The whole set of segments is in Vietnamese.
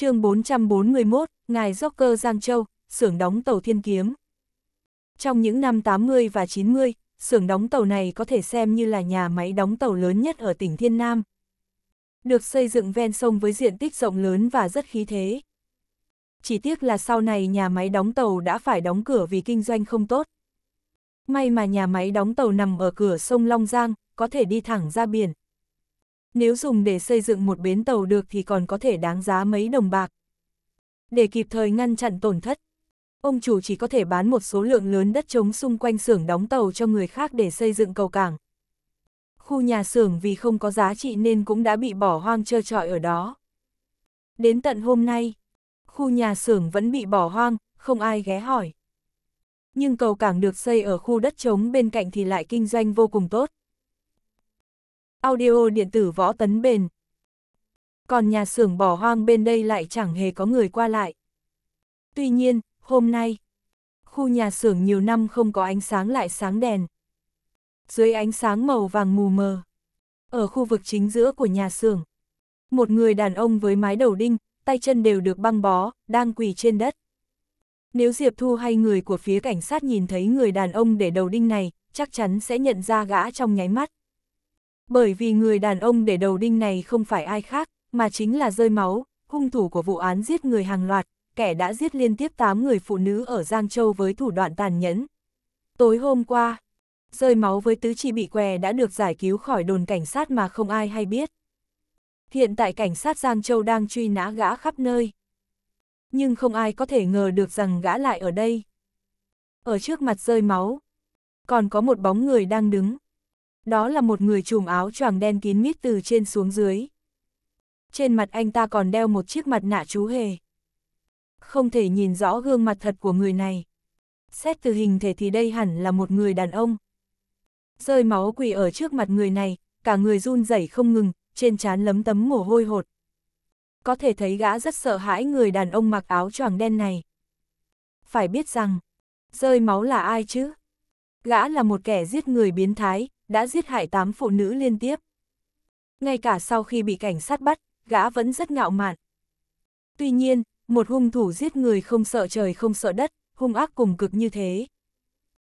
chương 441, Ngài Joker Giang Châu, xưởng đóng tàu Thiên Kiếm. Trong những năm 80 và 90, xưởng đóng tàu này có thể xem như là nhà máy đóng tàu lớn nhất ở tỉnh Thiên Nam. Được xây dựng ven sông với diện tích rộng lớn và rất khí thế. Chỉ tiếc là sau này nhà máy đóng tàu đã phải đóng cửa vì kinh doanh không tốt. May mà nhà máy đóng tàu nằm ở cửa sông Long Giang, có thể đi thẳng ra biển, nếu dùng để xây dựng một bến tàu được thì còn có thể đáng giá mấy đồng bạc. Để kịp thời ngăn chặn tổn thất, ông chủ chỉ có thể bán một số lượng lớn đất trống xung quanh xưởng đóng tàu cho người khác để xây dựng cầu cảng. Khu nhà xưởng vì không có giá trị nên cũng đã bị bỏ hoang trơ trọi ở đó. Đến tận hôm nay, khu nhà xưởng vẫn bị bỏ hoang, không ai ghé hỏi. Nhưng cầu cảng được xây ở khu đất trống bên cạnh thì lại kinh doanh vô cùng tốt audio điện tử võ tấn bền. Còn nhà xưởng bỏ hoang bên đây lại chẳng hề có người qua lại. Tuy nhiên, hôm nay, khu nhà xưởng nhiều năm không có ánh sáng lại sáng đèn. Dưới ánh sáng màu vàng mù mờ, ở khu vực chính giữa của nhà xưởng, một người đàn ông với mái đầu đinh, tay chân đều được băng bó, đang quỳ trên đất. Nếu Diệp Thu hay người của phía cảnh sát nhìn thấy người đàn ông để đầu đinh này, chắc chắn sẽ nhận ra gã trong nháy mắt bởi vì người đàn ông để đầu đinh này không phải ai khác, mà chính là rơi máu, hung thủ của vụ án giết người hàng loạt, kẻ đã giết liên tiếp 8 người phụ nữ ở Giang Châu với thủ đoạn tàn nhẫn. Tối hôm qua, rơi máu với tứ chi bị què đã được giải cứu khỏi đồn cảnh sát mà không ai hay biết. Hiện tại cảnh sát Giang Châu đang truy nã gã khắp nơi. Nhưng không ai có thể ngờ được rằng gã lại ở đây. Ở trước mặt rơi máu, còn có một bóng người đang đứng, đó là một người trùm áo choàng đen kín mít từ trên xuống dưới. Trên mặt anh ta còn đeo một chiếc mặt nạ chú hề. Không thể nhìn rõ gương mặt thật của người này. Xét từ hình thể thì đây hẳn là một người đàn ông. Rơi máu quỳ ở trước mặt người này, cả người run rẩy không ngừng, trên trán lấm tấm mồ hôi hột. Có thể thấy gã rất sợ hãi người đàn ông mặc áo choàng đen này. Phải biết rằng, rơi máu là ai chứ? Gã là một kẻ giết người biến thái, đã giết hại 8 phụ nữ liên tiếp. Ngay cả sau khi bị cảnh sát bắt, gã vẫn rất ngạo mạn. Tuy nhiên, một hung thủ giết người không sợ trời không sợ đất, hung ác cùng cực như thế.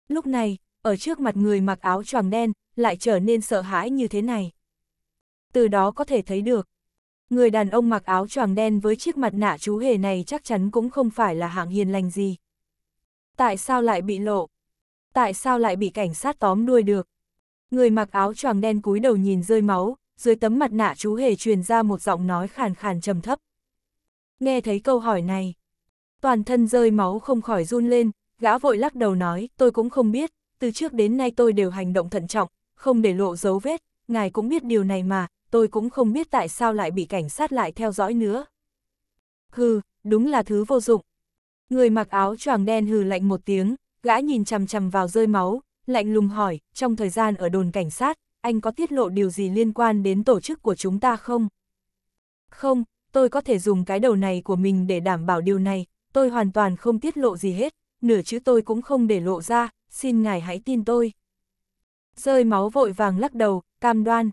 Lúc này, ở trước mặt người mặc áo choàng đen, lại trở nên sợ hãi như thế này. Từ đó có thể thấy được, người đàn ông mặc áo choàng đen với chiếc mặt nạ chú hề này chắc chắn cũng không phải là hạng hiền lành gì. Tại sao lại bị lộ? Tại sao lại bị cảnh sát tóm đuôi được? Người mặc áo choàng đen cúi đầu nhìn rơi máu, dưới tấm mặt nạ chú hề truyền ra một giọng nói khàn khàn trầm thấp. Nghe thấy câu hỏi này, toàn thân rơi máu không khỏi run lên, gã vội lắc đầu nói, tôi cũng không biết, từ trước đến nay tôi đều hành động thận trọng, không để lộ dấu vết, ngài cũng biết điều này mà, tôi cũng không biết tại sao lại bị cảnh sát lại theo dõi nữa. Hừ, đúng là thứ vô dụng. Người mặc áo choàng đen hừ lạnh một tiếng, gã nhìn chằm chằm vào rơi máu, lạnh lùng hỏi, trong thời gian ở đồn cảnh sát, anh có tiết lộ điều gì liên quan đến tổ chức của chúng ta không? Không, tôi có thể dùng cái đầu này của mình để đảm bảo điều này, tôi hoàn toàn không tiết lộ gì hết, nửa chữ tôi cũng không để lộ ra, xin ngài hãy tin tôi. Rơi máu vội vàng lắc đầu, cam đoan.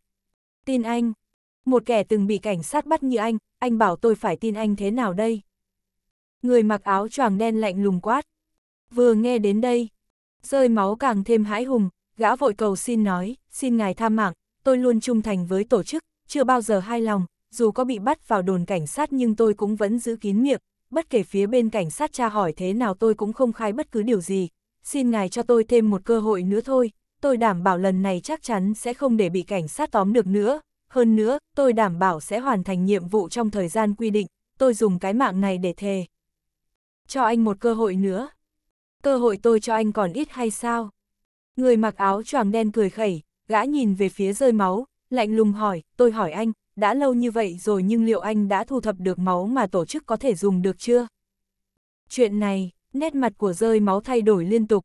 Tin anh. Một kẻ từng bị cảnh sát bắt như anh, anh bảo tôi phải tin anh thế nào đây? Người mặc áo choàng đen lạnh lùng quát. Vừa nghe đến đây, Rơi máu càng thêm hãi hùng, gã vội cầu xin nói, xin ngài tha mạng, tôi luôn trung thành với tổ chức, chưa bao giờ hai lòng, dù có bị bắt vào đồn cảnh sát nhưng tôi cũng vẫn giữ kín miệng, bất kể phía bên cảnh sát tra hỏi thế nào tôi cũng không khai bất cứ điều gì, xin ngài cho tôi thêm một cơ hội nữa thôi, tôi đảm bảo lần này chắc chắn sẽ không để bị cảnh sát tóm được nữa, hơn nữa, tôi đảm bảo sẽ hoàn thành nhiệm vụ trong thời gian quy định, tôi dùng cái mạng này để thề. Cho anh một cơ hội nữa cơ hội tôi cho anh còn ít hay sao? Người mặc áo choàng đen cười khẩy, gã nhìn về phía rơi máu, lạnh lùng hỏi, tôi hỏi anh, đã lâu như vậy rồi nhưng liệu anh đã thu thập được máu mà tổ chức có thể dùng được chưa? Chuyện này, nét mặt của rơi máu thay đổi liên tục.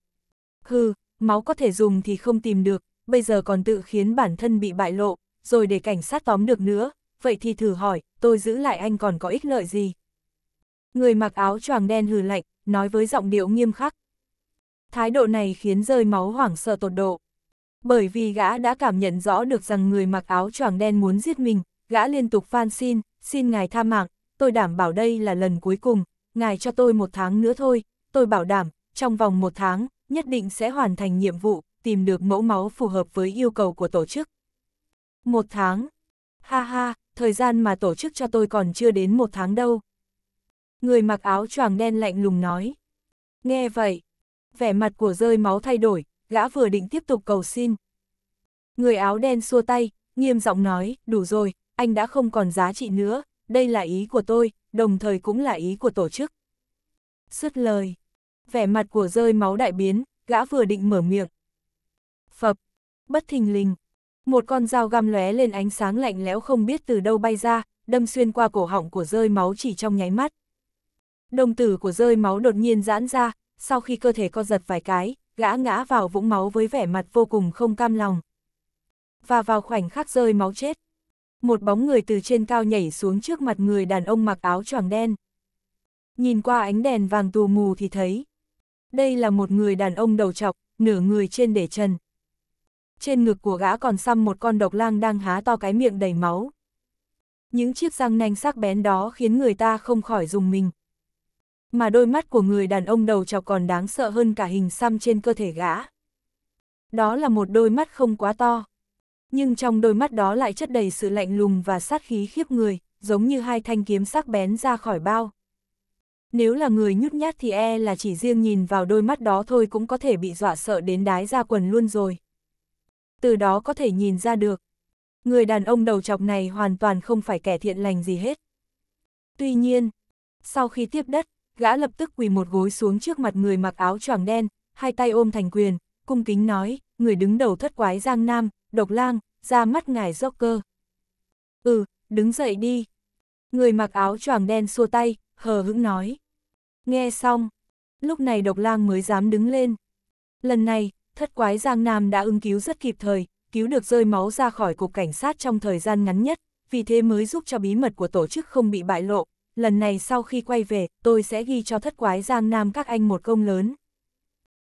Hừ, máu có thể dùng thì không tìm được, bây giờ còn tự khiến bản thân bị bại lộ, rồi để cảnh sát tóm được nữa, vậy thì thử hỏi, tôi giữ lại anh còn có ích lợi gì? Người mặc áo choàng đen hừ lạnh, nói với giọng điệu nghiêm khắc thái độ này khiến rơi máu hoảng sợ tột độ. Bởi vì gã đã cảm nhận rõ được rằng người mặc áo choàng đen muốn giết mình, gã liên tục van xin, xin ngài tha mạng, tôi đảm bảo đây là lần cuối cùng, ngài cho tôi một tháng nữa thôi, tôi bảo đảm, trong vòng một tháng, nhất định sẽ hoàn thành nhiệm vụ, tìm được mẫu máu phù hợp với yêu cầu của tổ chức. Một tháng. Ha ha, thời gian mà tổ chức cho tôi còn chưa đến một tháng đâu. Người mặc áo choàng đen lạnh lùng nói. Nghe vậy, vẻ mặt của rơi máu thay đổi, gã vừa định tiếp tục cầu xin. Người áo đen xua tay, nghiêm giọng nói, đủ rồi, anh đã không còn giá trị nữa, đây là ý của tôi, đồng thời cũng là ý của tổ chức. Sứt lời, vẻ mặt của rơi máu đại biến, gã vừa định mở miệng. Phập, bất thình lình, một con dao găm lóe lên ánh sáng lạnh lẽo không biết từ đâu bay ra, đâm xuyên qua cổ họng của rơi máu chỉ trong nháy mắt. Đồng tử của rơi máu đột nhiên giãn ra, sau khi cơ thể co giật vài cái, gã ngã vào vũng máu với vẻ mặt vô cùng không cam lòng. Và vào khoảnh khắc rơi máu chết, một bóng người từ trên cao nhảy xuống trước mặt người đàn ông mặc áo choàng đen. Nhìn qua ánh đèn vàng tù mù thì thấy, đây là một người đàn ông đầu trọc, nửa người trên để trần. Trên ngực của gã còn xăm một con độc lang đang há to cái miệng đầy máu. Những chiếc răng nanh sắc bén đó khiến người ta không khỏi dùng mình mà đôi mắt của người đàn ông đầu trọc còn đáng sợ hơn cả hình xăm trên cơ thể gã. Đó là một đôi mắt không quá to, nhưng trong đôi mắt đó lại chất đầy sự lạnh lùng và sát khí khiếp người, giống như hai thanh kiếm sắc bén ra khỏi bao. Nếu là người nhút nhát thì e là chỉ riêng nhìn vào đôi mắt đó thôi cũng có thể bị dọa sợ đến đái ra quần luôn rồi. Từ đó có thể nhìn ra được, người đàn ông đầu chọc này hoàn toàn không phải kẻ thiện lành gì hết. Tuy nhiên, sau khi tiếp đất, gã lập tức quỳ một gối xuống trước mặt người mặc áo choàng đen, hai tay ôm thành quyền, cung kính nói, người đứng đầu thất quái Giang Nam, độc lang, ra mắt ngài Joker. Ừ, đứng dậy đi. Người mặc áo choàng đen xua tay, hờ hững nói. Nghe xong, lúc này độc lang mới dám đứng lên. Lần này, thất quái Giang Nam đã ứng cứu rất kịp thời, cứu được rơi máu ra khỏi cục cảnh sát trong thời gian ngắn nhất, vì thế mới giúp cho bí mật của tổ chức không bị bại lộ, lần này sau khi quay về, tôi sẽ ghi cho thất quái Giang Nam các anh một công lớn.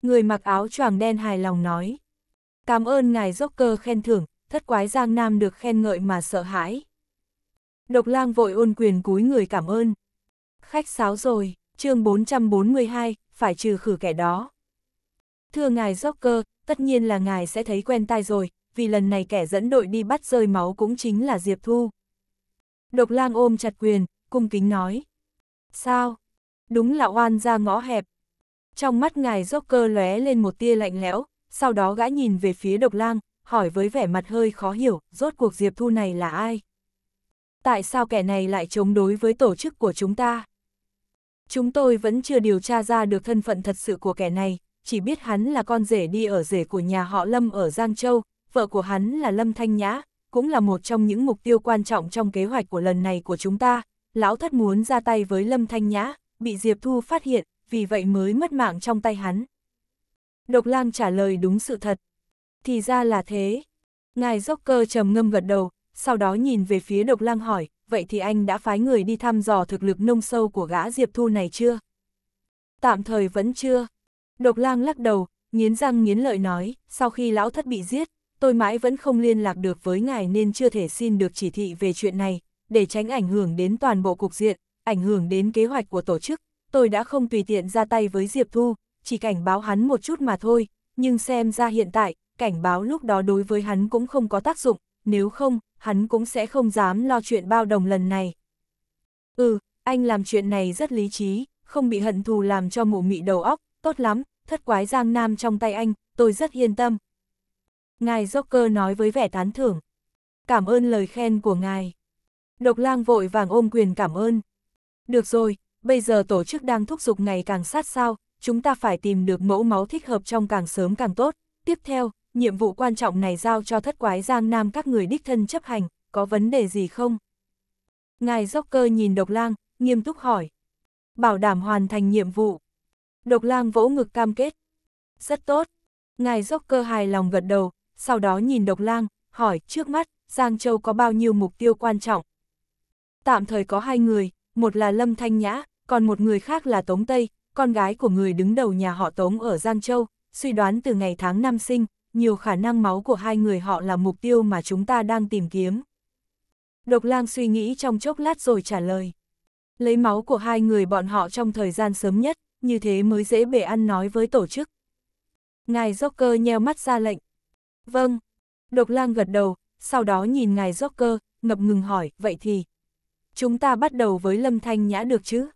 Người mặc áo choàng đen hài lòng nói. Cảm ơn ngài joker khen thưởng, thất quái Giang Nam được khen ngợi mà sợ hãi. Độc lang vội ôn quyền cúi người cảm ơn. Khách sáo rồi, chương 442, phải trừ khử kẻ đó. Thưa ngài joker tất nhiên là ngài sẽ thấy quen tai rồi, vì lần này kẻ dẫn đội đi bắt rơi máu cũng chính là Diệp Thu. Độc lang ôm chặt quyền, cung kính nói. Sao? Đúng là oan ra ngõ hẹp. Trong mắt ngài Joker lóe lên một tia lạnh lẽo, sau đó gã nhìn về phía độc lang, hỏi với vẻ mặt hơi khó hiểu, rốt cuộc Diệp Thu này là ai? Tại sao kẻ này lại chống đối với tổ chức của chúng ta? Chúng tôi vẫn chưa điều tra ra được thân phận thật sự của kẻ này, chỉ biết hắn là con rể đi ở rể của nhà họ Lâm ở Giang Châu, vợ của hắn là Lâm Thanh Nhã, cũng là một trong những mục tiêu quan trọng trong kế hoạch của lần này của chúng ta, lão thất muốn ra tay với Lâm Thanh Nhã, bị Diệp Thu phát hiện, vì vậy mới mất mạng trong tay hắn. Độc lang trả lời đúng sự thật. Thì ra là thế. Ngài Joker trầm ngâm gật đầu, sau đó nhìn về phía độc lang hỏi, vậy thì anh đã phái người đi thăm dò thực lực nông sâu của gã Diệp Thu này chưa? Tạm thời vẫn chưa. Độc lang lắc đầu, nghiến răng nghiến lợi nói, sau khi lão thất bị giết, tôi mãi vẫn không liên lạc được với ngài nên chưa thể xin được chỉ thị về chuyện này, để tránh ảnh hưởng đến toàn bộ cục diện, ảnh hưởng đến kế hoạch của tổ chức, tôi đã không tùy tiện ra tay với Diệp Thu, chỉ cảnh báo hắn một chút mà thôi, nhưng xem ra hiện tại, cảnh báo lúc đó đối với hắn cũng không có tác dụng, nếu không, hắn cũng sẽ không dám lo chuyện bao đồng lần này. Ừ, anh làm chuyện này rất lý trí, không bị hận thù làm cho mụ mị đầu óc, tốt lắm, thất quái giang nam trong tay anh, tôi rất yên tâm. Ngài Joker nói với vẻ tán thưởng. Cảm ơn lời khen của ngài. Độc lang vội vàng ôm quyền cảm ơn. Được rồi, bây giờ tổ chức đang thúc giục ngày càng sát sao, chúng ta phải tìm được mẫu máu thích hợp trong càng sớm càng tốt. Tiếp theo, nhiệm vụ quan trọng này giao cho thất quái Giang Nam các người đích thân chấp hành, có vấn đề gì không? Ngài dốc cơ nhìn độc lang, nghiêm túc hỏi. Bảo đảm hoàn thành nhiệm vụ. Độc lang vỗ ngực cam kết. Rất tốt. Ngài dốc cơ hài lòng gật đầu, sau đó nhìn độc lang, hỏi trước mắt, Giang Châu có bao nhiêu mục tiêu quan trọng, tạm thời có hai người, một là Lâm Thanh Nhã, còn một người khác là Tống Tây, con gái của người đứng đầu nhà họ Tống ở Giang Châu, suy đoán từ ngày tháng năm sinh, nhiều khả năng máu của hai người họ là mục tiêu mà chúng ta đang tìm kiếm. Độc lang suy nghĩ trong chốc lát rồi trả lời. Lấy máu của hai người bọn họ trong thời gian sớm nhất, như thế mới dễ bể ăn nói với tổ chức. Ngài Joker nheo mắt ra lệnh. Vâng. Độc lang gật đầu, sau đó nhìn ngài Joker, ngập ngừng hỏi, vậy thì, chúng ta bắt đầu với Lâm Thanh Nhã được chứ?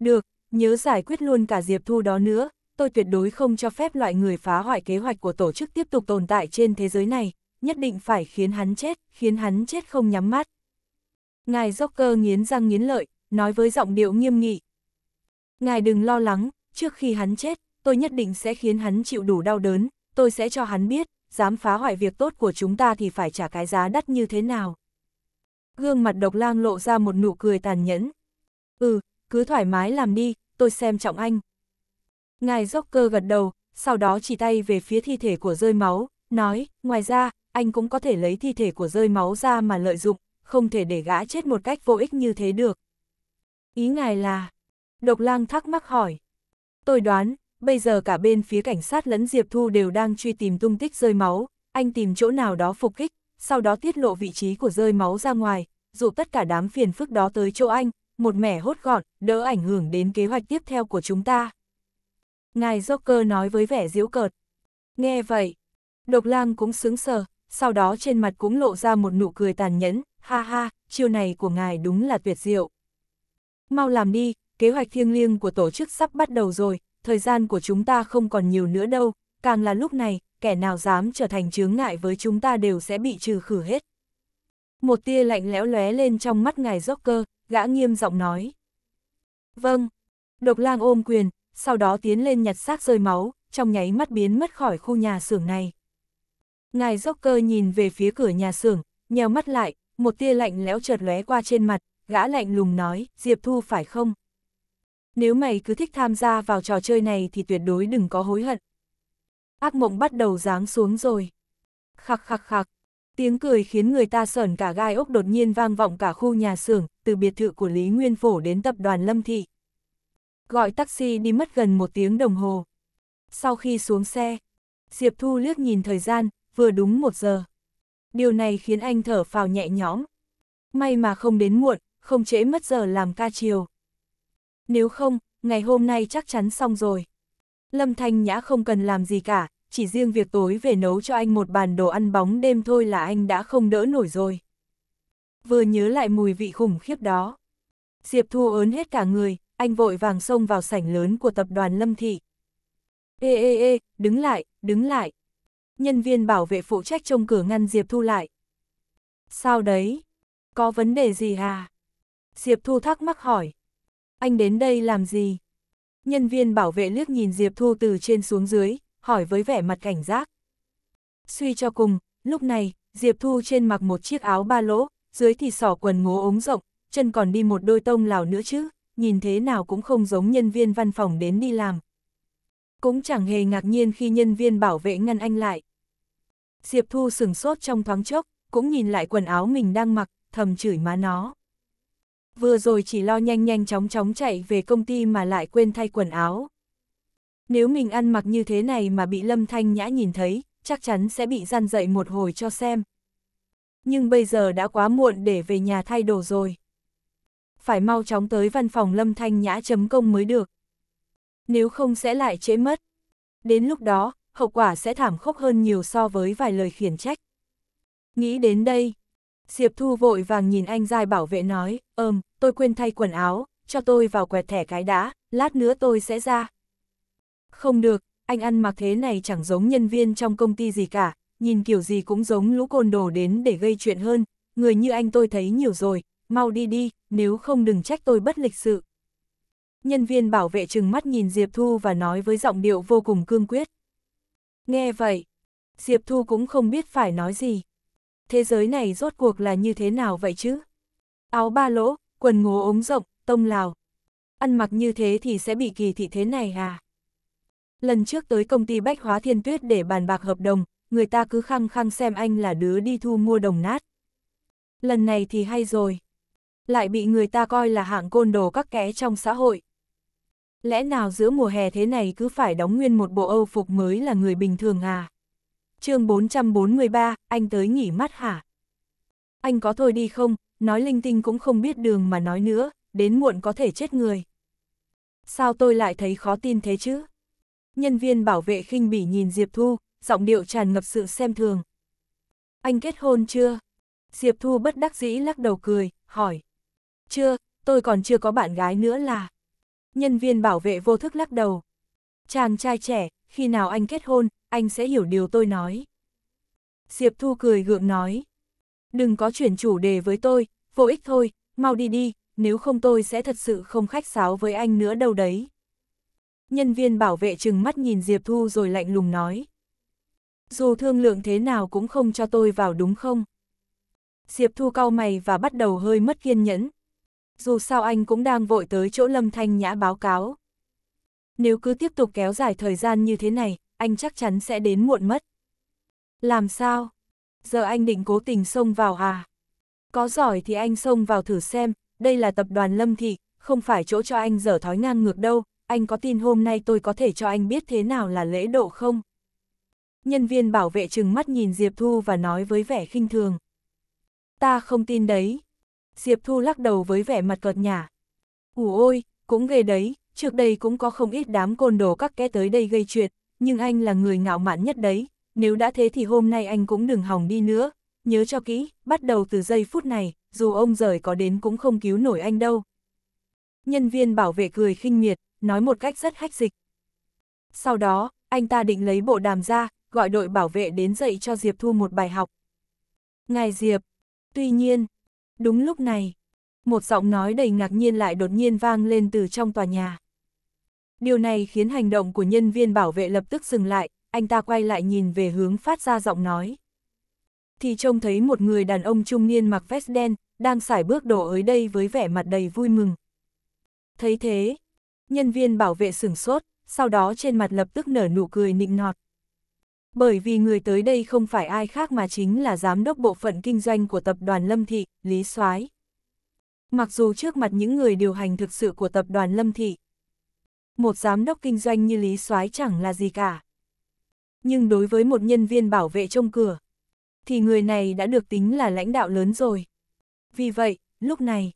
Được, nhớ giải quyết luôn cả Diệp Thu đó nữa, tôi tuyệt đối không cho phép loại người phá hoại kế hoạch của tổ chức tiếp tục tồn tại trên thế giới này, nhất định phải khiến hắn chết, khiến hắn chết không nhắm mắt. Ngài Joker nghiến răng nghiến lợi, nói với giọng điệu nghiêm nghị. Ngài đừng lo lắng, trước khi hắn chết, tôi nhất định sẽ khiến hắn chịu đủ đau đớn, tôi sẽ cho hắn biết, dám phá hoại việc tốt của chúng ta thì phải trả cái giá đắt như thế nào gương mặt độc lang lộ ra một nụ cười tàn nhẫn. Ừ, cứ thoải mái làm đi, tôi xem trọng anh. Ngài Joker gật đầu, sau đó chỉ tay về phía thi thể của rơi máu, nói, ngoài ra, anh cũng có thể lấy thi thể của rơi máu ra mà lợi dụng, không thể để gã chết một cách vô ích như thế được. Ý ngài là... Độc lang thắc mắc hỏi. Tôi đoán, bây giờ cả bên phía cảnh sát lẫn Diệp Thu đều đang truy tìm tung tích rơi máu, anh tìm chỗ nào đó phục kích, sau đó tiết lộ vị trí của rơi máu ra ngoài, dụ tất cả đám phiền phức đó tới chỗ anh, một mẻ hốt gọn, đỡ ảnh hưởng đến kế hoạch tiếp theo của chúng ta. Ngài Joker nói với vẻ diễu cợt. Nghe vậy, độc lang cũng sướng sờ, sau đó trên mặt cũng lộ ra một nụ cười tàn nhẫn, ha ha, chiêu này của ngài đúng là tuyệt diệu. Mau làm đi, kế hoạch thiêng liêng của tổ chức sắp bắt đầu rồi, thời gian của chúng ta không còn nhiều nữa đâu, càng là lúc này, kẻ nào dám trở thành chướng ngại với chúng ta đều sẽ bị trừ khử hết. Một tia lạnh lẽo lóe lên trong mắt ngài Joker, gã nghiêm giọng nói. Vâng. Độc lang ôm quyền, sau đó tiến lên nhặt xác rơi máu, trong nháy mắt biến mất khỏi khu nhà xưởng này. Ngài Joker nhìn về phía cửa nhà xưởng, nheo mắt lại, một tia lạnh lẽo chợt lóe qua trên mặt, gã lạnh lùng nói, Diệp Thu phải không? Nếu mày cứ thích tham gia vào trò chơi này thì tuyệt đối đừng có hối hận, ác mộng bắt đầu giáng xuống rồi. Khắc khắc khắc, tiếng cười khiến người ta sởn cả gai ốc đột nhiên vang vọng cả khu nhà xưởng, từ biệt thự của Lý Nguyên Phổ đến tập đoàn Lâm Thị. Gọi taxi đi mất gần một tiếng đồng hồ. Sau khi xuống xe, Diệp Thu liếc nhìn thời gian, vừa đúng một giờ. Điều này khiến anh thở phào nhẹ nhõm. May mà không đến muộn, không trễ mất giờ làm ca chiều. Nếu không, ngày hôm nay chắc chắn xong rồi. Lâm Thanh Nhã không cần làm gì cả, chỉ riêng việc tối về nấu cho anh một bàn đồ ăn bóng đêm thôi là anh đã không đỡ nổi rồi. Vừa nhớ lại mùi vị khủng khiếp đó. Diệp Thu ớn hết cả người, anh vội vàng xông vào sảnh lớn của tập đoàn Lâm Thị. Ê ê ê, đứng lại, đứng lại. Nhân viên bảo vệ phụ trách trông cửa ngăn Diệp Thu lại. Sao đấy? Có vấn đề gì hả? Diệp Thu thắc mắc hỏi. Anh đến đây làm gì? Nhân viên bảo vệ liếc nhìn Diệp Thu từ trên xuống dưới, hỏi với vẻ mặt cảnh giác. Suy cho cùng, lúc này, Diệp Thu trên mặc một chiếc áo ba lỗ, dưới thì sỏ quần ngố ống rộng, chân còn đi một đôi tông lào nữa chứ, nhìn thế nào cũng không giống nhân viên văn phòng đến đi làm. Cũng chẳng hề ngạc nhiên khi nhân viên bảo vệ ngăn anh lại. Diệp Thu sừng sốt trong thoáng chốc, cũng nhìn lại quần áo mình đang mặc, thầm chửi má nó vừa rồi chỉ lo nhanh nhanh chóng chóng chạy về công ty mà lại quên thay quần áo. Nếu mình ăn mặc như thế này mà bị Lâm Thanh Nhã nhìn thấy, chắc chắn sẽ bị gian dậy một hồi cho xem. Nhưng bây giờ đã quá muộn để về nhà thay đồ rồi. Phải mau chóng tới văn phòng Lâm Thanh Nhã chấm công mới được. Nếu không sẽ lại trễ mất. Đến lúc đó, hậu quả sẽ thảm khốc hơn nhiều so với vài lời khiển trách. Nghĩ đến đây, Diệp Thu vội vàng nhìn anh giai bảo vệ nói, ơm, tôi quên thay quần áo, cho tôi vào quẹt thẻ cái đã, lát nữa tôi sẽ ra. Không được, anh ăn mặc thế này chẳng giống nhân viên trong công ty gì cả, nhìn kiểu gì cũng giống lũ côn đồ đến để gây chuyện hơn, người như anh tôi thấy nhiều rồi, mau đi đi, nếu không đừng trách tôi bất lịch sự. Nhân viên bảo vệ trừng mắt nhìn Diệp Thu và nói với giọng điệu vô cùng cương quyết. Nghe vậy, Diệp Thu cũng không biết phải nói gì thế giới này rốt cuộc là như thế nào vậy chứ? Áo ba lỗ, quần ngố ống rộng, tông lào. Ăn mặc như thế thì sẽ bị kỳ thị thế này à? Lần trước tới công ty Bách Hóa Thiên Tuyết để bàn bạc hợp đồng, người ta cứ khăng khăng xem anh là đứa đi thu mua đồng nát. Lần này thì hay rồi. Lại bị người ta coi là hạng côn đồ các kẽ trong xã hội. Lẽ nào giữa mùa hè thế này cứ phải đóng nguyên một bộ âu phục mới là người bình thường à? chương 443, anh tới nghỉ mắt hả? Anh có thôi đi không, nói linh tinh cũng không biết đường mà nói nữa, đến muộn có thể chết người. Sao tôi lại thấy khó tin thế chứ? Nhân viên bảo vệ khinh bỉ nhìn Diệp Thu, giọng điệu tràn ngập sự xem thường. Anh kết hôn chưa? Diệp Thu bất đắc dĩ lắc đầu cười, hỏi. Chưa, tôi còn chưa có bạn gái nữa là. Nhân viên bảo vệ vô thức lắc đầu. Chàng trai trẻ, khi nào anh kết hôn, anh sẽ hiểu điều tôi nói. Diệp Thu cười gượng nói. Đừng có chuyển chủ đề với tôi, vô ích thôi, mau đi đi, nếu không tôi sẽ thật sự không khách sáo với anh nữa đâu đấy. Nhân viên bảo vệ chừng mắt nhìn Diệp Thu rồi lạnh lùng nói. Dù thương lượng thế nào cũng không cho tôi vào đúng không? Diệp Thu cau mày và bắt đầu hơi mất kiên nhẫn. Dù sao anh cũng đang vội tới chỗ Lâm Thanh Nhã báo cáo. Nếu cứ tiếp tục kéo dài thời gian như thế này, anh chắc chắn sẽ đến muộn mất. Làm sao? Giờ anh định cố tình xông vào à? Có giỏi thì anh xông vào thử xem, đây là tập đoàn Lâm Thị, không phải chỗ cho anh dở thói ngang ngược đâu, anh có tin hôm nay tôi có thể cho anh biết thế nào là lễ độ không? Nhân viên bảo vệ trừng mắt nhìn Diệp Thu và nói với vẻ khinh thường. Ta không tin đấy. Diệp Thu lắc đầu với vẻ mặt cợt nhả. Ủa ôi, cũng ghê đấy, trước đây cũng có không ít đám côn đồ các kẻ tới đây gây chuyện, nhưng anh là người ngạo mạn nhất đấy, nếu đã thế thì hôm nay anh cũng đừng hỏng đi nữa. Nhớ cho kỹ, bắt đầu từ giây phút này, dù ông rời có đến cũng không cứu nổi anh đâu. Nhân viên bảo vệ cười khinh miệt, nói một cách rất hách dịch. Sau đó, anh ta định lấy bộ đàm ra, gọi đội bảo vệ đến dạy cho Diệp Thu một bài học. Ngài Diệp, tuy nhiên, đúng lúc này, một giọng nói đầy ngạc nhiên lại đột nhiên vang lên từ trong tòa nhà. Điều này khiến hành động của nhân viên bảo vệ lập tức dừng lại, anh ta quay lại nhìn về hướng phát ra giọng nói. Thì trông thấy một người đàn ông trung niên mặc vest đen, đang xài bước đổ tới đây với vẻ mặt đầy vui mừng. Thấy thế, nhân viên bảo vệ sửng sốt, sau đó trên mặt lập tức nở nụ cười nịnh nọt. Bởi vì người tới đây không phải ai khác mà chính là giám đốc bộ phận kinh doanh của tập đoàn Lâm Thị, Lý Soái. Mặc dù trước mặt những người điều hành thực sự của tập đoàn Lâm Thị, một giám đốc kinh doanh như Lý Soái chẳng là gì cả. Nhưng đối với một nhân viên bảo vệ trong cửa, thì người này đã được tính là lãnh đạo lớn rồi. Vì vậy, lúc này,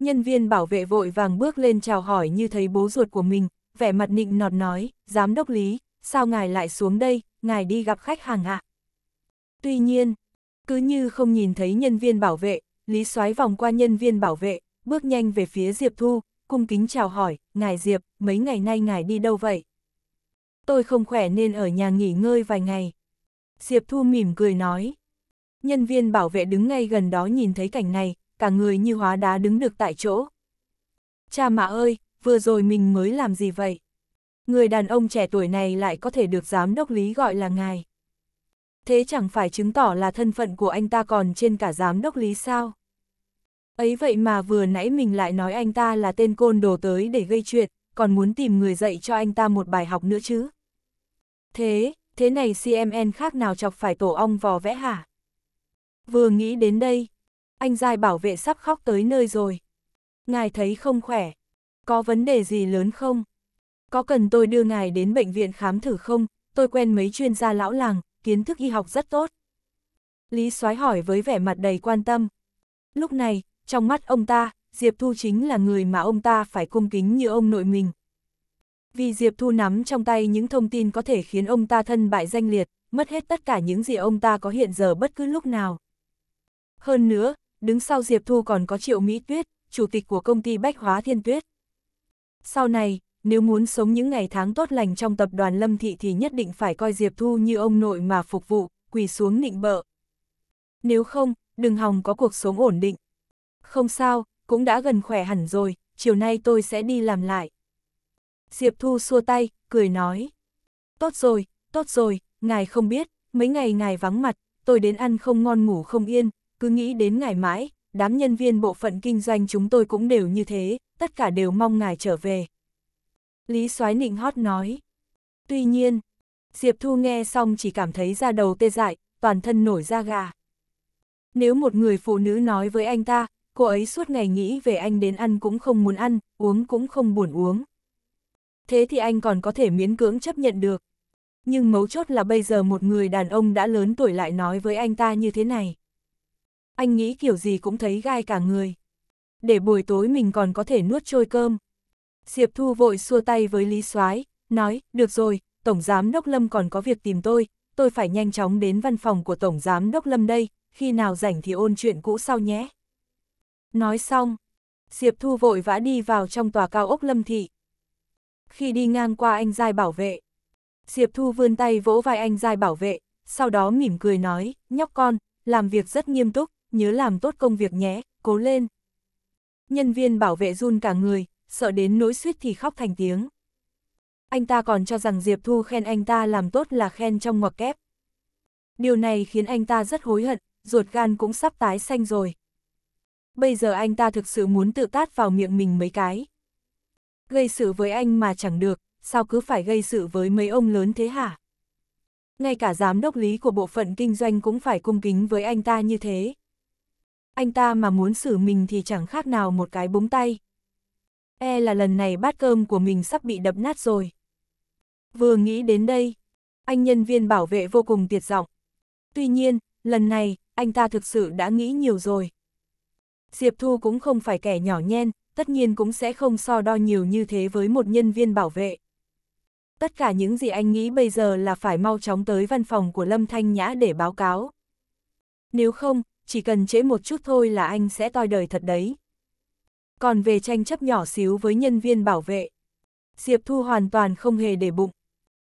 nhân viên bảo vệ vội vàng bước lên chào hỏi như thấy bố ruột của mình, vẻ mặt nịnh nọt nói, giám đốc Lý, sao ngài lại xuống đây, ngài đi gặp khách hàng ạ. À? Tuy nhiên, cứ như không nhìn thấy nhân viên bảo vệ, Lý Soái vòng qua nhân viên bảo vệ, bước nhanh về phía Diệp Thu, cung kính chào hỏi, ngài Diệp, mấy ngày nay ngài đi đâu vậy? Tôi không khỏe nên ở nhà nghỉ ngơi vài ngày. Diệp Thu mỉm cười nói. Nhân viên bảo vệ đứng ngay gần đó nhìn thấy cảnh này, cả người như hóa đá đứng được tại chỗ. Cha mạ ơi, vừa rồi mình mới làm gì vậy? Người đàn ông trẻ tuổi này lại có thể được giám đốc lý gọi là ngài. Thế chẳng phải chứng tỏ là thân phận của anh ta còn trên cả giám đốc lý sao? Ấy vậy mà vừa nãy mình lại nói anh ta là tên côn đồ tới để gây chuyện, còn muốn tìm người dạy cho anh ta một bài học nữa chứ. Thế, thế này CMN khác nào chọc phải tổ ong vò vẽ hả? Vừa nghĩ đến đây, anh giai bảo vệ sắp khóc tới nơi rồi. Ngài thấy không khỏe, có vấn đề gì lớn không? Có cần tôi đưa ngài đến bệnh viện khám thử không? Tôi quen mấy chuyên gia lão làng, kiến thức y học rất tốt. Lý soái hỏi với vẻ mặt đầy quan tâm. Lúc này, trong mắt ông ta, Diệp Thu chính là người mà ông ta phải cung kính như ông nội mình. Vì Diệp Thu nắm trong tay những thông tin có thể khiến ông ta thân bại danh liệt, mất hết tất cả những gì ông ta có hiện giờ bất cứ lúc nào. Hơn nữa, đứng sau Diệp Thu còn có Triệu Mỹ Tuyết, chủ tịch của công ty Bách Hóa Thiên Tuyết. Sau này, nếu muốn sống những ngày tháng tốt lành trong tập đoàn Lâm Thị thì nhất định phải coi Diệp Thu như ông nội mà phục vụ, quỳ xuống nịnh bợ. Nếu không, đừng hòng có cuộc sống ổn định không sao, cũng đã gần khỏe hẳn rồi, chiều nay tôi sẽ đi làm lại. Diệp Thu xua tay, cười nói. Tốt rồi, tốt rồi, ngài không biết, mấy ngày ngài vắng mặt, tôi đến ăn không ngon ngủ không yên, cứ nghĩ đến ngài mãi, đám nhân viên bộ phận kinh doanh chúng tôi cũng đều như thế, tất cả đều mong ngài trở về. Lý Soái nịnh hót nói. Tuy nhiên, Diệp Thu nghe xong chỉ cảm thấy da đầu tê dại, toàn thân nổi da gà. Nếu một người phụ nữ nói với anh ta, cô ấy suốt ngày nghĩ về anh đến ăn cũng không muốn ăn, uống cũng không buồn uống. Thế thì anh còn có thể miễn cưỡng chấp nhận được. Nhưng mấu chốt là bây giờ một người đàn ông đã lớn tuổi lại nói với anh ta như thế này. Anh nghĩ kiểu gì cũng thấy gai cả người. Để buổi tối mình còn có thể nuốt trôi cơm. Diệp Thu vội xua tay với Lý Soái, nói, được rồi, Tổng Giám Đốc Lâm còn có việc tìm tôi, tôi phải nhanh chóng đến văn phòng của Tổng Giám Đốc Lâm đây, khi nào rảnh thì ôn chuyện cũ sau nhé. Nói xong, Diệp Thu vội vã đi vào trong tòa cao ốc lâm thị. Khi đi ngang qua anh giai bảo vệ, Diệp Thu vươn tay vỗ vai anh giai bảo vệ, sau đó mỉm cười nói, nhóc con, làm việc rất nghiêm túc, nhớ làm tốt công việc nhé, cố lên. Nhân viên bảo vệ run cả người, sợ đến nỗi suýt thì khóc thành tiếng. Anh ta còn cho rằng Diệp Thu khen anh ta làm tốt là khen trong ngoặc kép. Điều này khiến anh ta rất hối hận, ruột gan cũng sắp tái xanh rồi bây giờ anh ta thực sự muốn tự tát vào miệng mình mấy cái. Gây sự với anh mà chẳng được, sao cứ phải gây sự với mấy ông lớn thế hả? Ngay cả giám đốc lý của bộ phận kinh doanh cũng phải cung kính với anh ta như thế. Anh ta mà muốn xử mình thì chẳng khác nào một cái búng tay. E là lần này bát cơm của mình sắp bị đập nát rồi. Vừa nghĩ đến đây, anh nhân viên bảo vệ vô cùng tiệt giọng. Tuy nhiên, lần này, anh ta thực sự đã nghĩ nhiều rồi. Diệp Thu cũng không phải kẻ nhỏ nhen, tất nhiên cũng sẽ không so đo nhiều như thế với một nhân viên bảo vệ. Tất cả những gì anh nghĩ bây giờ là phải mau chóng tới văn phòng của Lâm Thanh Nhã để báo cáo. Nếu không, chỉ cần trễ một chút thôi là anh sẽ toi đời thật đấy. Còn về tranh chấp nhỏ xíu với nhân viên bảo vệ, Diệp Thu hoàn toàn không hề để bụng.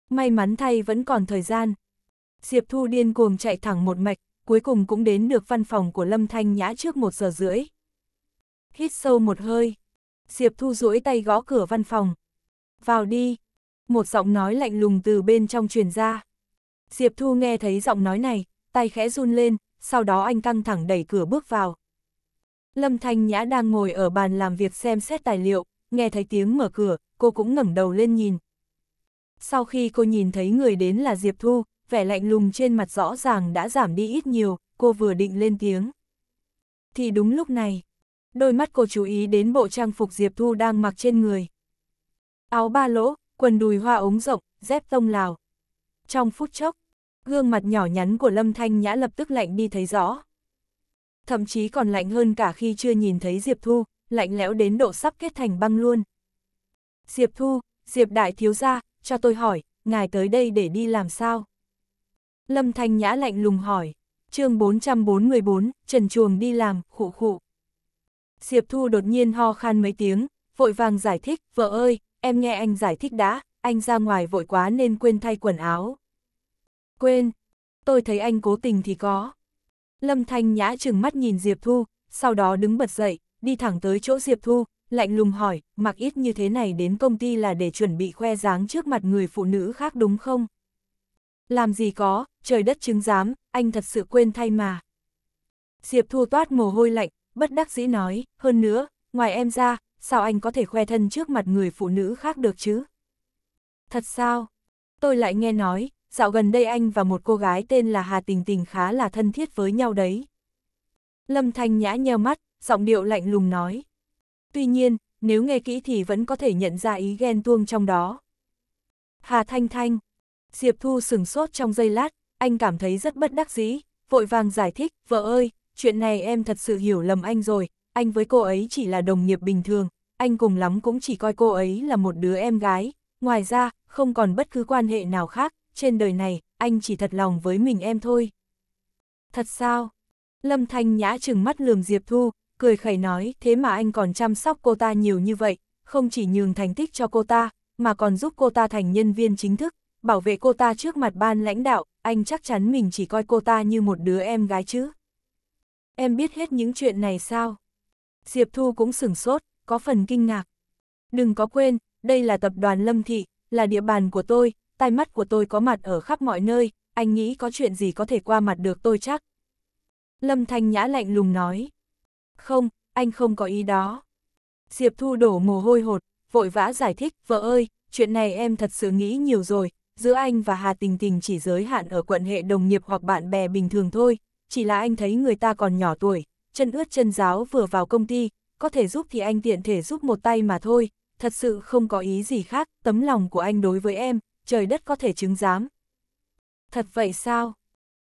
May mắn thay vẫn còn thời gian. Diệp Thu điên cuồng chạy thẳng một mạch, cuối cùng cũng đến được văn phòng của Lâm Thanh Nhã trước một giờ rưỡi. Hít sâu một hơi, Diệp Thu duỗi tay gõ cửa văn phòng. Vào đi, một giọng nói lạnh lùng từ bên trong truyền ra. Diệp Thu nghe thấy giọng nói này, tay khẽ run lên, sau đó anh căng thẳng đẩy cửa bước vào. Lâm Thanh Nhã đang ngồi ở bàn làm việc xem xét tài liệu, nghe thấy tiếng mở cửa, cô cũng ngẩng đầu lên nhìn. Sau khi cô nhìn thấy người đến là Diệp Thu, vẻ lạnh lùng trên mặt rõ ràng đã giảm đi ít nhiều, cô vừa định lên tiếng. Thì đúng lúc này, đôi mắt cô chú ý đến bộ trang phục Diệp Thu đang mặc trên người. Áo ba lỗ, quần đùi hoa ống rộng, dép tông lào. Trong phút chốc, gương mặt nhỏ nhắn của Lâm Thanh Nhã lập tức lạnh đi thấy rõ. Thậm chí còn lạnh hơn cả khi chưa nhìn thấy Diệp Thu, lạnh lẽo đến độ sắp kết thành băng luôn. Diệp Thu, Diệp Đại Thiếu Gia, cho tôi hỏi, ngài tới đây để đi làm sao? Lâm Thanh Nhã lạnh lùng hỏi. chương 444, Trần Chuồng đi làm, khụ khụ. Diệp Thu đột nhiên ho khan mấy tiếng, vội vàng giải thích, vợ ơi, em nghe anh giải thích đã, anh ra ngoài vội quá nên quên thay quần áo. Quên, tôi thấy anh cố tình thì có. Lâm Thanh Nhã chừng mắt nhìn Diệp Thu, sau đó đứng bật dậy, đi thẳng tới chỗ Diệp Thu, lạnh lùng hỏi, mặc ít như thế này đến công ty là để chuẩn bị khoe dáng trước mặt người phụ nữ khác đúng không? Làm gì có, trời đất chứng giám, anh thật sự quên thay mà. Diệp Thu toát mồ hôi lạnh, bất đắc dĩ nói, hơn nữa, ngoài em ra, sao anh có thể khoe thân trước mặt người phụ nữ khác được chứ? Thật sao? Tôi lại nghe nói, dạo gần đây anh và một cô gái tên là Hà Tình Tình khá là thân thiết với nhau đấy. Lâm Thanh Nhã nheo mắt, giọng điệu lạnh lùng nói. Tuy nhiên, nếu nghe kỹ thì vẫn có thể nhận ra ý ghen tuông trong đó. Hà Thanh Thanh, Diệp Thu sừng sốt trong giây lát, anh cảm thấy rất bất đắc dĩ, vội vàng giải thích, vợ ơi, chuyện này em thật sự hiểu lầm anh rồi, anh với cô ấy chỉ là đồng nghiệp bình thường, anh cùng lắm cũng chỉ coi cô ấy là một đứa em gái, ngoài ra, không còn bất cứ quan hệ nào khác, trên đời này, anh chỉ thật lòng với mình em thôi. Thật sao? Lâm Thanh Nhã trừng mắt lườm Diệp Thu, cười khẩy nói, thế mà anh còn chăm sóc cô ta nhiều như vậy, không chỉ nhường thành tích cho cô ta, mà còn giúp cô ta thành nhân viên chính thức, bảo vệ cô ta trước mặt ban lãnh đạo, anh chắc chắn mình chỉ coi cô ta như một đứa em gái chứ. Em biết hết những chuyện này sao? Diệp Thu cũng sửng sốt, có phần kinh ngạc. Đừng có quên, đây là tập đoàn Lâm Thị, là địa bàn của tôi, tai mắt của tôi có mặt ở khắp mọi nơi, anh nghĩ có chuyện gì có thể qua mặt được tôi chắc. Lâm Thanh Nhã lạnh lùng nói. Không, anh không có ý đó. Diệp Thu đổ mồ hôi hột, vội vã giải thích, vợ ơi, chuyện này em thật sự nghĩ nhiều rồi, giữa anh và Hà Tình Tình chỉ giới hạn ở quận hệ đồng nghiệp hoặc bạn bè bình thường thôi, chỉ là anh thấy người ta còn nhỏ tuổi, chân ướt chân giáo vừa vào công ty, có thể giúp thì anh tiện thể giúp một tay mà thôi, thật sự không có ý gì khác, tấm lòng của anh đối với em, trời đất có thể chứng giám. Thật vậy sao?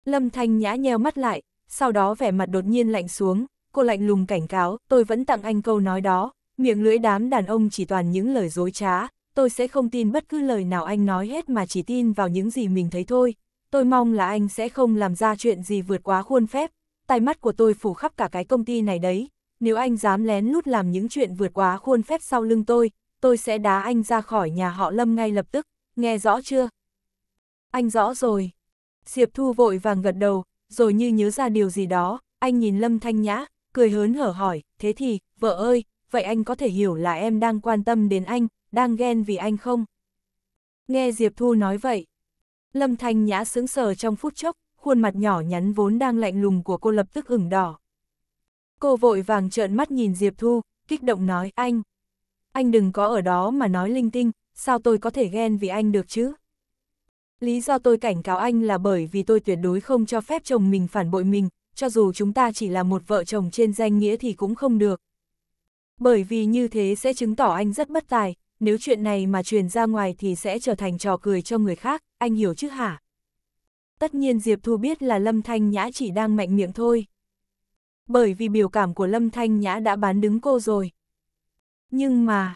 Lâm Thanh nhã nheo mắt lại, sau đó vẻ mặt đột nhiên lạnh xuống, cô lạnh lùng cảnh cáo, tôi vẫn tặng anh câu nói đó, miệng lưỡi đám đàn ông chỉ toàn những lời dối trá, tôi sẽ không tin bất cứ lời nào anh nói hết mà chỉ tin vào những gì mình thấy thôi. Tôi mong là anh sẽ không làm ra chuyện gì vượt quá khuôn phép, tai mắt của tôi phủ khắp cả cái công ty này đấy. Nếu anh dám lén lút làm những chuyện vượt quá khuôn phép sau lưng tôi, tôi sẽ đá anh ra khỏi nhà họ Lâm ngay lập tức, nghe rõ chưa? Anh rõ rồi. Diệp Thu vội vàng gật đầu, rồi như nhớ ra điều gì đó, anh nhìn Lâm Thanh Nhã, cười hớn hở hỏi, thế thì, vợ ơi, vậy anh có thể hiểu là em đang quan tâm đến anh, đang ghen vì anh không? Nghe Diệp Thu nói vậy. Lâm Thanh Nhã sững sờ trong phút chốc, khuôn mặt nhỏ nhắn vốn đang lạnh lùng của cô lập tức ửng đỏ. Cô vội vàng trợn mắt nhìn Diệp Thu, kích động nói anh. Anh đừng có ở đó mà nói linh tinh, sao tôi có thể ghen vì anh được chứ? Lý do tôi cảnh cáo anh là bởi vì tôi tuyệt đối không cho phép chồng mình phản bội mình, cho dù chúng ta chỉ là một vợ chồng trên danh nghĩa thì cũng không được. Bởi vì như thế sẽ chứng tỏ anh rất bất tài, nếu chuyện này mà truyền ra ngoài thì sẽ trở thành trò cười cho người khác, anh hiểu chứ hả? Tất nhiên Diệp Thu biết là Lâm Thanh Nhã chỉ đang mạnh miệng thôi. Bởi vì biểu cảm của Lâm Thanh Nhã đã bán đứng cô rồi. Nhưng mà,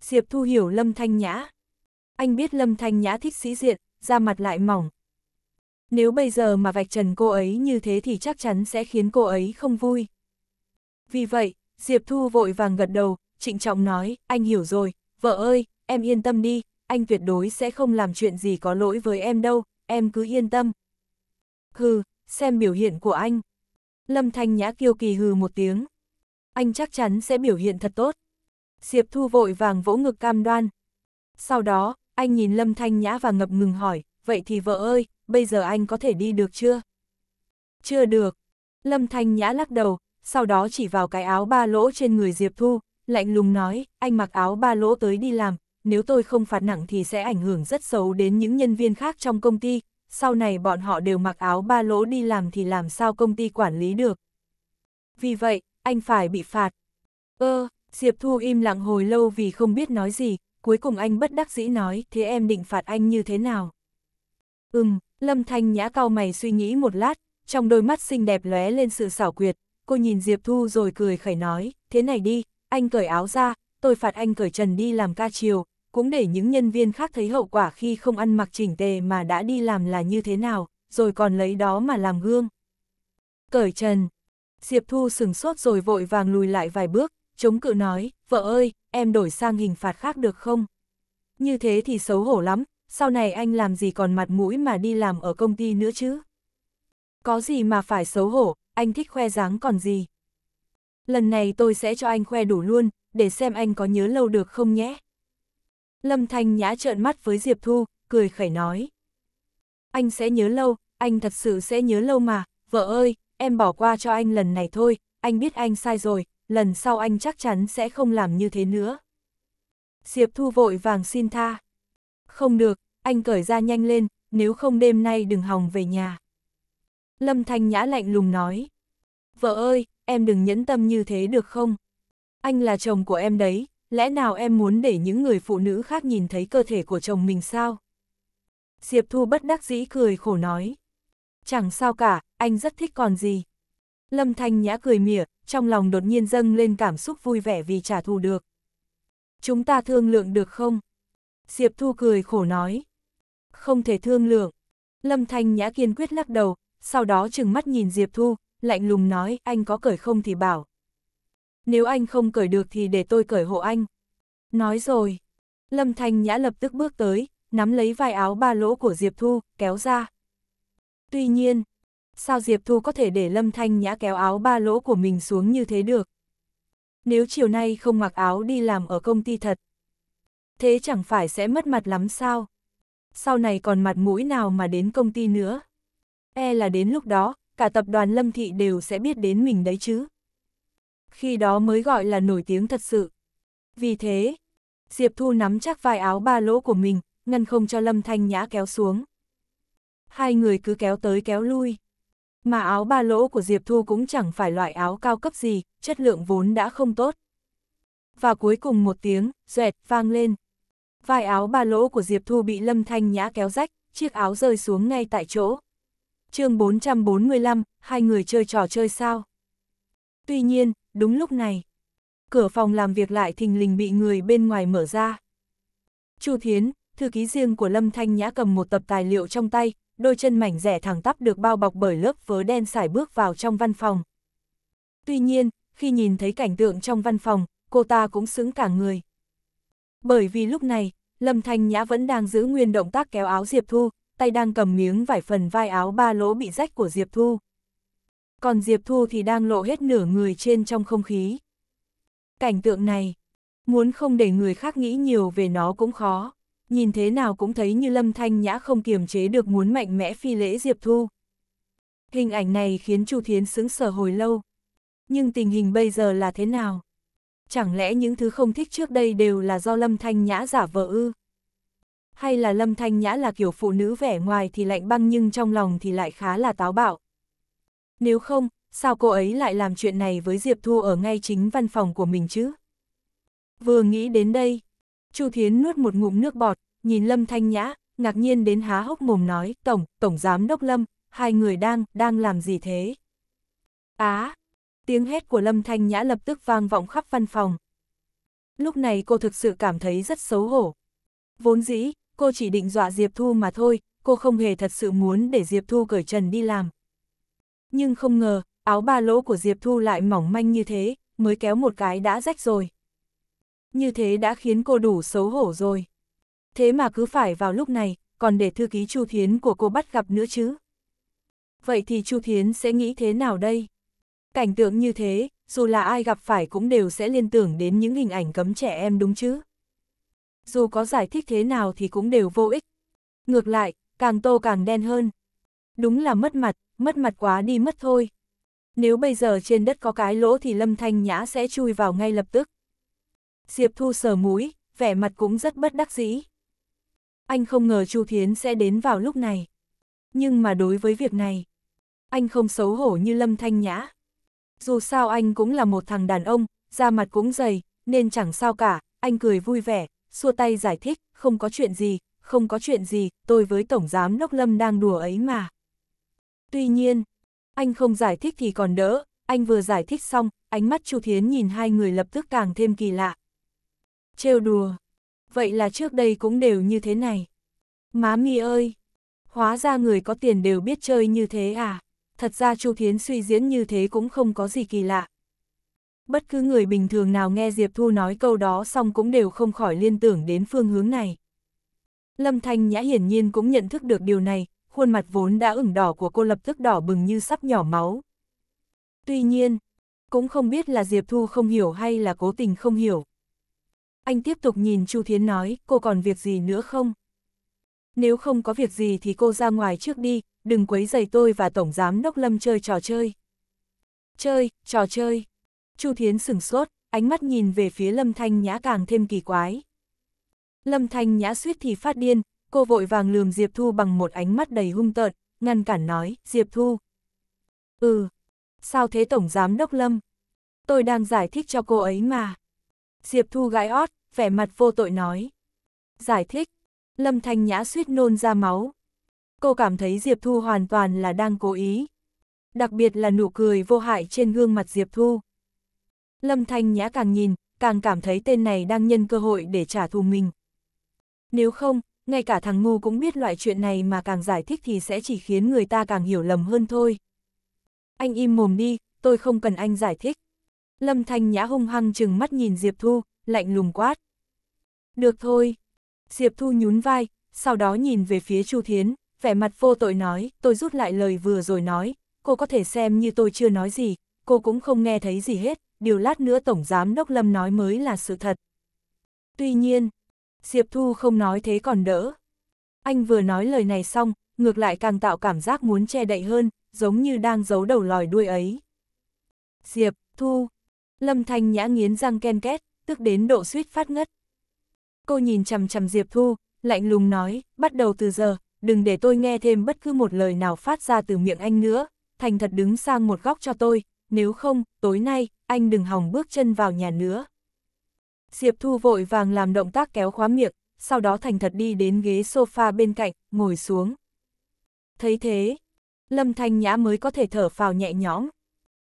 Diệp Thu hiểu Lâm Thanh Nhã. Anh biết Lâm Thanh Nhã thích sĩ diện, da mặt lại mỏng. Nếu bây giờ mà vạch trần cô ấy như thế thì chắc chắn sẽ khiến cô ấy không vui. Vì vậy, Diệp Thu vội vàng gật đầu, trịnh trọng nói, anh hiểu rồi, vợ ơi, em yên tâm đi, anh tuyệt đối sẽ không làm chuyện gì có lỗi với em đâu, em cứ yên tâm. Hừ, xem biểu hiện của anh. Lâm Thanh Nhã kiêu kỳ hừ một tiếng. Anh chắc chắn sẽ biểu hiện thật tốt. Diệp Thu vội vàng vỗ ngực cam đoan. Sau đó, anh nhìn Lâm Thanh Nhã và ngập ngừng hỏi, vậy thì vợ ơi, bây giờ anh có thể đi được chưa? Chưa được. Lâm Thanh Nhã lắc đầu, sau đó chỉ vào cái áo ba lỗ trên người Diệp Thu, lạnh lùng nói, anh mặc áo ba lỗ tới đi làm, nếu tôi không phạt nặng thì sẽ ảnh hưởng rất xấu đến những nhân viên khác trong công ty, sau này bọn họ đều mặc áo ba lỗ đi làm thì làm sao công ty quản lý được. Vì vậy, anh phải bị phạt. Ơ, Diệp Thu im lặng hồi lâu vì không biết nói gì, cuối cùng anh bất đắc dĩ nói, thế em định phạt anh như thế nào? Ừm, Lâm Thanh nhã cao mày suy nghĩ một lát, trong đôi mắt xinh đẹp lóe lên sự xảo quyệt, cô nhìn Diệp Thu rồi cười khẩy nói, thế này đi, anh cởi áo ra, tôi phạt anh cởi trần đi làm ca chiều, cũng để những nhân viên khác thấy hậu quả khi không ăn mặc chỉnh tề mà đã đi làm là như thế nào, rồi còn lấy đó mà làm gương. Cởi trần. Diệp Thu sừng sốt rồi vội vàng lùi lại vài bước, chống cự nói, vợ ơi, em đổi sang hình phạt khác được không? Như thế thì xấu hổ lắm, sau này anh làm gì còn mặt mũi mà đi làm ở công ty nữa chứ? Có gì mà phải xấu hổ, anh thích khoe dáng còn gì? lần này tôi sẽ cho anh khoe đủ luôn, để xem anh có nhớ lâu được không nhé. Lâm Thanh Nhã trợn mắt với Diệp Thu, cười khẩy nói. Anh sẽ nhớ lâu, anh thật sự sẽ nhớ lâu mà, vợ ơi, em bỏ qua cho anh lần này thôi, anh biết anh sai rồi, lần sau anh chắc chắn sẽ không làm như thế nữa. Diệp Thu vội vàng xin tha. Không được, anh cởi ra nhanh lên, nếu không đêm nay đừng hòng về nhà. Lâm Thanh Nhã lạnh lùng nói. Vợ ơi, em đừng nhẫn tâm như thế được không? Anh là chồng của em đấy, lẽ nào em muốn để những người phụ nữ khác nhìn thấy cơ thể của chồng mình sao? Diệp Thu bất đắc dĩ cười khổ nói. Chẳng sao cả, anh rất thích còn gì. Lâm Thanh Nhã cười mỉa, trong lòng đột nhiên dâng lên cảm xúc vui vẻ vì trả thù được. Chúng ta thương lượng được không? Diệp Thu cười khổ nói. Không thể thương lượng. Lâm Thanh Nhã kiên quyết lắc đầu, sau đó trừng mắt nhìn Diệp Thu, lạnh lùng nói, anh có cởi không thì bảo. Nếu anh không cởi được thì để tôi cởi hộ anh. Nói rồi. Lâm Thanh Nhã lập tức bước tới, nắm lấy vai áo ba lỗ của Diệp Thu, kéo ra. Tuy nhiên, sao Diệp Thu có thể để Lâm Thanh Nhã kéo áo ba lỗ của mình xuống như thế được? Nếu chiều nay không mặc áo đi làm ở công ty thật, thế chẳng phải sẽ mất mặt lắm sao? Sau này còn mặt mũi nào mà đến công ty nữa? E là đến lúc đó, cả tập đoàn Lâm Thị đều sẽ biết đến mình đấy chứ. Khi đó mới gọi là nổi tiếng thật sự. Vì thế, Diệp Thu nắm chắc vai áo ba lỗ của mình, ngăn không cho Lâm Thanh Nhã kéo xuống. Hai người cứ kéo tới kéo lui. Mà áo ba lỗ của Diệp Thu cũng chẳng phải loại áo cao cấp gì, chất lượng vốn đã không tốt. Và cuối cùng một tiếng, duẹt, vang lên. Vai áo ba lỗ của Diệp Thu bị Lâm Thanh Nhã kéo rách, chiếc áo rơi xuống ngay tại chỗ chương 445, hai người chơi trò chơi sao? Tuy nhiên, đúng lúc này, cửa phòng làm việc lại thình lình bị người bên ngoài mở ra. Chu Thiến, thư ký riêng của Lâm Thanh Nhã cầm một tập tài liệu trong tay, đôi chân mảnh rẻ thẳng tắp được bao bọc bởi lớp vớ đen xải bước vào trong văn phòng. Tuy nhiên, khi nhìn thấy cảnh tượng trong văn phòng, cô ta cũng sững cả người. Bởi vì lúc này, Lâm Thanh Nhã vẫn đang giữ nguyên động tác kéo áo Diệp Thu, tay đang cầm miếng vải phần vai áo ba lỗ bị rách của Diệp Thu. Còn Diệp Thu thì đang lộ hết nửa người trên trong không khí. Cảnh tượng này, muốn không để người khác nghĩ nhiều về nó cũng khó, nhìn thế nào cũng thấy như lâm thanh nhã không kiềm chế được muốn mạnh mẽ phi lễ Diệp Thu. Hình ảnh này khiến Chu Thiến sững sờ hồi lâu. Nhưng tình hình bây giờ là thế nào? Chẳng lẽ những thứ không thích trước đây đều là do Lâm Thanh Nhã giả vợ ư? hay là Lâm Thanh Nhã là kiểu phụ nữ vẻ ngoài thì lạnh băng nhưng trong lòng thì lại khá là táo bạo. Nếu không, sao cô ấy lại làm chuyện này với Diệp Thu ở ngay chính văn phòng của mình chứ? Vừa nghĩ đến đây, Chu Thiến nuốt một ngụm nước bọt, nhìn Lâm Thanh Nhã, ngạc nhiên đến há hốc mồm nói, Tổng, Tổng Giám Đốc Lâm, hai người đang, đang làm gì thế? Á! À, tiếng hét của Lâm Thanh Nhã lập tức vang vọng khắp văn phòng. Lúc này cô thực sự cảm thấy rất xấu hổ. Vốn dĩ, cô chỉ định dọa Diệp Thu mà thôi, cô không hề thật sự muốn để Diệp Thu cởi trần đi làm. Nhưng không ngờ, áo ba lỗ của Diệp Thu lại mỏng manh như thế, mới kéo một cái đã rách rồi. Như thế đã khiến cô đủ xấu hổ rồi. Thế mà cứ phải vào lúc này, còn để thư ký Chu Thiến của cô bắt gặp nữa chứ. Vậy thì Chu Thiến sẽ nghĩ thế nào đây? Cảnh tượng như thế, dù là ai gặp phải cũng đều sẽ liên tưởng đến những hình ảnh cấm trẻ em đúng chứ? dù có giải thích thế nào thì cũng đều vô ích. Ngược lại, càng tô càng đen hơn. Đúng là mất mặt, mất mặt quá đi mất thôi. Nếu bây giờ trên đất có cái lỗ thì Lâm Thanh Nhã sẽ chui vào ngay lập tức. Diệp Thu sờ mũi, vẻ mặt cũng rất bất đắc dĩ. Anh không ngờ Chu Thiến sẽ đến vào lúc này. Nhưng mà đối với việc này, anh không xấu hổ như Lâm Thanh Nhã. Dù sao anh cũng là một thằng đàn ông, da mặt cũng dày, nên chẳng sao cả, anh cười vui vẻ, xua tay giải thích, không có chuyện gì, không có chuyện gì, tôi với Tổng Giám Đốc Lâm đang đùa ấy mà. Tuy nhiên, anh không giải thích thì còn đỡ, anh vừa giải thích xong, ánh mắt Chu Thiến nhìn hai người lập tức càng thêm kỳ lạ. Trêu đùa. Vậy là trước đây cũng đều như thế này. Má mi ơi! Hóa ra người có tiền đều biết chơi như thế à? Thật ra Chu Thiến suy diễn như thế cũng không có gì kỳ lạ bất cứ người bình thường nào nghe Diệp Thu nói câu đó xong cũng đều không khỏi liên tưởng đến phương hướng này. Lâm Thanh Nhã hiển nhiên cũng nhận thức được điều này, khuôn mặt vốn đã ửng đỏ của cô lập tức đỏ bừng như sắp nhỏ máu. Tuy nhiên, cũng không biết là Diệp Thu không hiểu hay là cố tình không hiểu. Anh tiếp tục nhìn Chu Thiến nói, cô còn việc gì nữa không? Nếu không có việc gì thì cô ra ngoài trước đi, đừng quấy giày tôi và Tổng Giám Đốc Lâm chơi trò chơi. Chơi, trò chơi. Chu Thiến sừng sốt, ánh mắt nhìn về phía Lâm Thanh Nhã càng thêm kỳ quái. Lâm Thanh Nhã suýt thì phát điên, cô vội vàng lườm Diệp Thu bằng một ánh mắt đầy hung tợn, ngăn cản nói, Diệp Thu. Ừ, sao thế Tổng Giám Đốc Lâm? Tôi đang giải thích cho cô ấy mà. Diệp Thu gãi ót, vẻ mặt vô tội nói. Giải thích, Lâm Thanh Nhã suýt nôn ra máu. Cô cảm thấy Diệp Thu hoàn toàn là đang cố ý. Đặc biệt là nụ cười vô hại trên gương mặt Diệp Thu. Lâm Thanh Nhã càng nhìn, càng cảm thấy tên này đang nhân cơ hội để trả thù mình. Nếu không, ngay cả thằng ngu cũng biết loại chuyện này mà càng giải thích thì sẽ chỉ khiến người ta càng hiểu lầm hơn thôi. Anh im mồm đi, tôi không cần anh giải thích. Lâm Thanh Nhã hung hăng chừng mắt nhìn Diệp Thu, lạnh lùng quát. Được thôi. Diệp Thu nhún vai, sau đó nhìn về phía Chu Thiến, vẻ mặt vô tội nói, tôi rút lại lời vừa rồi nói, cô có thể xem như tôi chưa nói gì, cô cũng không nghe thấy gì hết, điều lát nữa Tổng Giám Đốc Lâm nói mới là sự thật. Tuy nhiên, Diệp Thu không nói thế còn đỡ. Anh vừa nói lời này xong, ngược lại càng tạo cảm giác muốn che đậy hơn, giống như đang giấu đầu lòi đuôi ấy. Diệp, Thu, Lâm Thanh nhã nghiến răng ken két, tức đến độ suýt phát ngất. Cô nhìn chằm chằm Diệp Thu, lạnh lùng nói, bắt đầu từ giờ, đừng để tôi nghe thêm bất cứ một lời nào phát ra từ miệng anh nữa, thành thật đứng sang một góc cho tôi, nếu không, tối nay, anh đừng hòng bước chân vào nhà nữa. Diệp Thu vội vàng làm động tác kéo khóa miệng, sau đó thành thật đi đến ghế sofa bên cạnh, ngồi xuống. Thấy thế, Lâm Thanh Nhã mới có thể thở phào nhẹ nhõm.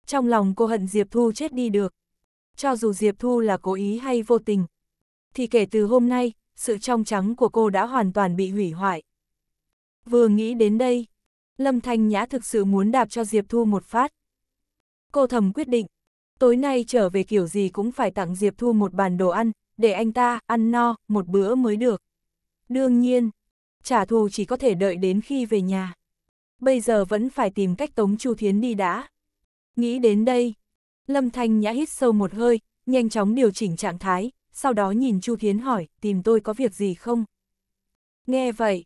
Trong lòng cô hận Diệp Thu chết đi được. Cho dù Diệp Thu là cố ý hay vô tình, thì kể từ hôm nay, sự trong trắng của cô đã hoàn toàn bị hủy hoại. Vừa nghĩ đến đây, Lâm Thanh Nhã thực sự muốn đạp cho Diệp Thu một phát. Cô thầm quyết định, tối nay trở về kiểu gì cũng phải tặng Diệp Thu một bàn đồ ăn, để anh ta ăn no một bữa mới được. Đương nhiên, trả thù chỉ có thể đợi đến khi về nhà. Bây giờ vẫn phải tìm cách tống Chu Thiến đi đã. Nghĩ đến đây, Lâm Thanh Nhã hít sâu một hơi, nhanh chóng điều chỉnh trạng thái, sau đó nhìn Chu Thiến hỏi, tìm tôi có việc gì không? Nghe vậy,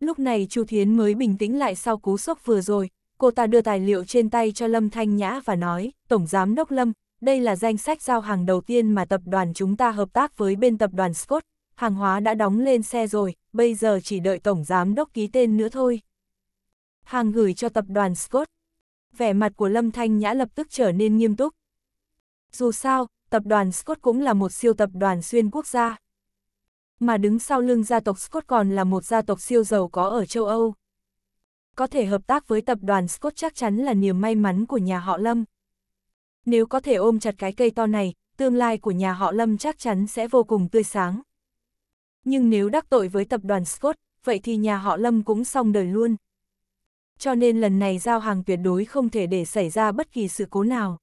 lúc này Chu Thiến mới bình tĩnh lại sau cú sốc vừa rồi, cô ta đưa tài liệu trên tay cho Lâm Thanh Nhã và nói, Tổng Giám Đốc Lâm, đây là danh sách giao hàng đầu tiên mà tập đoàn chúng ta hợp tác với bên tập đoàn Scott, hàng hóa đã đóng lên xe rồi, bây giờ chỉ đợi Tổng Giám Đốc ký tên nữa thôi. Hàng gửi cho tập đoàn Scott. Vẻ mặt của Lâm Thanh Nhã lập tức trở nên nghiêm túc. Dù sao, tập đoàn Scott cũng là một siêu tập đoàn xuyên quốc gia. Mà đứng sau lưng gia tộc Scott còn là một gia tộc siêu giàu có ở châu Âu có thể hợp tác với tập đoàn Scott chắc chắn là niềm may mắn của nhà họ Lâm. Nếu có thể ôm chặt cái cây to này, tương lai của nhà họ Lâm chắc chắn sẽ vô cùng tươi sáng. Nhưng nếu đắc tội với tập đoàn Scott, vậy thì nhà họ Lâm cũng xong đời luôn. Cho nên lần này giao hàng tuyệt đối không thể để xảy ra bất kỳ sự cố nào.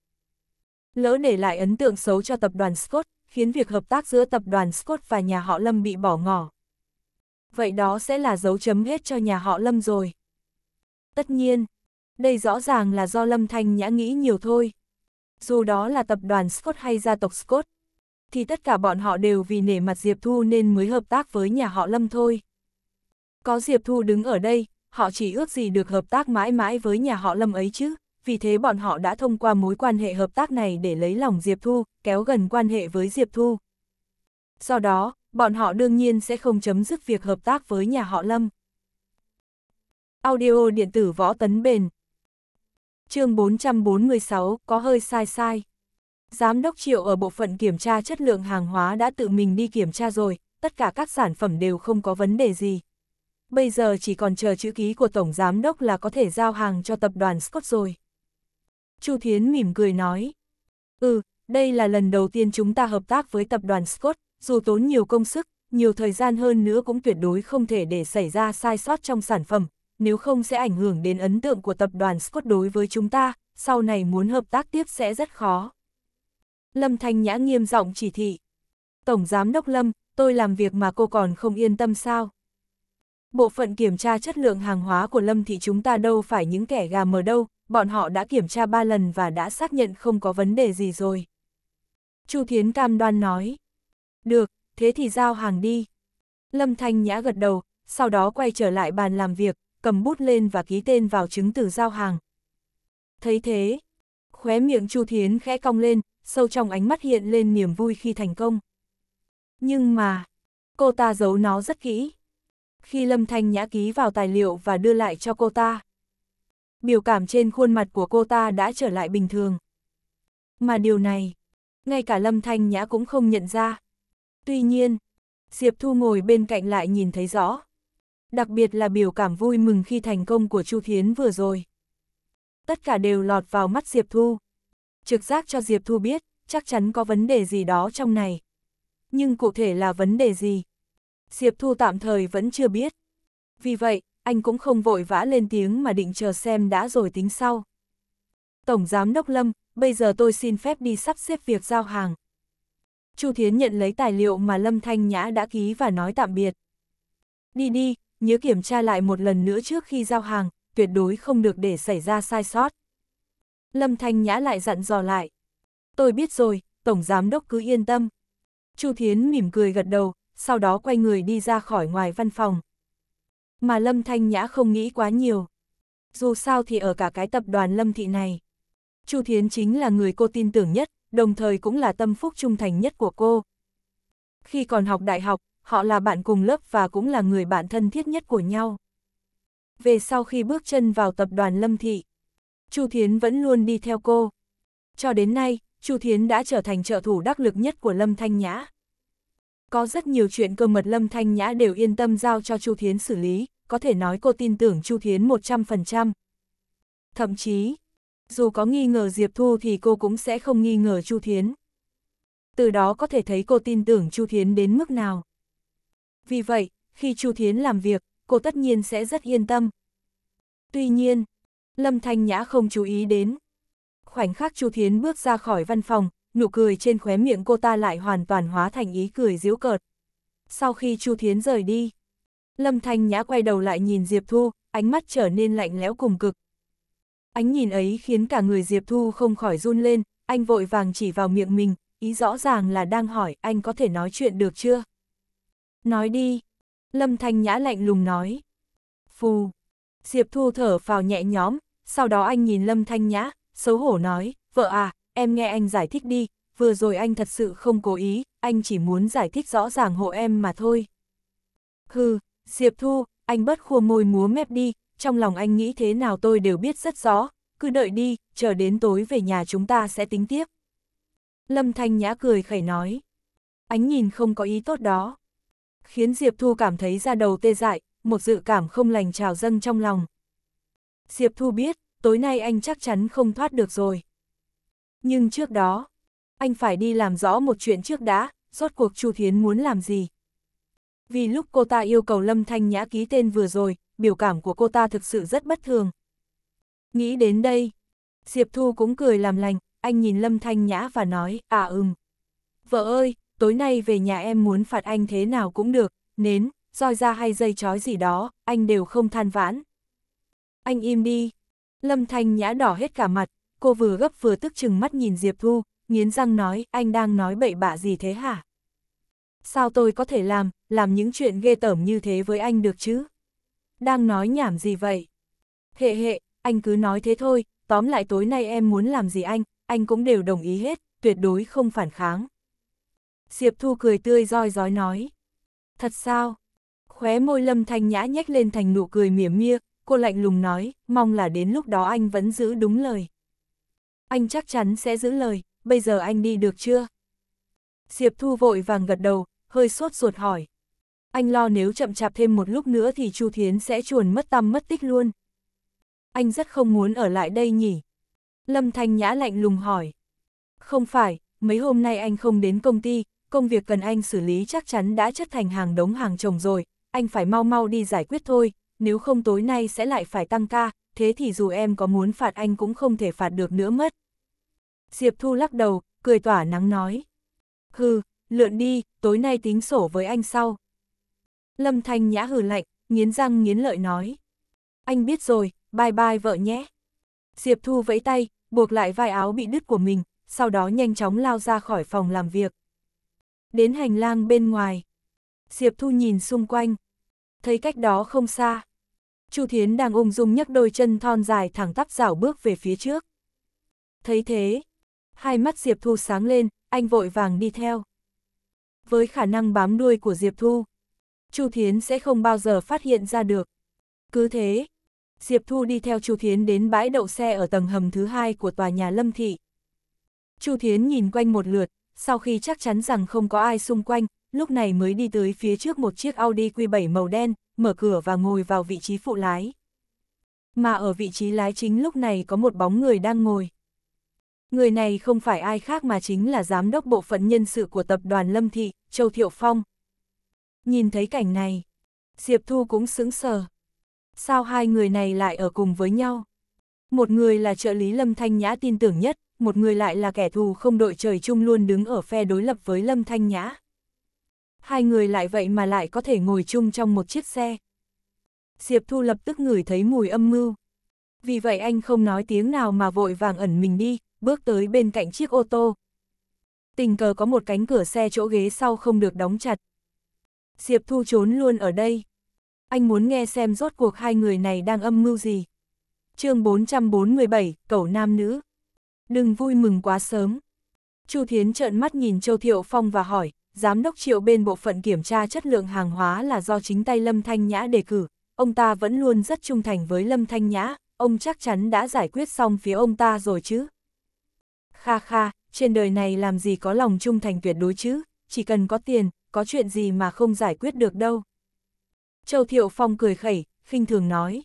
Lỡ để lại ấn tượng xấu cho tập đoàn Scott, khiến việc hợp tác giữa tập đoàn Scott và nhà họ Lâm bị bỏ ngỏ. Vậy đó sẽ là dấu chấm hết cho nhà họ Lâm rồi. Tất nhiên, đây rõ ràng là do Lâm Thanh Nhã nghĩ nhiều thôi. Dù đó là tập đoàn Scott hay gia tộc Scott, thì tất cả bọn họ đều vì nể mặt Diệp Thu nên mới hợp tác với nhà họ Lâm thôi. Có Diệp Thu đứng ở đây, họ chỉ ước gì được hợp tác mãi mãi với nhà họ Lâm ấy chứ, vì thế bọn họ đã thông qua mối quan hệ hợp tác này để lấy lòng Diệp Thu, kéo gần quan hệ với Diệp Thu. Do đó, bọn họ đương nhiên sẽ không chấm dứt việc hợp tác với nhà họ Lâm. Audio điện tử võ tấn bền. chương 446 có hơi sai sai. Giám đốc Triệu ở bộ phận kiểm tra chất lượng hàng hóa đã tự mình đi kiểm tra rồi, tất cả các sản phẩm đều không có vấn đề gì. Bây giờ chỉ còn chờ chữ ký của Tổng Giám đốc là có thể giao hàng cho tập đoàn Scott rồi. Chu Thiến mỉm cười nói. Ừ, đây là lần đầu tiên chúng ta hợp tác với tập đoàn Scott, dù tốn nhiều công sức, nhiều thời gian hơn nữa cũng tuyệt đối không thể để xảy ra sai sót trong sản phẩm, nếu không sẽ ảnh hưởng đến ấn tượng của tập đoàn Scott đối với chúng ta, sau này muốn hợp tác tiếp sẽ rất khó. Lâm Thanh Nhã nghiêm giọng chỉ thị. Tổng Giám Đốc Lâm, tôi làm việc mà cô còn không yên tâm sao? Bộ phận kiểm tra chất lượng hàng hóa của Lâm thì chúng ta đâu phải những kẻ gà mờ đâu, bọn họ đã kiểm tra 3 lần và đã xác nhận không có vấn đề gì rồi. Chu Thiến cam đoan nói. Được, thế thì giao hàng đi. Lâm Thanh Nhã gật đầu, sau đó quay trở lại bàn làm việc, cầm bút lên và ký tên vào chứng từ giao hàng. Thấy thế, khóe miệng Chu Thiến khẽ cong lên, sâu trong ánh mắt hiện lên niềm vui khi thành công. Nhưng mà, cô ta giấu nó rất kỹ. Khi Lâm Thanh Nhã ký vào tài liệu và đưa lại cho cô ta, biểu cảm trên khuôn mặt của cô ta đã trở lại bình thường. Mà điều này, ngay cả Lâm Thanh Nhã cũng không nhận ra. Tuy nhiên, Diệp Thu ngồi bên cạnh lại nhìn thấy rõ đặc biệt là biểu cảm vui mừng khi thành công của Chu Thiến vừa rồi. Tất cả đều lọt vào mắt Diệp Thu. Trực giác cho Diệp Thu biết, chắc chắn có vấn đề gì đó trong này. Nhưng cụ thể là vấn đề gì? Diệp Thu tạm thời vẫn chưa biết. Vì vậy, anh cũng không vội vã lên tiếng mà định chờ xem đã rồi tính sau. Tổng Giám Đốc Lâm, bây giờ tôi xin phép đi sắp xếp việc giao hàng. Chu Thiến nhận lấy tài liệu mà Lâm Thanh Nhã đã ký và nói tạm biệt. Đi đi, nhớ kiểm tra lại một lần nữa trước khi giao hàng, tuyệt đối không được để xảy ra sai sót. Lâm Thanh Nhã lại dặn dò lại. Tôi biết rồi, Tổng Giám Đốc cứ yên tâm. Chu Thiến mỉm cười gật đầu, sau đó quay người đi ra khỏi ngoài văn phòng. Mà Lâm Thanh Nhã không nghĩ quá nhiều. Dù sao thì ở cả cái tập đoàn Lâm Thị này, Chu Thiến chính là người cô tin tưởng nhất, đồng thời cũng là tâm phúc trung thành nhất của cô. Khi còn học đại học, họ là bạn cùng lớp và cũng là người bạn thân thiết nhất của nhau. Về sau khi bước chân vào tập đoàn Lâm Thị, Chu Thiến vẫn luôn đi theo cô. Cho đến nay, Chu Thiến đã trở thành trợ thủ đắc lực nhất của Lâm Thanh Nhã. Có rất nhiều chuyện cơ mật Lâm Thanh Nhã đều yên tâm giao cho Chu Thiến xử lý, có thể nói cô tin tưởng Chu Thiến 100%. Thậm chí, dù có nghi ngờ Diệp Thu thì cô cũng sẽ không nghi ngờ Chu Thiến. Từ đó có thể thấy cô tin tưởng Chu Thiến đến mức nào vì vậy, khi Chu Thiến làm việc, cô tất nhiên sẽ rất yên tâm. Tuy nhiên, Lâm Thanh Nhã không chú ý đến. Khoảnh khắc Chu Thiến bước ra khỏi văn phòng, nụ cười trên khóe miệng cô ta lại hoàn toàn hóa thành ý cười giễu cợt. Sau khi Chu Thiến rời đi, Lâm Thanh Nhã quay đầu lại nhìn Diệp Thu, ánh mắt trở nên lạnh lẽo cùng cực. Ánh nhìn ấy khiến cả người Diệp Thu không khỏi run lên, anh vội vàng chỉ vào miệng mình, ý rõ ràng là đang hỏi anh có thể nói chuyện được chưa? Nói đi. Lâm Thanh Nhã lạnh lùng nói. Phù. Diệp Thu thở vào nhẹ nhóm, sau đó anh nhìn Lâm Thanh Nhã, xấu hổ nói, vợ à, em nghe anh giải thích đi, vừa rồi anh thật sự không cố ý, anh chỉ muốn giải thích rõ ràng hộ em mà thôi. Hừ, Diệp Thu, anh bớt khua môi múa mép đi, trong lòng anh nghĩ thế nào tôi đều biết rất rõ, cứ đợi đi, chờ đến tối về nhà chúng ta sẽ tính tiếp. Lâm Thanh Nhã cười khẩy nói, ánh nhìn không có ý tốt đó khiến Diệp Thu cảm thấy ra đầu tê dại, một dự cảm không lành trào dâng trong lòng. Diệp Thu biết, tối nay anh chắc chắn không thoát được rồi. Nhưng trước đó, anh phải đi làm rõ một chuyện trước đã, rốt cuộc Chu Thiến muốn làm gì. Vì lúc cô ta yêu cầu Lâm Thanh Nhã ký tên vừa rồi, biểu cảm của cô ta thực sự rất bất thường. Nghĩ đến đây, Diệp Thu cũng cười làm lành, anh nhìn Lâm Thanh Nhã và nói, à ừm. Vợ ơi, tối nay về nhà em muốn phạt anh thế nào cũng được, nến, roi ra hay dây chói gì đó, anh đều không than vãn. Anh im đi. Lâm Thanh Nhã đỏ hết cả mặt, cô vừa gấp vừa tức chừng mắt nhìn Diệp Thu, nghiến răng nói, anh đang nói bậy bạ gì thế hả? Sao tôi có thể làm, làm những chuyện ghê tởm như thế với anh được chứ? Đang nói nhảm gì vậy? Hệ hệ, anh cứ nói thế thôi, tóm lại tối nay em muốn làm gì anh, anh cũng đều đồng ý hết, tuyệt đối không phản kháng. Diệp Thu cười tươi roi rói nói. Thật sao? Khóe môi Lâm Thanh Nhã nhếch lên thành nụ cười mỉa mia, cô lạnh lùng nói, mong là đến lúc đó anh vẫn giữ đúng lời. Anh chắc chắn sẽ giữ lời, bây giờ anh đi được chưa? Diệp Thu vội vàng gật đầu, hơi sốt ruột hỏi. Anh lo nếu chậm chạp thêm một lúc nữa thì Chu Thiến sẽ chuồn mất tâm mất tích luôn. Anh rất không muốn ở lại đây nhỉ? Lâm Thanh Nhã lạnh lùng hỏi. Không phải, mấy hôm nay anh không đến công ty, công việc cần anh xử lý chắc chắn đã chất thành hàng đống hàng chồng rồi, anh phải mau mau đi giải quyết thôi, nếu không tối nay sẽ lại phải tăng ca, thế thì dù em có muốn phạt anh cũng không thể phạt được nữa mất. Diệp Thu lắc đầu, cười tỏa nắng nói. Hừ, lượn đi, tối nay tính sổ với anh sau. Lâm Thanh Nhã hừ lạnh, nghiến răng nghiến lợi nói. Anh biết rồi, bye bye vợ nhé. Diệp Thu vẫy tay, buộc lại vai áo bị đứt của mình, sau đó nhanh chóng lao ra khỏi phòng làm việc đến hành lang bên ngoài. Diệp Thu nhìn xung quanh, thấy cách đó không xa. Chu Thiến đang ung dung nhấc đôi chân thon dài thẳng tắp rảo bước về phía trước. Thấy thế, hai mắt Diệp Thu sáng lên, anh vội vàng đi theo. Với khả năng bám đuôi của Diệp Thu, Chu Thiến sẽ không bao giờ phát hiện ra được. Cứ thế, Diệp Thu đi theo Chu Thiến đến bãi đậu xe ở tầng hầm thứ hai của tòa nhà Lâm Thị. Chu Thiến nhìn quanh một lượt, sau khi chắc chắn rằng không có ai xung quanh, lúc này mới đi tới phía trước một chiếc Audi Q7 màu đen, mở cửa và ngồi vào vị trí phụ lái. Mà ở vị trí lái chính lúc này có một bóng người đang ngồi. Người này không phải ai khác mà chính là giám đốc bộ phận nhân sự của tập đoàn Lâm Thị, Châu Thiệu Phong. Nhìn thấy cảnh này, Diệp Thu cũng sững sờ. Sao hai người này lại ở cùng với nhau? Một người là trợ lý Lâm Thanh Nhã tin tưởng nhất, một người lại là kẻ thù không đội trời chung luôn đứng ở phe đối lập với Lâm Thanh Nhã. Hai người lại vậy mà lại có thể ngồi chung trong một chiếc xe. Diệp Thu lập tức ngửi thấy mùi âm mưu. Vì vậy anh không nói tiếng nào mà vội vàng ẩn mình đi, bước tới bên cạnh chiếc ô tô. Tình cờ có một cánh cửa xe chỗ ghế sau không được đóng chặt. Diệp Thu trốn luôn ở đây. Anh muốn nghe xem rốt cuộc hai người này đang âm mưu gì. chương 447, Cẩu Nam Nữ đừng vui mừng quá sớm. Chu Thiến trợn mắt nhìn Châu Thiệu Phong và hỏi, giám đốc triệu bên bộ phận kiểm tra chất lượng hàng hóa là do chính tay Lâm Thanh Nhã đề cử, ông ta vẫn luôn rất trung thành với Lâm Thanh Nhã, ông chắc chắn đã giải quyết xong phía ông ta rồi chứ. Kha kha, trên đời này làm gì có lòng trung thành tuyệt đối chứ, chỉ cần có tiền, có chuyện gì mà không giải quyết được đâu. Châu Thiệu Phong cười khẩy, khinh thường nói.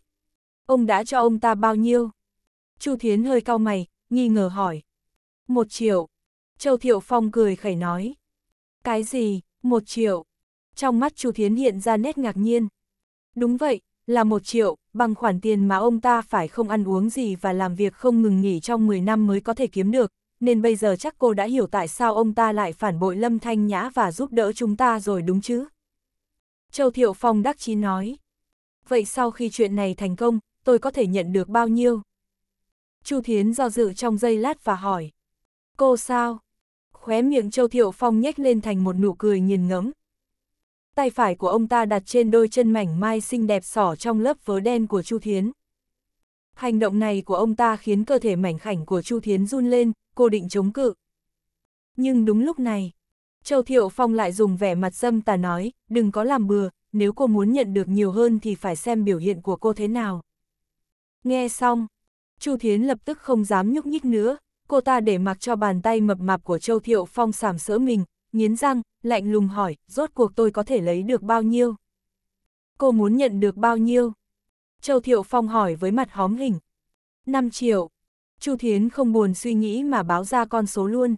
Ông đã cho ông ta bao nhiêu? Chu Thiến hơi cau mày, nghi ngờ hỏi. Một triệu. Châu Thiệu Phong cười khẩy nói. Cái gì, một triệu? Trong mắt Chu Thiến hiện ra nét ngạc nhiên. Đúng vậy, là một triệu, bằng khoản tiền mà ông ta phải không ăn uống gì và làm việc không ngừng nghỉ trong 10 năm mới có thể kiếm được, nên bây giờ chắc cô đã hiểu tại sao ông ta lại phản bội Lâm Thanh Nhã và giúp đỡ chúng ta rồi đúng chứ? Châu Thiệu Phong đắc chí nói. Vậy sau khi chuyện này thành công, tôi có thể nhận được bao nhiêu? Chu Thiến do dự trong giây lát và hỏi. Cô sao? Khóe miệng Châu Thiệu Phong nhếch lên thành một nụ cười nghiền ngẫm. Tay phải của ông ta đặt trên đôi chân mảnh mai xinh đẹp sỏ trong lớp vớ đen của Chu Thiến. Hành động này của ông ta khiến cơ thể mảnh khảnh của Chu Thiến run lên, cô định chống cự. Nhưng đúng lúc này, Châu Thiệu Phong lại dùng vẻ mặt dâm tà nói, đừng có làm bừa, nếu cô muốn nhận được nhiều hơn thì phải xem biểu hiện của cô thế nào. Nghe xong, Chu Thiến lập tức không dám nhúc nhích nữa, cô ta để mặc cho bàn tay mập mạp của Châu Thiệu Phong sàm sỡ mình, nghiến răng, lạnh lùng hỏi, rốt cuộc tôi có thể lấy được bao nhiêu? Cô muốn nhận được bao nhiêu? Châu Thiệu Phong hỏi với mặt hóm hình. 5 triệu. Chu Thiến không buồn suy nghĩ mà báo ra con số luôn.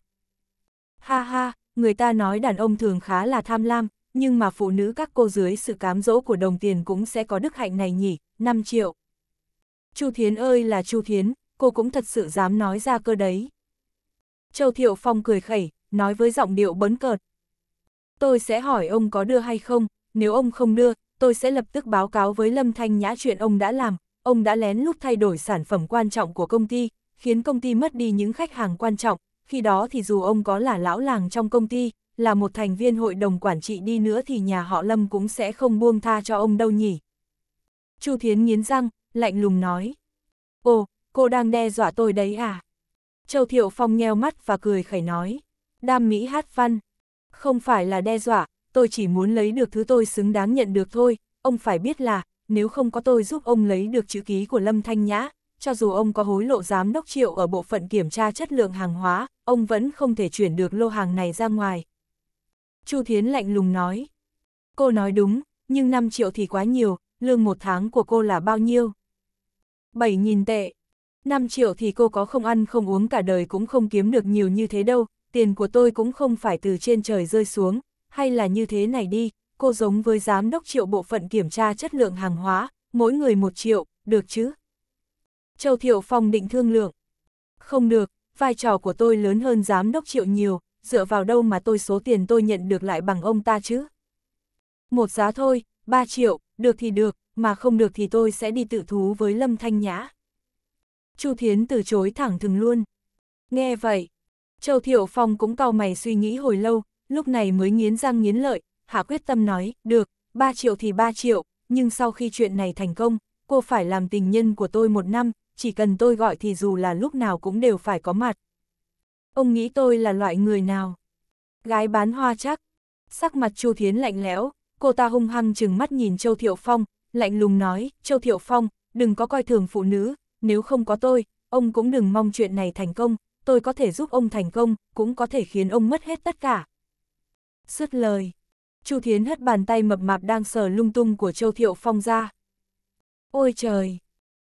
Ha ha, người ta nói đàn ông thường khá là tham lam, nhưng mà phụ nữ các cô dưới sự cám dỗ của đồng tiền cũng sẽ có đức hạnh này nhỉ, 5 triệu. Chu Thiến ơi là Chu Thiến, cô cũng thật sự dám nói ra cơ đấy. Châu Thiệu Phong cười khẩy, nói với giọng điệu bấn cợt. Tôi sẽ hỏi ông có đưa hay không, nếu ông không đưa, tôi sẽ lập tức báo cáo với Lâm Thanh Nhã chuyện ông đã làm, ông đã lén lúc thay đổi sản phẩm quan trọng của công ty, khiến công ty mất đi những khách hàng quan trọng, khi đó thì dù ông có là lão làng trong công ty, là một thành viên hội đồng quản trị đi nữa thì nhà họ Lâm cũng sẽ không buông tha cho ông đâu nhỉ. Chu Thiến nghiến răng, lạnh lùng nói. Ồ, cô đang đe dọa tôi đấy à? Châu Thiệu Phong nheo mắt và cười khẩy nói. Đam mỹ hát văn. Không phải là đe dọa, tôi chỉ muốn lấy được thứ tôi xứng đáng nhận được thôi. Ông phải biết là, nếu không có tôi giúp ông lấy được chữ ký của Lâm Thanh Nhã, cho dù ông có hối lộ giám đốc triệu ở bộ phận kiểm tra chất lượng hàng hóa, ông vẫn không thể chuyển được lô hàng này ra ngoài. Chu Thiến lạnh lùng nói. Cô nói đúng, nhưng 5 triệu thì quá nhiều, lương một tháng của cô là bao nhiêu? 7.000 tệ. 5 triệu thì cô có không ăn không uống cả đời cũng không kiếm được nhiều như thế đâu, tiền của tôi cũng không phải từ trên trời rơi xuống, hay là như thế này đi, cô giống với giám đốc triệu bộ phận kiểm tra chất lượng hàng hóa, mỗi người 1 triệu, được chứ? Châu Thiệu Phong định thương lượng. Không được, vai trò của tôi lớn hơn giám đốc triệu nhiều, dựa vào đâu mà tôi số tiền tôi nhận được lại bằng ông ta chứ? Một giá thôi, 3 triệu, được thì được, mà không được thì tôi sẽ đi tự thú với Lâm Thanh Nhã. Chu Thiến từ chối thẳng thừng luôn. Nghe vậy, Châu Thiệu Phong cũng cau mày suy nghĩ hồi lâu, lúc này mới nghiến răng nghiến lợi, hạ quyết tâm nói, được, 3 triệu thì 3 triệu, nhưng sau khi chuyện này thành công, cô phải làm tình nhân của tôi một năm, chỉ cần tôi gọi thì dù là lúc nào cũng đều phải có mặt. Ông nghĩ tôi là loại người nào? Gái bán hoa chắc. Sắc mặt Chu Thiến lạnh lẽo, cô ta hung hăng chừng mắt nhìn Châu Thiệu Phong, lạnh lùng nói, Châu Thiệu Phong, đừng có coi thường phụ nữ, nếu không có tôi, ông cũng đừng mong chuyện này thành công, tôi có thể giúp ông thành công, cũng có thể khiến ông mất hết tất cả. Sứt lời, Chu Thiến hất bàn tay mập mạp đang sờ lung tung của Châu Thiệu Phong ra. Ôi trời!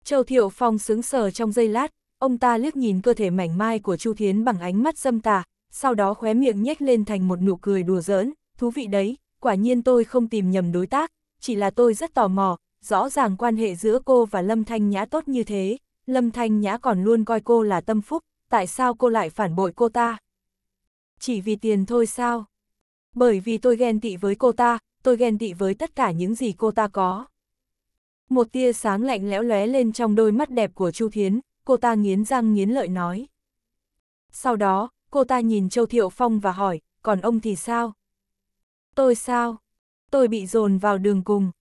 Châu Thiệu Phong sướng sờ trong giây lát, ông ta liếc nhìn cơ thể mảnh mai của Chu Thiến bằng ánh mắt dâm tà, sau đó khóe miệng nhếch lên thành một nụ cười đùa giỡn, thú vị đấy, quả nhiên tôi không tìm nhầm đối tác, chỉ là tôi rất tò mò, rõ ràng quan hệ giữa cô và Lâm Thanh Nhã tốt như thế, Lâm Thanh Nhã còn luôn coi cô là tâm phúc, tại sao cô lại phản bội cô ta? Chỉ vì tiền thôi sao? Bởi vì tôi ghen tị với cô ta, tôi ghen tị với tất cả những gì cô ta có. Một tia sáng lạnh lẽo lóe lên trong đôi mắt đẹp của Chu Thiến, cô ta nghiến răng nghiến lợi nói. Sau đó, cô ta nhìn Châu Thiệu Phong và hỏi, còn ông thì sao? Tôi sao? Tôi bị dồn vào đường cùng.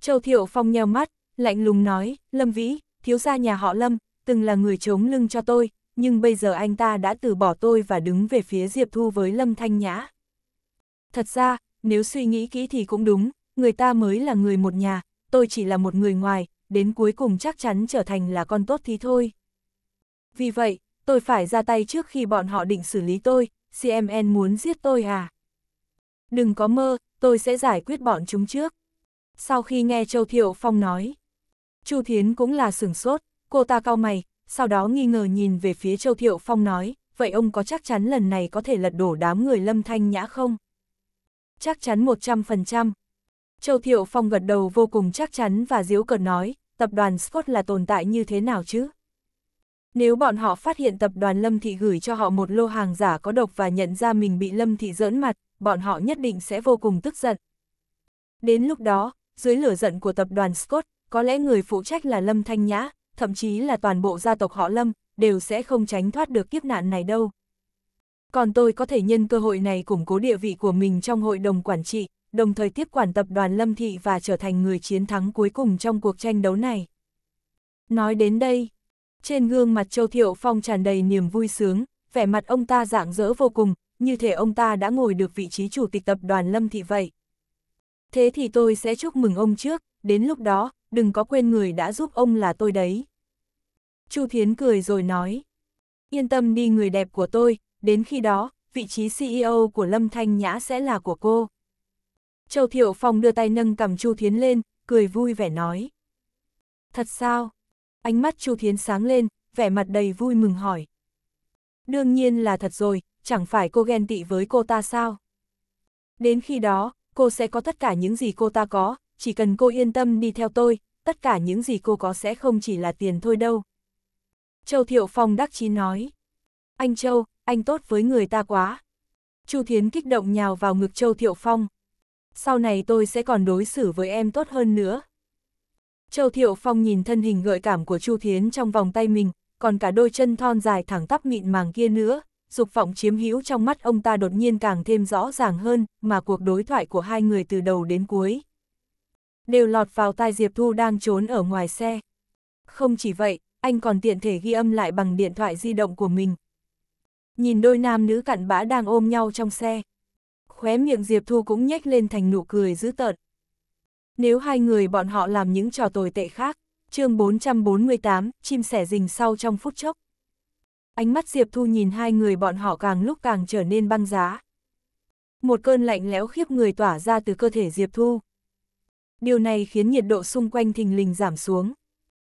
Châu Thiệu Phong nheo mắt, lạnh lùng nói, Lâm Vĩ, thiếu gia nhà họ Lâm, từng là người chống lưng cho tôi, nhưng bây giờ anh ta đã từ bỏ tôi và đứng về phía Diệp Thu với Lâm Thanh Nhã. Thật ra, nếu suy nghĩ kỹ thì cũng đúng, người ta mới là người một nhà, tôi chỉ là một người ngoài, đến cuối cùng chắc chắn trở thành là con tốt thì thôi. Vì vậy, tôi phải ra tay trước khi bọn họ định xử lý tôi, CMN muốn giết tôi à? đừng có mơ, tôi sẽ giải quyết bọn chúng trước. Sau khi nghe Châu Thiệu Phong nói, Chu Thiến cũng là sửng sốt, cô ta cau mày, sau đó nghi ngờ nhìn về phía Châu Thiệu Phong nói, vậy ông có chắc chắn lần này có thể lật đổ đám người lâm thanh nhã không? Chắc chắn 100%. Châu Thiệu Phong gật đầu vô cùng chắc chắn và diếu cợt nói, tập đoàn Scott là tồn tại như thế nào chứ? Nếu bọn họ phát hiện tập đoàn Lâm Thị gửi cho họ một lô hàng giả có độc và nhận ra mình bị Lâm Thị dỡn mặt, bọn họ nhất định sẽ vô cùng tức giận. Đến lúc đó, dưới lửa giận của tập đoàn Scott, có lẽ người phụ trách là Lâm Thanh Nhã, thậm chí là toàn bộ gia tộc họ Lâm, đều sẽ không tránh thoát được kiếp nạn này đâu. Còn tôi có thể nhân cơ hội này củng cố địa vị của mình trong hội đồng quản trị, đồng thời tiếp quản tập đoàn Lâm Thị và trở thành người chiến thắng cuối cùng trong cuộc tranh đấu này. Nói đến đây, trên gương mặt Châu Thiệu Phong tràn đầy niềm vui sướng, vẻ mặt ông ta rạng rỡ vô cùng, như thể ông ta đã ngồi được vị trí chủ tịch tập đoàn Lâm Thị vậy. Thế thì tôi sẽ chúc mừng ông trước, đến lúc đó, đừng có quên người đã giúp ông là tôi đấy. Chu Thiến cười rồi nói, yên tâm đi người đẹp của tôi, đến khi đó, vị trí CEO của Lâm Thanh Nhã sẽ là của cô. Châu Thiệu Phong đưa tay nâng cầm Chu Thiến lên, cười vui vẻ nói. Thật sao? Ánh mắt Chu Thiến sáng lên, vẻ mặt đầy vui mừng hỏi. Đương nhiên là thật rồi, chẳng phải cô ghen tị với cô ta sao? Đến khi đó, cô sẽ có tất cả những gì cô ta có, chỉ cần cô yên tâm đi theo tôi, tất cả những gì cô có sẽ không chỉ là tiền thôi đâu. Châu Thiệu Phong đắc chí nói. Anh Châu, anh tốt với người ta quá. Chu Thiến kích động nhào vào ngực Châu Thiệu Phong. Sau này tôi sẽ còn đối xử với em tốt hơn nữa. Châu Thiệu Phong nhìn thân hình gợi cảm của Chu Thiến trong vòng tay mình, còn cả đôi chân thon dài thẳng tắp mịn màng kia nữa, dục vọng chiếm hữu trong mắt ông ta đột nhiên càng thêm rõ ràng hơn, mà cuộc đối thoại của hai người từ đầu đến cuối. Đều lọt vào tai Diệp Thu đang trốn ở ngoài xe. Không chỉ vậy, anh còn tiện thể ghi âm lại bằng điện thoại di động của mình. Nhìn đôi nam nữ cặn bã đang ôm nhau trong xe. Khóe miệng Diệp Thu cũng nhếch lên thành nụ cười dữ tợn. Nếu hai người bọn họ làm những trò tồi tệ khác, chương 448, chim sẻ rình sau trong phút chốc. Ánh mắt Diệp Thu nhìn hai người bọn họ càng lúc càng trở nên băng giá. Một cơn lạnh lẽo khiếp người tỏa ra từ cơ thể Diệp Thu. Điều này khiến nhiệt độ xung quanh thình lình giảm xuống.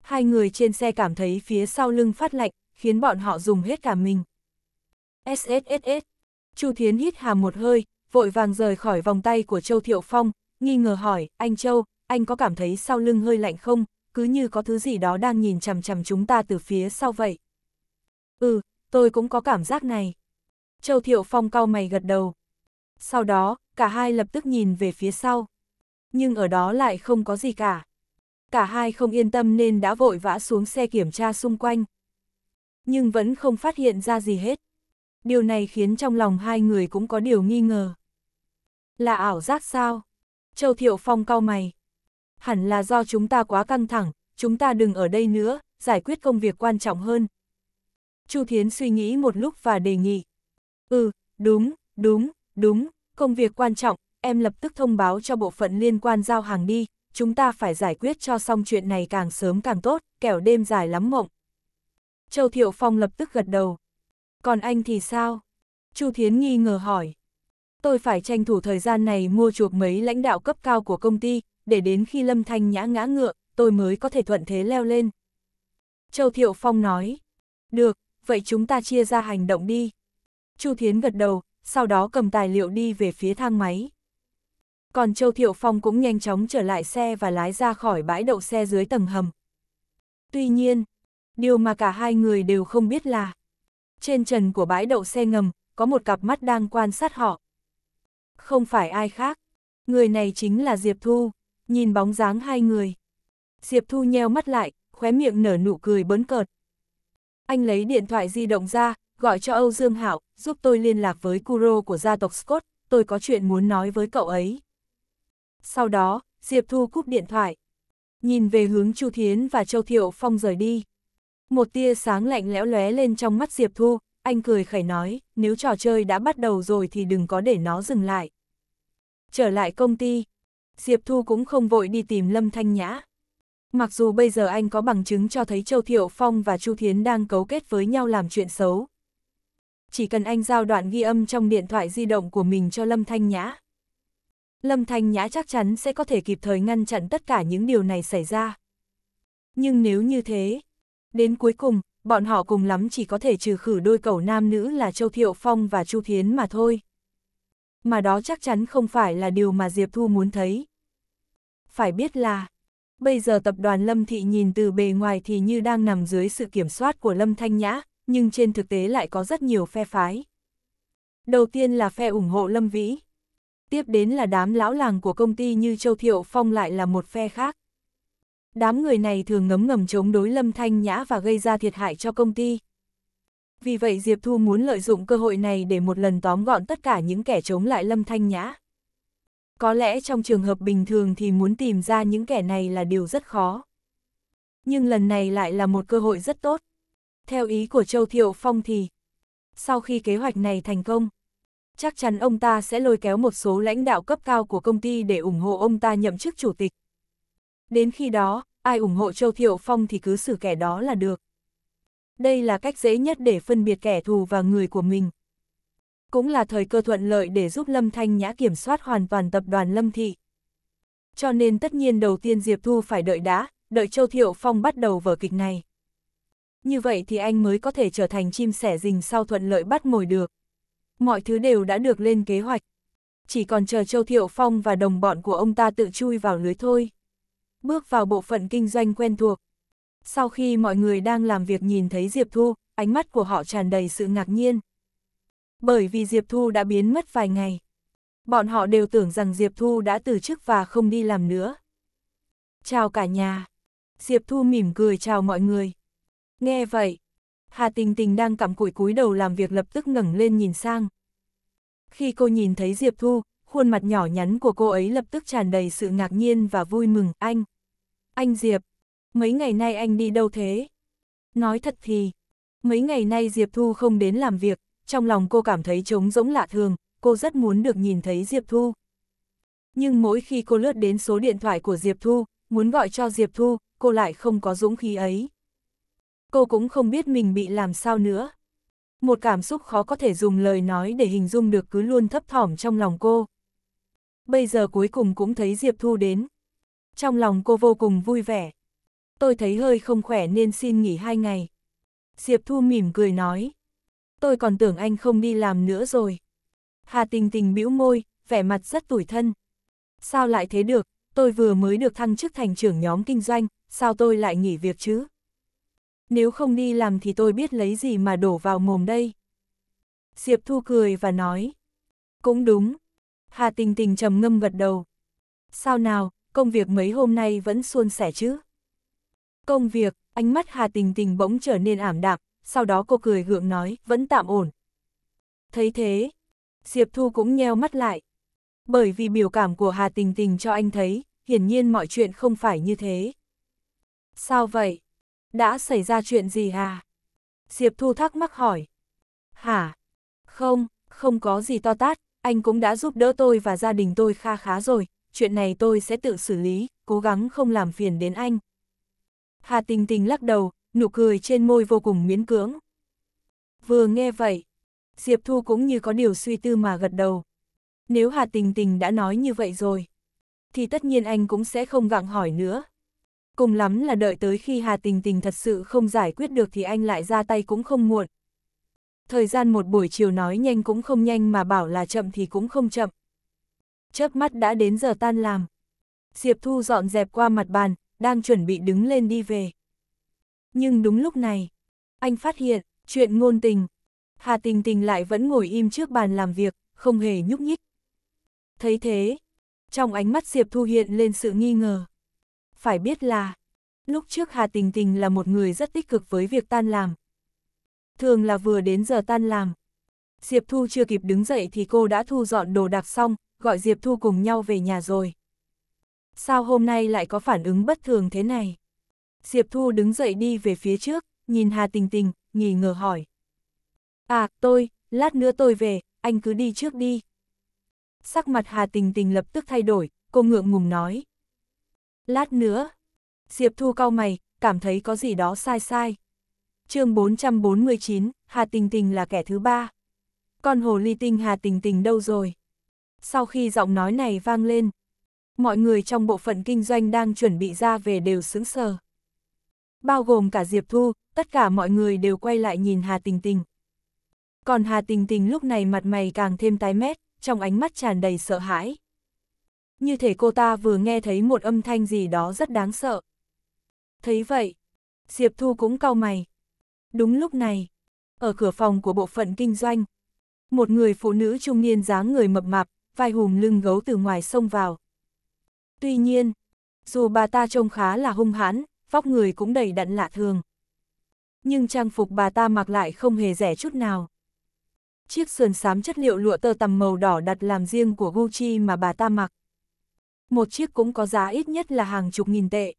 Hai người trên xe cảm thấy phía sau lưng phát lạnh, khiến bọn họ dùng hết cả mình. SSSS. Chu Thiến hít hà một hơi, vội vàng rời khỏi vòng tay của Châu Thiệu Phong, nghi ngờ hỏi, anh Châu, anh có cảm thấy sau lưng hơi lạnh không, cứ như có thứ gì đó đang nhìn chằm chằm chúng ta từ phía sau vậy. Ừ, tôi cũng có cảm giác này. Châu Thiệu Phong cau mày gật đầu. Sau đó, cả hai lập tức nhìn về phía sau. Nhưng ở đó lại không có gì cả. Cả hai không yên tâm nên đã vội vã xuống xe kiểm tra xung quanh. Nhưng vẫn không phát hiện ra gì hết. Điều này khiến trong lòng hai người cũng có điều nghi ngờ. Là ảo giác sao? Châu Thiệu Phong cau mày. Hẳn là do chúng ta quá căng thẳng, chúng ta đừng ở đây nữa, giải quyết công việc quan trọng hơn, Chu Thiến suy nghĩ một lúc và đề nghị. Ừ, đúng, đúng, đúng, công việc quan trọng, em lập tức thông báo cho bộ phận liên quan giao hàng đi, chúng ta phải giải quyết cho xong chuyện này càng sớm càng tốt, kẻo đêm dài lắm mộng. Châu Thiệu Phong lập tức gật đầu. Còn anh thì sao? Chu Thiến nghi ngờ hỏi. Tôi phải tranh thủ thời gian này mua chuộc mấy lãnh đạo cấp cao của công ty, để đến khi Lâm Thanh nhã ngã ngựa, tôi mới có thể thuận thế leo lên. Châu Thiệu Phong nói. Được, vậy chúng ta chia ra hành động đi. Chu Thiến gật đầu, sau đó cầm tài liệu đi về phía thang máy. Còn Châu Thiệu Phong cũng nhanh chóng trở lại xe và lái ra khỏi bãi đậu xe dưới tầng hầm. Tuy nhiên, điều mà cả hai người đều không biết là, trên trần của bãi đậu xe ngầm, có một cặp mắt đang quan sát họ. Không phải ai khác, người này chính là Diệp Thu, nhìn bóng dáng hai người. Diệp Thu nheo mắt lại, khóe miệng nở nụ cười bấn cợt, anh lấy điện thoại di động ra, gọi cho Âu Dương Hạo giúp tôi liên lạc với Kuro của gia tộc Scott, tôi có chuyện muốn nói với cậu ấy. Sau đó, Diệp Thu cúp điện thoại. Nhìn về hướng Chu Thiến và Châu Thiệu Phong rời đi. Một tia sáng lạnh lẽo lóe lên trong mắt Diệp Thu, anh cười khẩy nói, nếu trò chơi đã bắt đầu rồi thì đừng có để nó dừng lại. Trở lại công ty, Diệp Thu cũng không vội đi tìm Lâm Thanh Nhã. Mặc dù bây giờ anh có bằng chứng cho thấy Châu Thiệu Phong và Chu Thiến đang cấu kết với nhau làm chuyện xấu. Chỉ cần anh giao đoạn ghi âm trong điện thoại di động của mình cho Lâm Thanh Nhã. Lâm Thanh Nhã chắc chắn sẽ có thể kịp thời ngăn chặn tất cả những điều này xảy ra. Nhưng nếu như thế, đến cuối cùng, bọn họ cùng lắm chỉ có thể trừ khử đôi cầu nam nữ là Châu Thiệu Phong và Chu Thiến mà thôi. Mà đó chắc chắn không phải là điều mà Diệp Thu muốn thấy. Phải biết là, Bây giờ tập đoàn Lâm Thị nhìn từ bề ngoài thì như đang nằm dưới sự kiểm soát của Lâm Thanh Nhã, nhưng trên thực tế lại có rất nhiều phe phái. Đầu tiên là phe ủng hộ Lâm Vĩ. Tiếp đến là đám lão làng của công ty như Châu Thiệu Phong lại là một phe khác. Đám người này thường ngấm ngầm chống đối Lâm Thanh Nhã và gây ra thiệt hại cho công ty. Vì vậy Diệp Thu muốn lợi dụng cơ hội này để một lần tóm gọn tất cả những kẻ chống lại Lâm Thanh Nhã. Có lẽ trong trường hợp bình thường thì muốn tìm ra những kẻ này là điều rất khó. Nhưng lần này lại là một cơ hội rất tốt. Theo ý của Châu Thiệu Phong thì, sau khi kế hoạch này thành công, chắc chắn ông ta sẽ lôi kéo một số lãnh đạo cấp cao của công ty để ủng hộ ông ta nhậm chức chủ tịch. Đến khi đó, ai ủng hộ Châu Thiệu Phong thì cứ xử kẻ đó là được. Đây là cách dễ nhất để phân biệt kẻ thù và người của mình cũng là thời cơ thuận lợi để giúp Lâm Thanh Nhã kiểm soát hoàn toàn tập đoàn Lâm Thị. Cho nên tất nhiên đầu tiên Diệp Thu phải đợi đã, đợi Châu Thiệu Phong bắt đầu vở kịch này. Như vậy thì anh mới có thể trở thành chim sẻ rình sau thuận lợi bắt mồi được. Mọi thứ đều đã được lên kế hoạch. Chỉ còn chờ Châu Thiệu Phong và đồng bọn của ông ta tự chui vào lưới thôi. Bước vào bộ phận kinh doanh quen thuộc. Sau khi mọi người đang làm việc nhìn thấy Diệp Thu, ánh mắt của họ tràn đầy sự ngạc nhiên bởi vì Diệp Thu đã biến mất vài ngày. Bọn họ đều tưởng rằng Diệp Thu đã từ chức và không đi làm nữa. Chào cả nhà. Diệp Thu mỉm cười chào mọi người. Nghe vậy, Hà Tình Tình đang cặm cụi cúi đầu làm việc lập tức ngẩng lên nhìn sang. Khi cô nhìn thấy Diệp Thu, khuôn mặt nhỏ nhắn của cô ấy lập tức tràn đầy sự ngạc nhiên và vui mừng. Anh! Anh Diệp! Mấy ngày nay anh đi đâu thế? Nói thật thì, mấy ngày nay Diệp Thu không đến làm việc, trong lòng cô cảm thấy trống rỗng lạ thường, cô rất muốn được nhìn thấy Diệp Thu. Nhưng mỗi khi cô lướt đến số điện thoại của Diệp Thu, muốn gọi cho Diệp Thu, cô lại không có dũng khí ấy. Cô cũng không biết mình bị làm sao nữa. Một cảm xúc khó có thể dùng lời nói để hình dung được cứ luôn thấp thỏm trong lòng cô. Bây giờ cuối cùng cũng thấy Diệp Thu đến. Trong lòng cô vô cùng vui vẻ. Tôi thấy hơi không khỏe nên xin nghỉ hai ngày. Diệp Thu mỉm cười nói tôi còn tưởng anh không đi làm nữa rồi. Hà tình tình bĩu môi, vẻ mặt rất tủi thân. Sao lại thế được, tôi vừa mới được thăng chức thành trưởng nhóm kinh doanh, sao tôi lại nghỉ việc chứ? Nếu không đi làm thì tôi biết lấy gì mà đổ vào mồm đây. Diệp Thu cười và nói. Cũng đúng. Hà tình tình trầm ngâm gật đầu. Sao nào, công việc mấy hôm nay vẫn suôn sẻ chứ? Công việc, ánh mắt Hà tình tình bỗng trở nên ảm đạm, sau đó cô cười gượng nói, vẫn tạm ổn. Thấy thế, Diệp Thu cũng nheo mắt lại. Bởi vì biểu cảm của Hà Tình Tình cho anh thấy, hiển nhiên mọi chuyện không phải như thế. Sao vậy? Đã xảy ra chuyện gì hà Diệp Thu thắc mắc hỏi. Hả? Không, không có gì to tát, anh cũng đã giúp đỡ tôi và gia đình tôi kha khá rồi, chuyện này tôi sẽ tự xử lý, cố gắng không làm phiền đến anh. Hà Tình Tình lắc đầu, nụ cười trên môi vô cùng miễn cưỡng. Vừa nghe vậy, Diệp Thu cũng như có điều suy tư mà gật đầu. Nếu Hà Tình Tình đã nói như vậy rồi, thì tất nhiên anh cũng sẽ không gặng hỏi nữa. Cùng lắm là đợi tới khi Hà Tình Tình thật sự không giải quyết được thì anh lại ra tay cũng không muộn. Thời gian một buổi chiều nói nhanh cũng không nhanh mà bảo là chậm thì cũng không chậm. Chớp mắt đã đến giờ tan làm. Diệp Thu dọn dẹp qua mặt bàn, đang chuẩn bị đứng lên đi về. Nhưng đúng lúc này, anh phát hiện, chuyện ngôn tình. Hà tình tình lại vẫn ngồi im trước bàn làm việc, không hề nhúc nhích. Thấy thế, trong ánh mắt Diệp Thu hiện lên sự nghi ngờ. Phải biết là, lúc trước Hà Tình Tình là một người rất tích cực với việc tan làm. Thường là vừa đến giờ tan làm. Diệp Thu chưa kịp đứng dậy thì cô đã thu dọn đồ đạc xong, gọi Diệp Thu cùng nhau về nhà rồi. Sao hôm nay lại có phản ứng bất thường thế này? Diệp Thu đứng dậy đi về phía trước, nhìn Hà Tình Tình, nghỉ ngờ hỏi. À, tôi, lát nữa tôi về, anh cứ đi trước đi. Sắc mặt Hà Tình Tình lập tức thay đổi, cô ngượng ngùng nói. Lát nữa, Diệp Thu cau mày, cảm thấy có gì đó sai sai. chương 449, Hà Tình Tình là kẻ thứ ba. Con hồ ly tinh Hà Tình Tình đâu rồi? Sau khi giọng nói này vang lên, mọi người trong bộ phận kinh doanh đang chuẩn bị ra về đều sững sờ bao gồm cả Diệp Thu, tất cả mọi người đều quay lại nhìn Hà Tình Tình. Còn Hà Tình Tình lúc này mặt mày càng thêm tái mét, trong ánh mắt tràn đầy sợ hãi. Như thể cô ta vừa nghe thấy một âm thanh gì đó rất đáng sợ. Thấy vậy, Diệp Thu cũng cau mày. Đúng lúc này, ở cửa phòng của bộ phận kinh doanh, một người phụ nữ trung niên dáng người mập mạp, vai hùm lưng gấu từ ngoài sông vào. Tuy nhiên, dù bà ta trông khá là hung hãn, vóc người cũng đầy đặn lạ thường. Nhưng trang phục bà ta mặc lại không hề rẻ chút nào. Chiếc sườn xám chất liệu lụa tơ tằm màu đỏ đặt làm riêng của Gucci mà bà ta mặc. Một chiếc cũng có giá ít nhất là hàng chục nghìn tệ.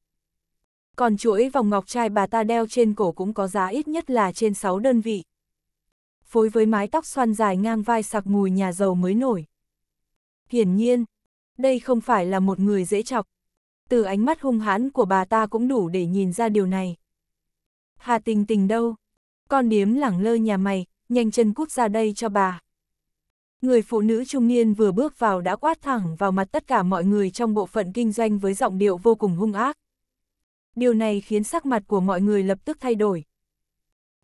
Còn chuỗi vòng ngọc trai bà ta đeo trên cổ cũng có giá ít nhất là trên 6 đơn vị. Phối với mái tóc xoăn dài ngang vai sặc mùi nhà giàu mới nổi. Hiển nhiên, đây không phải là một người dễ chọc từ ánh mắt hung hãn của bà ta cũng đủ để nhìn ra điều này. Hà tình tình đâu? Con điếm lẳng lơ nhà mày, nhanh chân cút ra đây cho bà. Người phụ nữ trung niên vừa bước vào đã quát thẳng vào mặt tất cả mọi người trong bộ phận kinh doanh với giọng điệu vô cùng hung ác. Điều này khiến sắc mặt của mọi người lập tức thay đổi.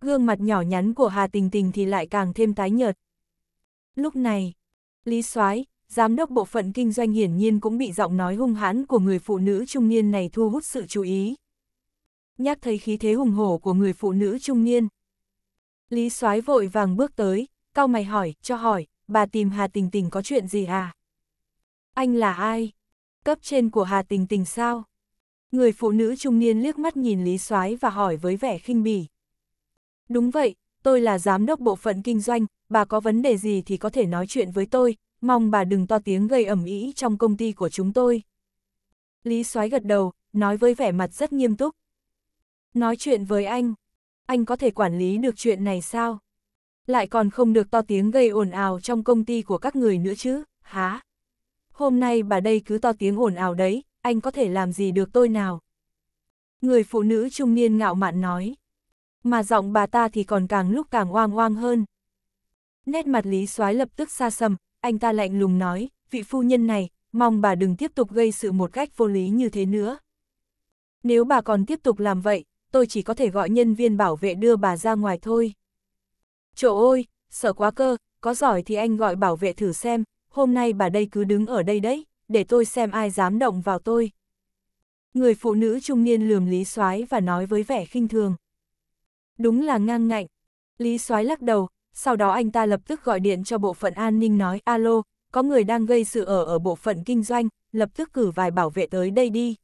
Gương mặt nhỏ nhắn của Hà Tình Tình thì lại càng thêm tái nhợt. Lúc này, Lý Soái, Giám đốc bộ phận kinh doanh hiển nhiên cũng bị giọng nói hung hãn của người phụ nữ trung niên này thu hút sự chú ý. Nhắc thấy khí thế hùng hổ của người phụ nữ trung niên. Lý soái vội vàng bước tới, cau mày hỏi, cho hỏi, bà tìm Hà Tình Tình có chuyện gì à? Anh là ai? Cấp trên của Hà Tình Tình sao? Người phụ nữ trung niên liếc mắt nhìn Lý soái và hỏi với vẻ khinh bỉ. Đúng vậy, tôi là giám đốc bộ phận kinh doanh, bà có vấn đề gì thì có thể nói chuyện với tôi, mong bà đừng to tiếng gây ẩm ý trong công ty của chúng tôi. Lý soái gật đầu, nói với vẻ mặt rất nghiêm túc. Nói chuyện với anh, anh có thể quản lý được chuyện này sao? Lại còn không được to tiếng gây ồn ào trong công ty của các người nữa chứ, hả? Hôm nay bà đây cứ to tiếng ồn ào đấy, anh có thể làm gì được tôi nào? Người phụ nữ trung niên ngạo mạn nói. Mà giọng bà ta thì còn càng lúc càng oang oang hơn. Nét mặt Lý Soái lập tức xa sầm, anh ta lạnh lùng nói, vị phu nhân này, mong bà đừng tiếp tục gây sự một cách vô lý như thế nữa. Nếu bà còn tiếp tục làm vậy, tôi chỉ có thể gọi nhân viên bảo vệ đưa bà ra ngoài thôi. Chỗ ôi, sợ quá cơ, có giỏi thì anh gọi bảo vệ thử xem, hôm nay bà đây cứ đứng ở đây đấy, để tôi xem ai dám động vào tôi. Người phụ nữ trung niên lườm Lý Soái và nói với vẻ khinh thường. Đúng là ngang ngạnh. Lý Soái lắc đầu, sau đó anh ta lập tức gọi điện cho bộ phận an ninh nói alo, có người đang gây sự ở ở bộ phận kinh doanh, lập tức cử vài bảo vệ tới đây đi.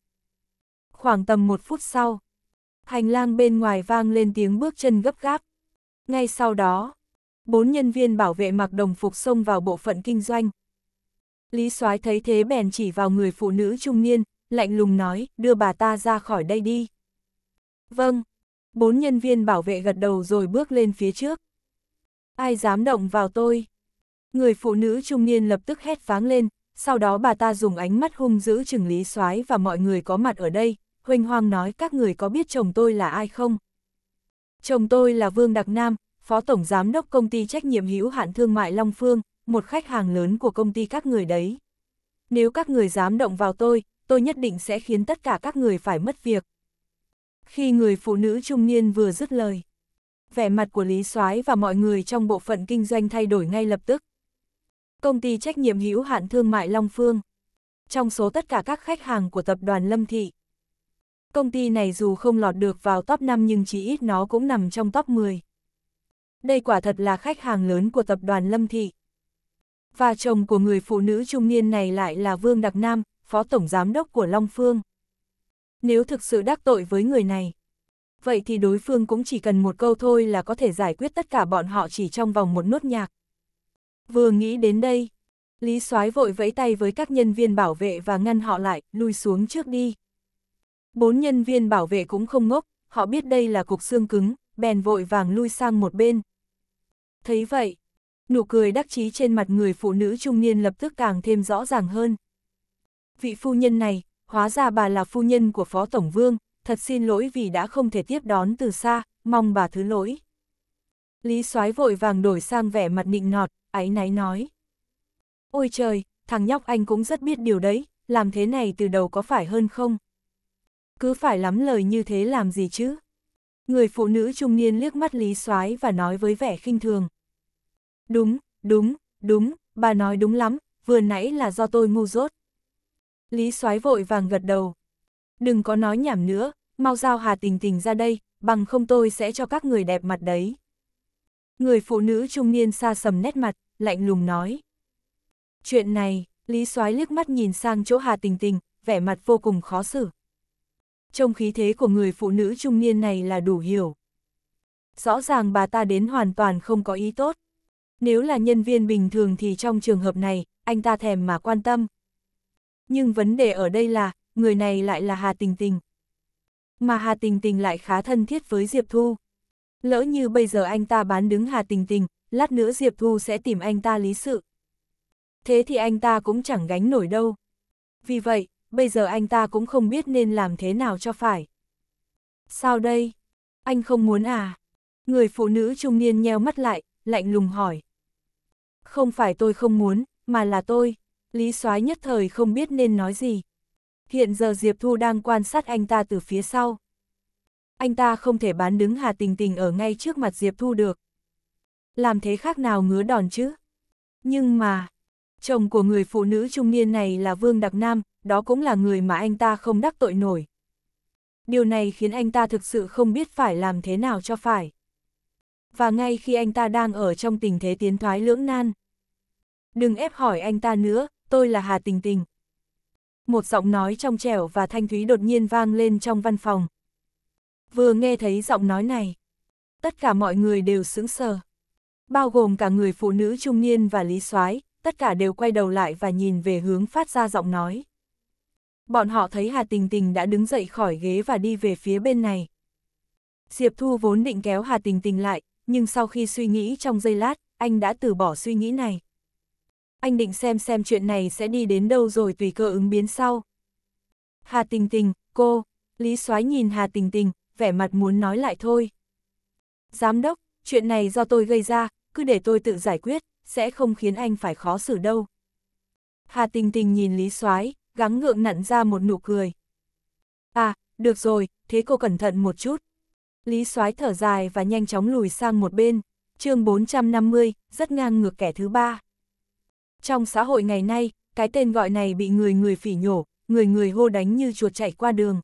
Khoảng tầm một phút sau, hành lang bên ngoài vang lên tiếng bước chân gấp gáp. Ngay sau đó, bốn nhân viên bảo vệ mặc đồng phục xông vào bộ phận kinh doanh. Lý soái thấy thế bèn chỉ vào người phụ nữ trung niên, lạnh lùng nói, đưa bà ta ra khỏi đây đi. Vâng, bốn nhân viên bảo vệ gật đầu rồi bước lên phía trước ai dám động vào tôi. Người phụ nữ trung niên lập tức hét váng lên, sau đó bà ta dùng ánh mắt hung dữ chừng lý soái và mọi người có mặt ở đây, hoành hoang nói các người có biết chồng tôi là ai không? Chồng tôi là Vương Đặc Nam, Phó Tổng Giám đốc Công ty Trách nhiệm hữu hạn Thương mại Long Phương, một khách hàng lớn của công ty các người đấy. Nếu các người dám động vào tôi, tôi nhất định sẽ khiến tất cả các người phải mất việc. Khi người phụ nữ trung niên vừa dứt lời, vẻ mặt của Lý Soái và mọi người trong bộ phận kinh doanh thay đổi ngay lập tức. Công ty trách nhiệm hữu hạn thương mại Long Phương. Trong số tất cả các khách hàng của tập đoàn Lâm Thị, công ty này dù không lọt được vào top 5 nhưng chỉ ít nó cũng nằm trong top 10. Đây quả thật là khách hàng lớn của tập đoàn Lâm Thị. Và chồng của người phụ nữ trung niên này lại là Vương Đặc Nam, phó tổng giám đốc của Long Phương. Nếu thực sự đắc tội với người này, vậy thì đối phương cũng chỉ cần một câu thôi là có thể giải quyết tất cả bọn họ chỉ trong vòng một nốt nhạc. Vừa nghĩ đến đây, Lý soái vội vẫy tay với các nhân viên bảo vệ và ngăn họ lại, lui xuống trước đi. Bốn nhân viên bảo vệ cũng không ngốc, họ biết đây là cục xương cứng, bèn vội vàng lui sang một bên. Thấy vậy, nụ cười đắc chí trên mặt người phụ nữ trung niên lập tức càng thêm rõ ràng hơn. Vị phu nhân này, hóa ra bà là phu nhân của Phó Tổng Vương, thật xin lỗi vì đã không thể tiếp đón từ xa, mong bà thứ lỗi. Lý soái vội vàng đổi sang vẻ mặt nịnh nọt, áy náy nói. Ôi trời, thằng nhóc anh cũng rất biết điều đấy, làm thế này từ đầu có phải hơn không? Cứ phải lắm lời như thế làm gì chứ? Người phụ nữ trung niên liếc mắt Lý soái và nói với vẻ khinh thường. Đúng, đúng, đúng, bà nói đúng lắm, vừa nãy là do tôi ngu dốt. Lý soái vội vàng gật đầu, Đừng có nói nhảm nữa, mau giao Hà Tình Tình ra đây, bằng không tôi sẽ cho các người đẹp mặt đấy. Người phụ nữ trung niên xa sầm nét mặt, lạnh lùng nói. Chuyện này, Lý Soái liếc mắt nhìn sang chỗ Hà Tình Tình, vẻ mặt vô cùng khó xử. Trong khí thế của người phụ nữ trung niên này là đủ hiểu. Rõ ràng bà ta đến hoàn toàn không có ý tốt. Nếu là nhân viên bình thường thì trong trường hợp này, anh ta thèm mà quan tâm, nhưng vấn đề ở đây là, người này lại là Hà Tình Tình. Mà Hà Tình Tình lại khá thân thiết với Diệp Thu. Lỡ như bây giờ anh ta bán đứng Hà Tình Tình, lát nữa Diệp Thu sẽ tìm anh ta lý sự. Thế thì anh ta cũng chẳng gánh nổi đâu. Vì vậy, bây giờ anh ta cũng không biết nên làm thế nào cho phải. Sao đây? Anh không muốn à? Người phụ nữ trung niên nheo mắt lại, lạnh lùng hỏi. Không phải tôi không muốn, mà là tôi. Lý Soái nhất thời không biết nên nói gì. Hiện giờ Diệp Thu đang quan sát anh ta từ phía sau. Anh ta không thể bán đứng Hà Tình Tình ở ngay trước mặt Diệp Thu được. Làm thế khác nào ngứa đòn chứ? Nhưng mà, chồng của người phụ nữ trung niên này là Vương Đặc Nam, đó cũng là người mà anh ta không đắc tội nổi. Điều này khiến anh ta thực sự không biết phải làm thế nào cho phải. Và ngay khi anh ta đang ở trong tình thế tiến thoái lưỡng nan. Đừng ép hỏi anh ta nữa, tôi là Hà Tình Tình. Một giọng nói trong trẻo và thanh thúy đột nhiên vang lên trong văn phòng. Vừa nghe thấy giọng nói này, tất cả mọi người đều sững sờ. Bao gồm cả người phụ nữ trung niên và lý soái, tất cả đều quay đầu lại và nhìn về hướng phát ra giọng nói. Bọn họ thấy Hà Tình Tình đã đứng dậy khỏi ghế và đi về phía bên này. Diệp Thu vốn định kéo Hà Tình Tình lại, nhưng sau khi suy nghĩ trong giây lát, anh đã từ bỏ suy nghĩ này anh định xem xem chuyện này sẽ đi đến đâu rồi tùy cơ ứng biến sau. Hà Tình Tình, cô, Lý Soái nhìn Hà Tình Tình, vẻ mặt muốn nói lại thôi. Giám đốc, chuyện này do tôi gây ra, cứ để tôi tự giải quyết, sẽ không khiến anh phải khó xử đâu. Hà Tình Tình nhìn Lý Soái, gắng ngượng nặn ra một nụ cười. À, được rồi, thế cô cẩn thận một chút. Lý Soái thở dài và nhanh chóng lùi sang một bên. Chương 450, rất ngang ngược kẻ thứ ba. Trong xã hội ngày nay, cái tên gọi này bị người người phỉ nhổ, người người hô đánh như chuột chạy qua đường.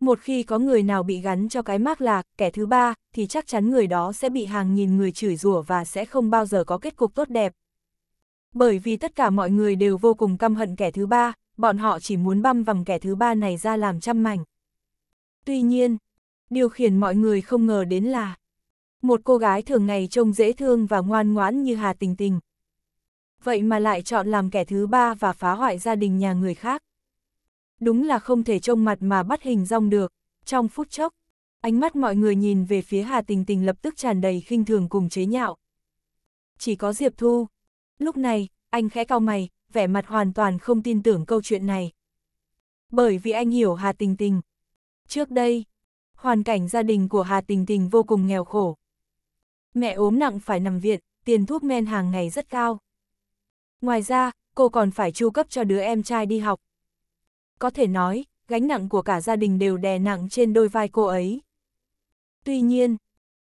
Một khi có người nào bị gắn cho cái mác là kẻ thứ ba, thì chắc chắn người đó sẽ bị hàng nghìn người chửi rủa và sẽ không bao giờ có kết cục tốt đẹp. Bởi vì tất cả mọi người đều vô cùng căm hận kẻ thứ ba, bọn họ chỉ muốn băm vằm kẻ thứ ba này ra làm trăm mảnh. Tuy nhiên, điều khiển mọi người không ngờ đến là một cô gái thường ngày trông dễ thương và ngoan ngoãn như Hà Tình Tình, vậy mà lại chọn làm kẻ thứ ba và phá hoại gia đình nhà người khác. Đúng là không thể trông mặt mà bắt hình rong được, trong phút chốc, ánh mắt mọi người nhìn về phía Hà Tình Tình lập tức tràn đầy khinh thường cùng chế nhạo. Chỉ có Diệp Thu. Lúc này, anh khẽ cau mày, vẻ mặt hoàn toàn không tin tưởng câu chuyện này. Bởi vì anh hiểu Hà Tình Tình. Trước đây, hoàn cảnh gia đình của Hà Tình Tình vô cùng nghèo khổ. Mẹ ốm nặng phải nằm viện, tiền thuốc men hàng ngày rất cao. Ngoài ra, cô còn phải chu cấp cho đứa em trai đi học. Có thể nói, gánh nặng của cả gia đình đều đè nặng trên đôi vai cô ấy. Tuy nhiên,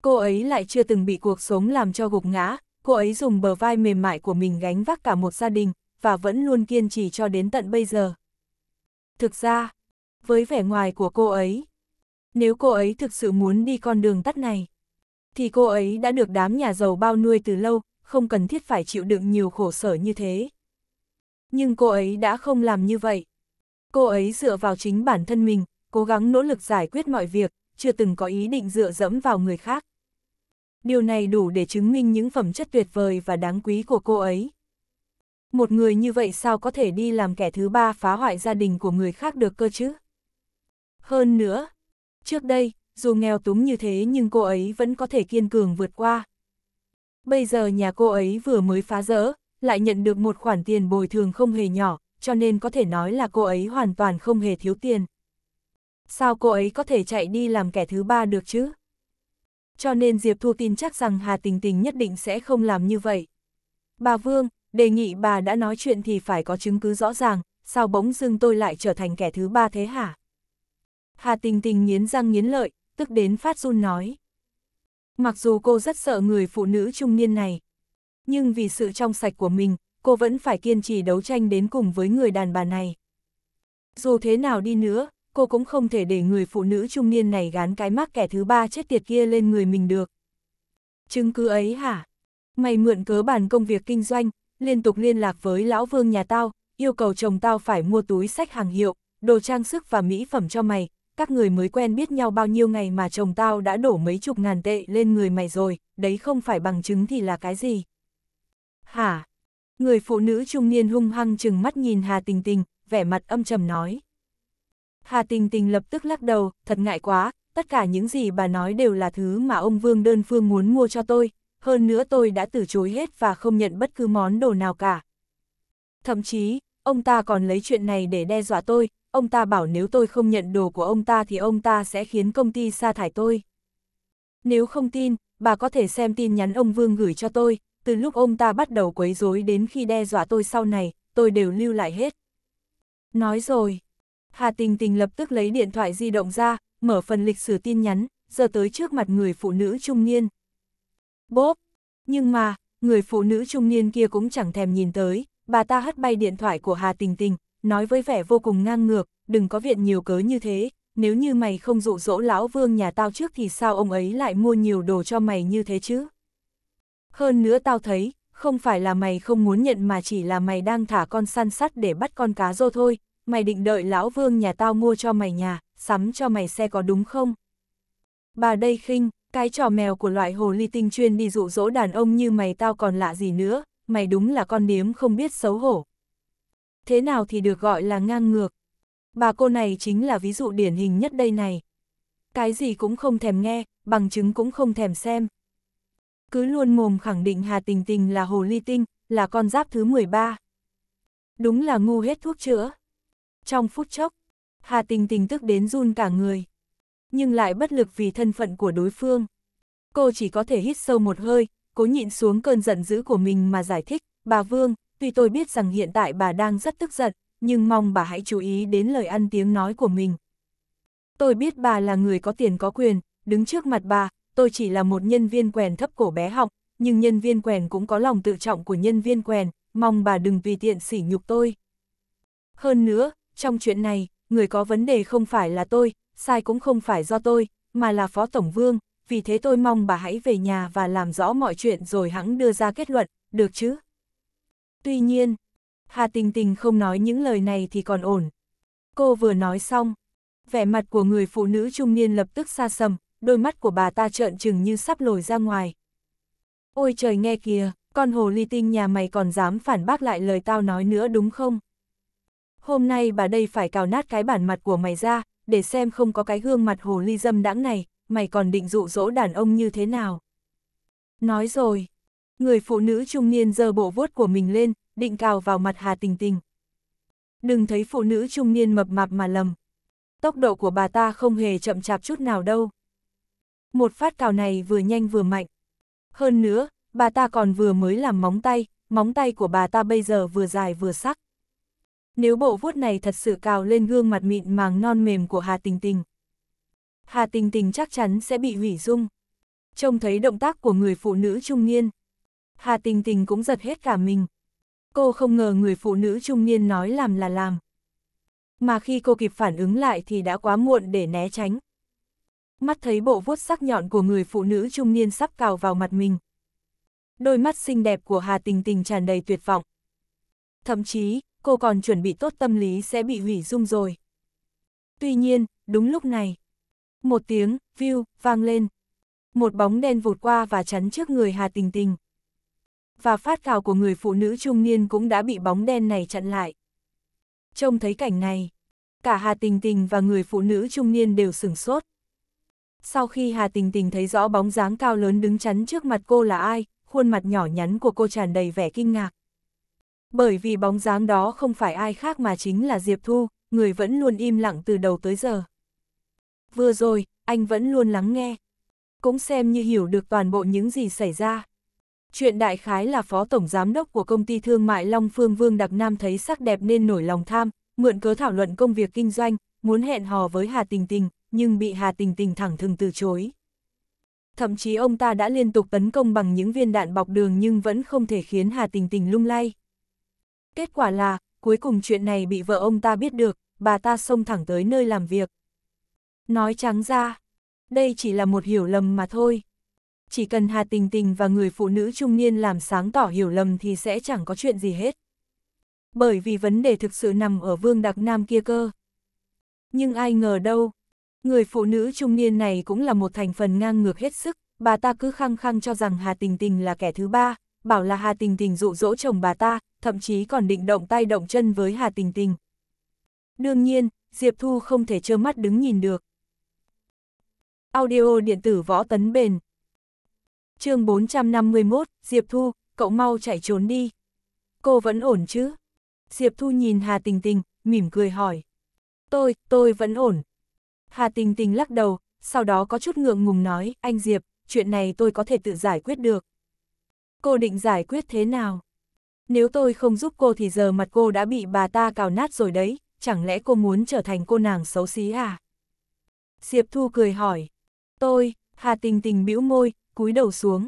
cô ấy lại chưa từng bị cuộc sống làm cho gục ngã, cô ấy dùng bờ vai mềm mại của mình gánh vác cả một gia đình, và vẫn luôn kiên trì cho đến tận bây giờ. Thực ra, với vẻ ngoài của cô ấy, nếu cô ấy thực sự muốn đi con đường tắt này, thì cô ấy đã được đám nhà giàu bao nuôi từ lâu, không cần thiết phải chịu đựng nhiều khổ sở như thế. Nhưng cô ấy đã không làm như vậy. Cô ấy dựa vào chính bản thân mình, cố gắng nỗ lực giải quyết mọi việc, chưa từng có ý định dựa dẫm vào người khác. Điều này đủ để chứng minh những phẩm chất tuyệt vời và đáng quý của cô ấy. Một người như vậy sao có thể đi làm kẻ thứ ba phá hoại gia đình của người khác được cơ chứ? Hơn nữa, trước đây, dù nghèo túng như thế nhưng cô ấy vẫn có thể kiên cường vượt qua, bây giờ nhà cô ấy vừa mới phá rỡ, lại nhận được một khoản tiền bồi thường không hề nhỏ, cho nên có thể nói là cô ấy hoàn toàn không hề thiếu tiền. Sao cô ấy có thể chạy đi làm kẻ thứ ba được chứ? Cho nên Diệp Thu tin chắc rằng Hà Tình Tình nhất định sẽ không làm như vậy. Bà Vương, đề nghị bà đã nói chuyện thì phải có chứng cứ rõ ràng, sao bỗng dưng tôi lại trở thành kẻ thứ ba thế hả? Hà Tình Tình nghiến răng nghiến lợi, tức đến phát run nói. Mặc dù cô rất sợ người phụ nữ trung niên này, nhưng vì sự trong sạch của mình, cô vẫn phải kiên trì đấu tranh đến cùng với người đàn bà này. Dù thế nào đi nữa, cô cũng không thể để người phụ nữ trung niên này gán cái mác kẻ thứ ba chết tiệt kia lên người mình được. Chứng cứ ấy hả? Mày mượn cớ bàn công việc kinh doanh, liên tục liên lạc với lão vương nhà tao, yêu cầu chồng tao phải mua túi sách hàng hiệu, đồ trang sức và mỹ phẩm cho mày, các người mới quen biết nhau bao nhiêu ngày mà chồng tao đã đổ mấy chục ngàn tệ lên người mày rồi, đấy không phải bằng chứng thì là cái gì. Hả? Người phụ nữ trung niên hung hăng chừng mắt nhìn Hà Tình Tình, vẻ mặt âm trầm nói. Hà Tình Tình lập tức lắc đầu, thật ngại quá, tất cả những gì bà nói đều là thứ mà ông Vương đơn phương muốn mua cho tôi, hơn nữa tôi đã từ chối hết và không nhận bất cứ món đồ nào cả. Thậm chí, ông ta còn lấy chuyện này để đe dọa tôi, ông ta bảo nếu tôi không nhận đồ của ông ta thì ông ta sẽ khiến công ty sa thải tôi. Nếu không tin, bà có thể xem tin nhắn ông Vương gửi cho tôi, từ lúc ông ta bắt đầu quấy rối đến khi đe dọa tôi sau này, tôi đều lưu lại hết. Nói rồi, Hà Tình Tình lập tức lấy điện thoại di động ra, mở phần lịch sử tin nhắn, giờ tới trước mặt người phụ nữ trung niên. Bốp! Nhưng mà, người phụ nữ trung niên kia cũng chẳng thèm nhìn tới, bà ta hất bay điện thoại của Hà Tình Tình, nói với vẻ vô cùng ngang ngược, đừng có viện nhiều cớ như thế, nếu như mày không dụ dỗ lão vương nhà tao trước thì sao ông ấy lại mua nhiều đồ cho mày như thế chứ? Hơn nữa tao thấy, không phải là mày không muốn nhận mà chỉ là mày đang thả con săn sắt để bắt con cá rô thôi, mày định đợi lão vương nhà tao mua cho mày nhà, sắm cho mày xe có đúng không? Bà đây khinh, cái trò mèo của loại hồ ly tinh chuyên đi dụ dỗ đàn ông như mày tao còn lạ gì nữa, mày đúng là con điếm không biết xấu hổ, thế nào thì được gọi là ngang ngược. Bà cô này chính là ví dụ điển hình nhất đây này. Cái gì cũng không thèm nghe, bằng chứng cũng không thèm xem. Cứ luôn mồm khẳng định Hà Tình Tình là hồ ly tinh, là con giáp thứ 13. Đúng là ngu hết thuốc chữa. Trong phút chốc, Hà Tình Tình tức đến run cả người. Nhưng lại bất lực vì thân phận của đối phương. Cô chỉ có thể hít sâu một hơi, cố nhịn xuống cơn giận dữ của mình mà giải thích, bà Vương, tuy tôi biết rằng hiện tại bà đang rất tức giận, nhưng mong bà hãy chú ý đến lời ăn tiếng nói của mình. Tôi biết bà là người có tiền có quyền, đứng trước mặt bà, tôi chỉ là một nhân viên quèn thấp cổ bé học, nhưng nhân viên quèn cũng có lòng tự trọng của nhân viên quèn, mong bà đừng vì tiện sỉ nhục tôi. Hơn nữa, trong chuyện này, người có vấn đề không phải là tôi, sai cũng không phải do tôi, mà là Phó Tổng Vương, vì thế tôi mong bà hãy về nhà và làm rõ mọi chuyện rồi hãng đưa ra kết luận, được chứ? Tuy nhiên, Hà Tình Tình không nói những lời này thì còn ổn. Cô vừa nói xong, vẻ mặt của người phụ nữ trung niên lập tức xa sầm, đôi mắt của bà ta trợn trừng như sắp lồi ra ngoài. Ôi trời nghe kìa, con hồ ly tinh nhà mày còn dám phản bác lại lời tao nói nữa đúng không? Hôm nay bà đây phải cào nát cái bản mặt của mày ra, để xem không có cái gương mặt hồ ly dâm đãng này, mày còn định dụ dỗ đàn ông như thế nào? Nói rồi, Người phụ nữ trung niên giơ bộ vuốt của mình lên, định cào vào mặt Hà Tình Tình. Đừng thấy phụ nữ trung niên mập mạp mà lầm. Tốc độ của bà ta không hề chậm chạp chút nào đâu. Một phát cào này vừa nhanh vừa mạnh. Hơn nữa, bà ta còn vừa mới làm móng tay, móng tay của bà ta bây giờ vừa dài vừa sắc. Nếu bộ vuốt này thật sự cào lên gương mặt mịn màng non mềm của Hà Tình Tình. Hà Tình Tình chắc chắn sẽ bị hủy dung. Trông thấy động tác của người phụ nữ trung niên, Hà Tình Tình cũng giật hết cả mình. Cô không ngờ người phụ nữ trung niên nói làm là làm. Mà khi cô kịp phản ứng lại thì đã quá muộn để né tránh. Mắt thấy bộ vuốt sắc nhọn của người phụ nữ trung niên sắp cào vào mặt mình. Đôi mắt xinh đẹp của Hà Tình Tình tràn đầy tuyệt vọng. Thậm chí, cô còn chuẩn bị tốt tâm lý sẽ bị hủy dung rồi. Tuy nhiên, đúng lúc này, một tiếng, view, vang lên. Một bóng đen vụt qua và chắn trước người Hà Tình Tình và phát khảo của người phụ nữ trung niên cũng đã bị bóng đen này chặn lại. Trông thấy cảnh này, cả Hà Tình Tình và người phụ nữ trung niên đều sửng sốt. Sau khi Hà Tình Tình thấy rõ bóng dáng cao lớn đứng chắn trước mặt cô là ai, khuôn mặt nhỏ nhắn của cô tràn đầy vẻ kinh ngạc. Bởi vì bóng dáng đó không phải ai khác mà chính là Diệp Thu, người vẫn luôn im lặng từ đầu tới giờ. Vừa rồi, anh vẫn luôn lắng nghe. Cũng xem như hiểu được toàn bộ những gì xảy ra. Chuyện đại khái là phó tổng giám đốc của công ty thương mại Long Phương Vương Đặc Nam thấy sắc đẹp nên nổi lòng tham, mượn cớ thảo luận công việc kinh doanh, muốn hẹn hò với Hà Tình Tình, nhưng bị Hà Tình Tình thẳng thừng từ chối. Thậm chí ông ta đã liên tục tấn công bằng những viên đạn bọc đường nhưng vẫn không thể khiến Hà Tình Tình lung lay. Kết quả là, cuối cùng chuyện này bị vợ ông ta biết được, bà ta xông thẳng tới nơi làm việc. Nói trắng ra, đây chỉ là một hiểu lầm mà thôi chỉ cần Hà Tình Tình và người phụ nữ trung niên làm sáng tỏ hiểu lầm thì sẽ chẳng có chuyện gì hết. Bởi vì vấn đề thực sự nằm ở Vương Đặc Nam kia cơ. Nhưng ai ngờ đâu, người phụ nữ trung niên này cũng là một thành phần ngang ngược hết sức, bà ta cứ khăng khăng cho rằng Hà Tình Tình là kẻ thứ ba, bảo là Hà Tình Tình dụ dỗ chồng bà ta, thậm chí còn định động tay động chân với Hà Tình Tình. Đương nhiên, Diệp Thu không thể trơ mắt đứng nhìn được. Audio điện tử võ tấn bền chương 451, Diệp Thu, cậu mau chạy trốn đi. Cô vẫn ổn chứ? Diệp Thu nhìn Hà Tình Tình, mỉm cười hỏi. Tôi, tôi vẫn ổn. Hà Tình Tình lắc đầu, sau đó có chút ngượng ngùng nói, anh Diệp, chuyện này tôi có thể tự giải quyết được. Cô định giải quyết thế nào? Nếu tôi không giúp cô thì giờ mặt cô đã bị bà ta cào nát rồi đấy, chẳng lẽ cô muốn trở thành cô nàng xấu xí à? Diệp Thu cười hỏi. Tôi, Hà Tình Tình bĩu môi, cúi đầu xuống.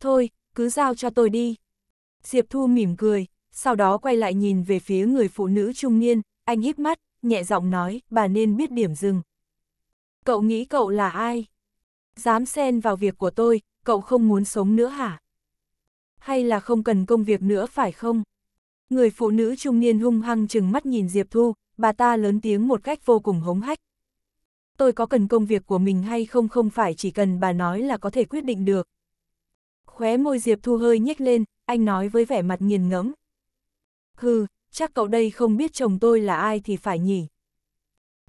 Thôi, cứ giao cho tôi đi. Diệp Thu mỉm cười, sau đó quay lại nhìn về phía người phụ nữ trung niên, anh híp mắt, nhẹ giọng nói, bà nên biết điểm dừng. Cậu nghĩ cậu là ai? Dám xen vào việc của tôi, cậu không muốn sống nữa hả? Hay là không cần công việc nữa phải không? Người phụ nữ trung niên hung hăng chừng mắt nhìn Diệp Thu, bà ta lớn tiếng một cách vô cùng hống hách, tôi có cần công việc của mình hay không không phải chỉ cần bà nói là có thể quyết định được. Khóe môi Diệp Thu hơi nhếch lên, anh nói với vẻ mặt nghiền ngẫm. Hừ, chắc cậu đây không biết chồng tôi là ai thì phải nhỉ.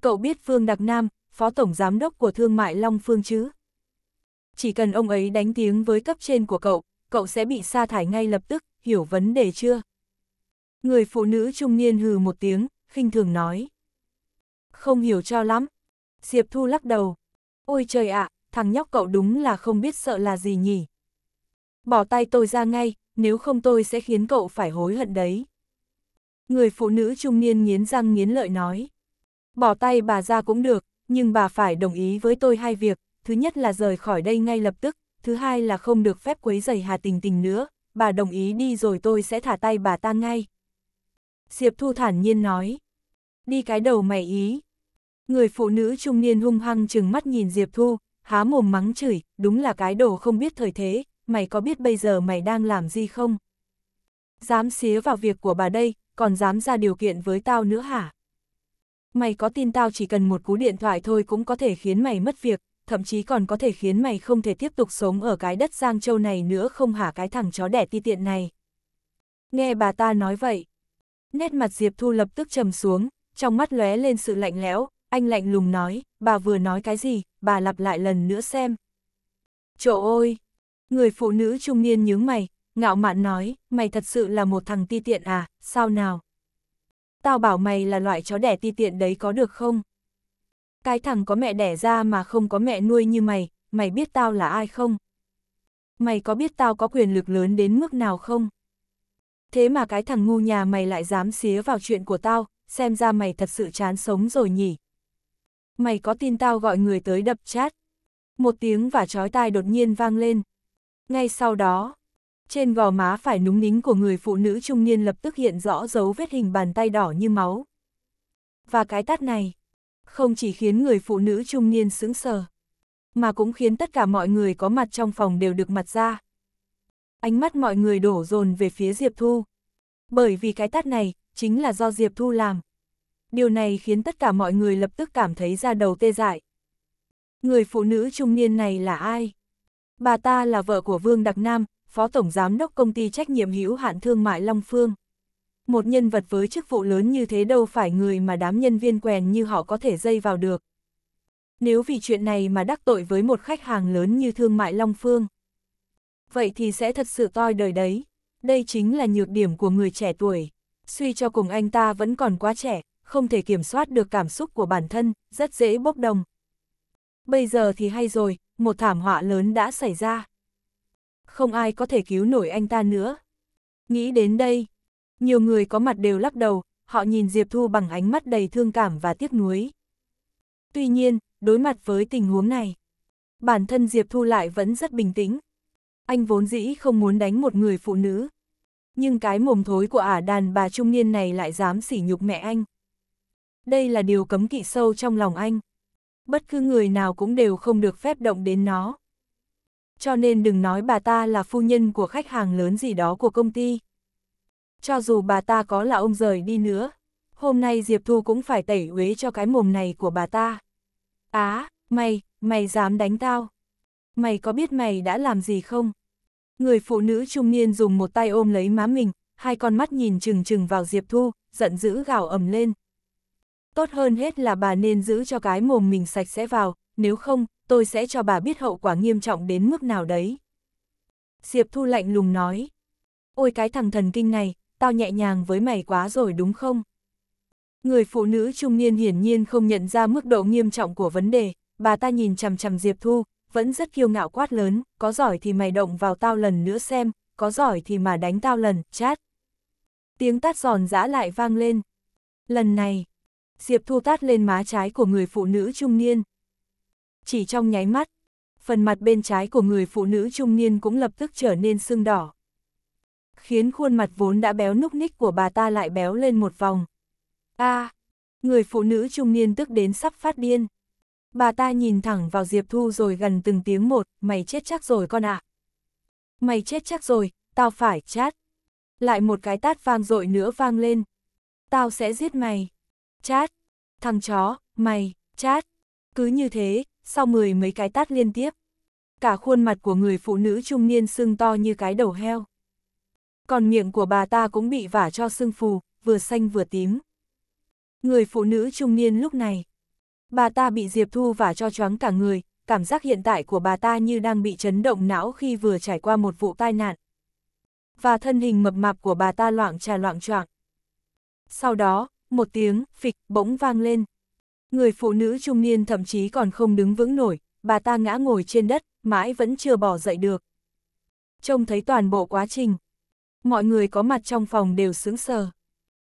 Cậu biết Phương Đặc Nam, Phó Tổng Giám đốc của Thương mại Long Phương chứ? Chỉ cần ông ấy đánh tiếng với cấp trên của cậu, cậu sẽ bị sa thải ngay lập tức, hiểu vấn đề chưa? Người phụ nữ trung niên hừ một tiếng, khinh thường nói. Không hiểu cho lắm, Diệp Thu lắc đầu. Ôi trời ạ, thằng nhóc cậu đúng là không biết sợ là gì nhỉ. Bỏ tay tôi ra ngay, nếu không tôi sẽ khiến cậu phải hối hận đấy. Người phụ nữ trung niên nghiến răng nghiến lợi nói. Bỏ tay bà ra cũng được, nhưng bà phải đồng ý với tôi hai việc. Thứ nhất là rời khỏi đây ngay lập tức, thứ hai là không được phép quấy rầy Hà Tình Tình nữa. Bà đồng ý đi rồi tôi sẽ thả tay bà ta ngay. Diệp Thu thản nhiên nói. Đi cái đầu mày ý, Người phụ nữ trung niên hung hăng chừng mắt nhìn Diệp Thu, há mồm mắng chửi, đúng là cái đồ không biết thời thế, mày có biết bây giờ mày đang làm gì không? Dám xía vào việc của bà đây, còn dám ra điều kiện với tao nữa hả? Mày có tin tao chỉ cần một cú điện thoại thôi cũng có thể khiến mày mất việc, thậm chí còn có thể khiến mày không thể tiếp tục sống ở cái đất Giang Châu này nữa không hả cái thằng chó đẻ ti tiện này. Nghe bà ta nói vậy, nét mặt Diệp Thu lập tức trầm xuống, trong mắt lóe lên sự lạnh lẽo, anh lạnh lùng nói, bà vừa nói cái gì, bà lặp lại lần nữa xem. Chỗ ôi! Người phụ nữ trung niên nhướng mày, ngạo mạn nói, mày thật sự là một thằng ti tiện à, sao nào? Tao bảo mày là loại chó đẻ ti tiện đấy có được không? Cái thằng có mẹ đẻ ra mà không có mẹ nuôi như mày, mày biết tao là ai không? Mày có biết tao có quyền lực lớn đến mức nào không? Thế mà cái thằng ngu nhà mày lại dám xía vào chuyện của tao, xem ra mày thật sự chán sống rồi nhỉ? Mày có tin tao gọi người tới đập chát? Một tiếng và chói tai đột nhiên vang lên. Ngay sau đó, trên gò má phải núng nính của người phụ nữ trung niên lập tức hiện rõ dấu vết hình bàn tay đỏ như máu. Và cái tát này, không chỉ khiến người phụ nữ trung niên sững sờ, mà cũng khiến tất cả mọi người có mặt trong phòng đều được mặt ra. Ánh mắt mọi người đổ dồn về phía Diệp Thu. Bởi vì cái tát này, chính là do Diệp Thu làm điều này khiến tất cả mọi người lập tức cảm thấy ra đầu tê dại. Người phụ nữ trung niên này là ai? Bà ta là vợ của Vương Đặc Nam, Phó Tổng Giám đốc Công ty Trách nhiệm hữu hạn Thương mại Long Phương. Một nhân vật với chức vụ lớn như thế đâu phải người mà đám nhân viên quèn như họ có thể dây vào được. Nếu vì chuyện này mà đắc tội với một khách hàng lớn như Thương mại Long Phương, vậy thì sẽ thật sự toi đời đấy. Đây chính là nhược điểm của người trẻ tuổi. Suy cho cùng anh ta vẫn còn quá trẻ, không thể kiểm soát được cảm xúc của bản thân, rất dễ bốc đồng. Bây giờ thì hay rồi, một thảm họa lớn đã xảy ra. Không ai có thể cứu nổi anh ta nữa. Nghĩ đến đây, nhiều người có mặt đều lắc đầu, họ nhìn Diệp Thu bằng ánh mắt đầy thương cảm và tiếc nuối. Tuy nhiên, đối mặt với tình huống này, bản thân Diệp Thu lại vẫn rất bình tĩnh. Anh vốn dĩ không muốn đánh một người phụ nữ. Nhưng cái mồm thối của ả đàn bà trung niên này lại dám sỉ nhục mẹ anh, đây là điều cấm kỵ sâu trong lòng anh. Bất cứ người nào cũng đều không được phép động đến nó. Cho nên đừng nói bà ta là phu nhân của khách hàng lớn gì đó của công ty. Cho dù bà ta có là ông rời đi nữa, hôm nay Diệp Thu cũng phải tẩy uế cho cái mồm này của bà ta. Á, à, mày, mày dám đánh tao. Mày có biết mày đã làm gì không? Người phụ nữ trung niên dùng một tay ôm lấy má mình, hai con mắt nhìn chừng chừng vào Diệp Thu, giận dữ gào ầm lên. Tốt hơn hết là bà nên giữ cho cái mồm mình sạch sẽ vào, nếu không, tôi sẽ cho bà biết hậu quả nghiêm trọng đến mức nào đấy. Diệp Thu lạnh lùng nói. Ôi cái thằng thần kinh này, tao nhẹ nhàng với mày quá rồi đúng không? Người phụ nữ trung niên hiển nhiên không nhận ra mức độ nghiêm trọng của vấn đề, bà ta nhìn chằm chằm Diệp Thu, vẫn rất kiêu ngạo quát lớn, có giỏi thì mày động vào tao lần nữa xem, có giỏi thì mà đánh tao lần, chát. Tiếng tát giòn giã lại vang lên. Lần này, Diệp Thu tát lên má trái của người phụ nữ trung niên. Chỉ trong nháy mắt, phần mặt bên trái của người phụ nữ trung niên cũng lập tức trở nên sưng đỏ. Khiến khuôn mặt vốn đã béo núc ních của bà ta lại béo lên một vòng. a à, người phụ nữ trung niên tức đến sắp phát điên. Bà ta nhìn thẳng vào Diệp Thu rồi gần từng tiếng một, mày chết chắc rồi con ạ. À. Mày chết chắc rồi, tao phải chát. Lại một cái tát vang dội nữa vang lên. Tao sẽ giết mày chát, thằng chó, mày, chát. Cứ như thế, sau mười mấy cái tát liên tiếp, cả khuôn mặt của người phụ nữ trung niên sưng to như cái đầu heo. Còn miệng của bà ta cũng bị vả cho sưng phù, vừa xanh vừa tím. Người phụ nữ trung niên lúc này, bà ta bị Diệp Thu vả cho choáng cả người, cảm giác hiện tại của bà ta như đang bị chấn động não khi vừa trải qua một vụ tai nạn. Và thân hình mập mạp của bà ta loạn trà loạn choạng. Sau đó, một tiếng, phịch, bỗng vang lên. Người phụ nữ trung niên thậm chí còn không đứng vững nổi, bà ta ngã ngồi trên đất, mãi vẫn chưa bỏ dậy được. Trông thấy toàn bộ quá trình. Mọi người có mặt trong phòng đều sững sờ.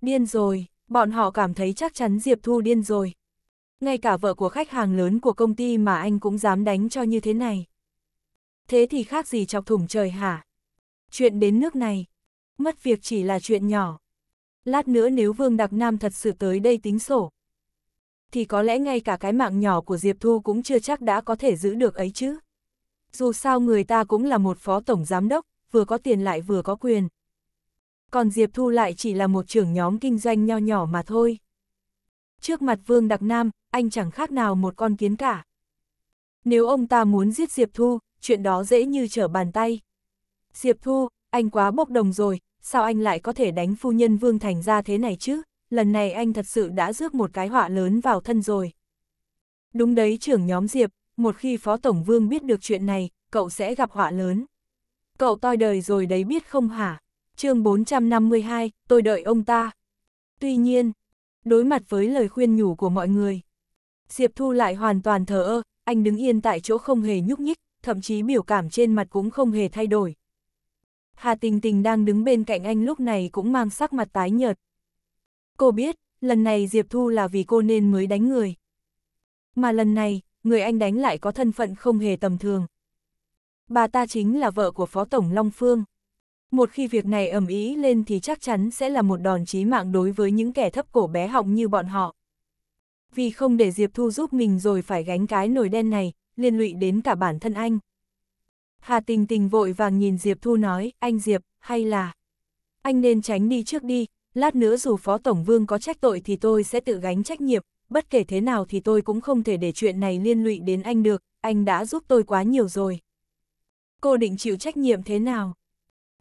Điên rồi, bọn họ cảm thấy chắc chắn Diệp Thu điên rồi. Ngay cả vợ của khách hàng lớn của công ty mà anh cũng dám đánh cho như thế này. Thế thì khác gì chọc thủng trời hả? Chuyện đến nước này, mất việc chỉ là chuyện nhỏ lát nữa nếu Vương Đặc Nam thật sự tới đây tính sổ. Thì có lẽ ngay cả cái mạng nhỏ của Diệp Thu cũng chưa chắc đã có thể giữ được ấy chứ. Dù sao người ta cũng là một phó tổng giám đốc, vừa có tiền lại vừa có quyền. Còn Diệp Thu lại chỉ là một trưởng nhóm kinh doanh nho nhỏ mà thôi. Trước mặt Vương Đặc Nam, anh chẳng khác nào một con kiến cả. Nếu ông ta muốn giết Diệp Thu, chuyện đó dễ như trở bàn tay. Diệp Thu, anh quá bốc đồng rồi, sao anh lại có thể đánh phu nhân Vương Thành ra thế này chứ, lần này anh thật sự đã rước một cái họa lớn vào thân rồi. Đúng đấy trưởng nhóm Diệp, một khi Phó Tổng Vương biết được chuyện này, cậu sẽ gặp họa lớn. Cậu toi đời rồi đấy biết không hả? chương 452, tôi đợi ông ta. Tuy nhiên, đối mặt với lời khuyên nhủ của mọi người, Diệp Thu lại hoàn toàn thờ ơ, anh đứng yên tại chỗ không hề nhúc nhích, thậm chí biểu cảm trên mặt cũng không hề thay đổi. Hà Tình Tình đang đứng bên cạnh anh lúc này cũng mang sắc mặt tái nhợt. Cô biết, lần này Diệp Thu là vì cô nên mới đánh người. Mà lần này, người anh đánh lại có thân phận không hề tầm thường. Bà ta chính là vợ của Phó Tổng Long Phương. Một khi việc này ẩm ý lên thì chắc chắn sẽ là một đòn chí mạng đối với những kẻ thấp cổ bé họng như bọn họ. Vì không để Diệp Thu giúp mình rồi phải gánh cái nồi đen này, liên lụy đến cả bản thân anh. Hà Tình Tình vội vàng nhìn Diệp Thu nói, anh Diệp, hay là... Anh nên tránh đi trước đi, lát nữa dù Phó Tổng Vương có trách tội thì tôi sẽ tự gánh trách nhiệm, bất kể thế nào thì tôi cũng không thể để chuyện này liên lụy đến anh được, anh đã giúp tôi quá nhiều rồi. Cô định chịu trách nhiệm thế nào?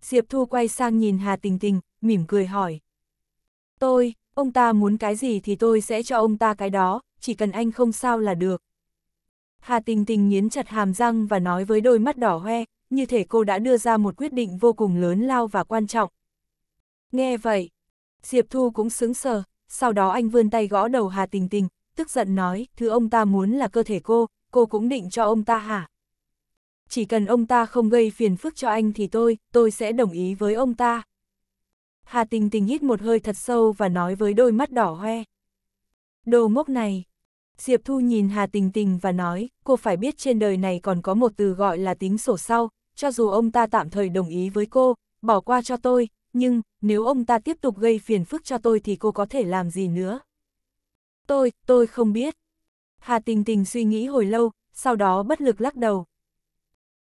Diệp Thu quay sang nhìn Hà Tình Tình, mỉm cười hỏi. Tôi, ông ta muốn cái gì thì tôi sẽ cho ông ta cái đó, chỉ cần anh không sao là được. Hà Tình Tình nghiến chặt hàm răng và nói với đôi mắt đỏ hoe, như thể cô đã đưa ra một quyết định vô cùng lớn lao và quan trọng. Nghe vậy, Diệp Thu cũng sững sờ, sau đó anh vươn tay gõ đầu Hà Tình Tình, tức giận nói, thứ ông ta muốn là cơ thể cô, cô cũng định cho ông ta hả? Chỉ cần ông ta không gây phiền phức cho anh thì tôi, tôi sẽ đồng ý với ông ta. Hà Tình Tình hít một hơi thật sâu và nói với đôi mắt đỏ hoe. Đồ mốc này, Diệp Thu nhìn Hà Tình Tình và nói, cô phải biết trên đời này còn có một từ gọi là tính sổ sau, cho dù ông ta tạm thời đồng ý với cô, bỏ qua cho tôi, nhưng, nếu ông ta tiếp tục gây phiền phức cho tôi thì cô có thể làm gì nữa? Tôi, tôi không biết. Hà Tình Tình suy nghĩ hồi lâu, sau đó bất lực lắc đầu.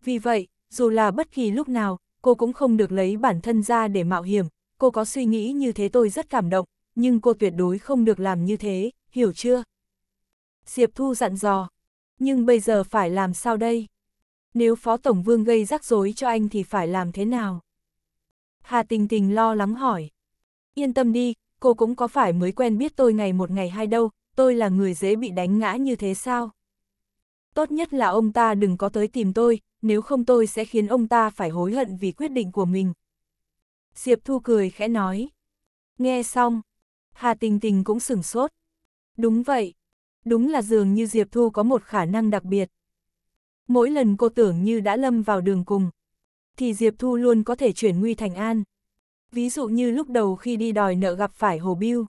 Vì vậy, dù là bất kỳ lúc nào, cô cũng không được lấy bản thân ra để mạo hiểm, cô có suy nghĩ như thế tôi rất cảm động, nhưng cô tuyệt đối không được làm như thế, hiểu chưa? Diệp Thu dặn dò. Nhưng bây giờ phải làm sao đây? Nếu Phó Tổng Vương gây rắc rối cho anh thì phải làm thế nào? Hà Tình Tình lo lắng hỏi. Yên tâm đi, cô cũng có phải mới quen biết tôi ngày một ngày hai đâu, tôi là người dễ bị đánh ngã như thế sao? Tốt nhất là ông ta đừng có tới tìm tôi, nếu không tôi sẽ khiến ông ta phải hối hận vì quyết định của mình. Diệp Thu cười khẽ nói. Nghe xong, Hà Tình Tình cũng sửng sốt. Đúng vậy, Đúng là dường như Diệp Thu có một khả năng đặc biệt. Mỗi lần cô tưởng như đã lâm vào đường cùng, thì Diệp Thu luôn có thể chuyển nguy thành an. Ví dụ như lúc đầu khi đi đòi nợ gặp phải Hồ Biêu.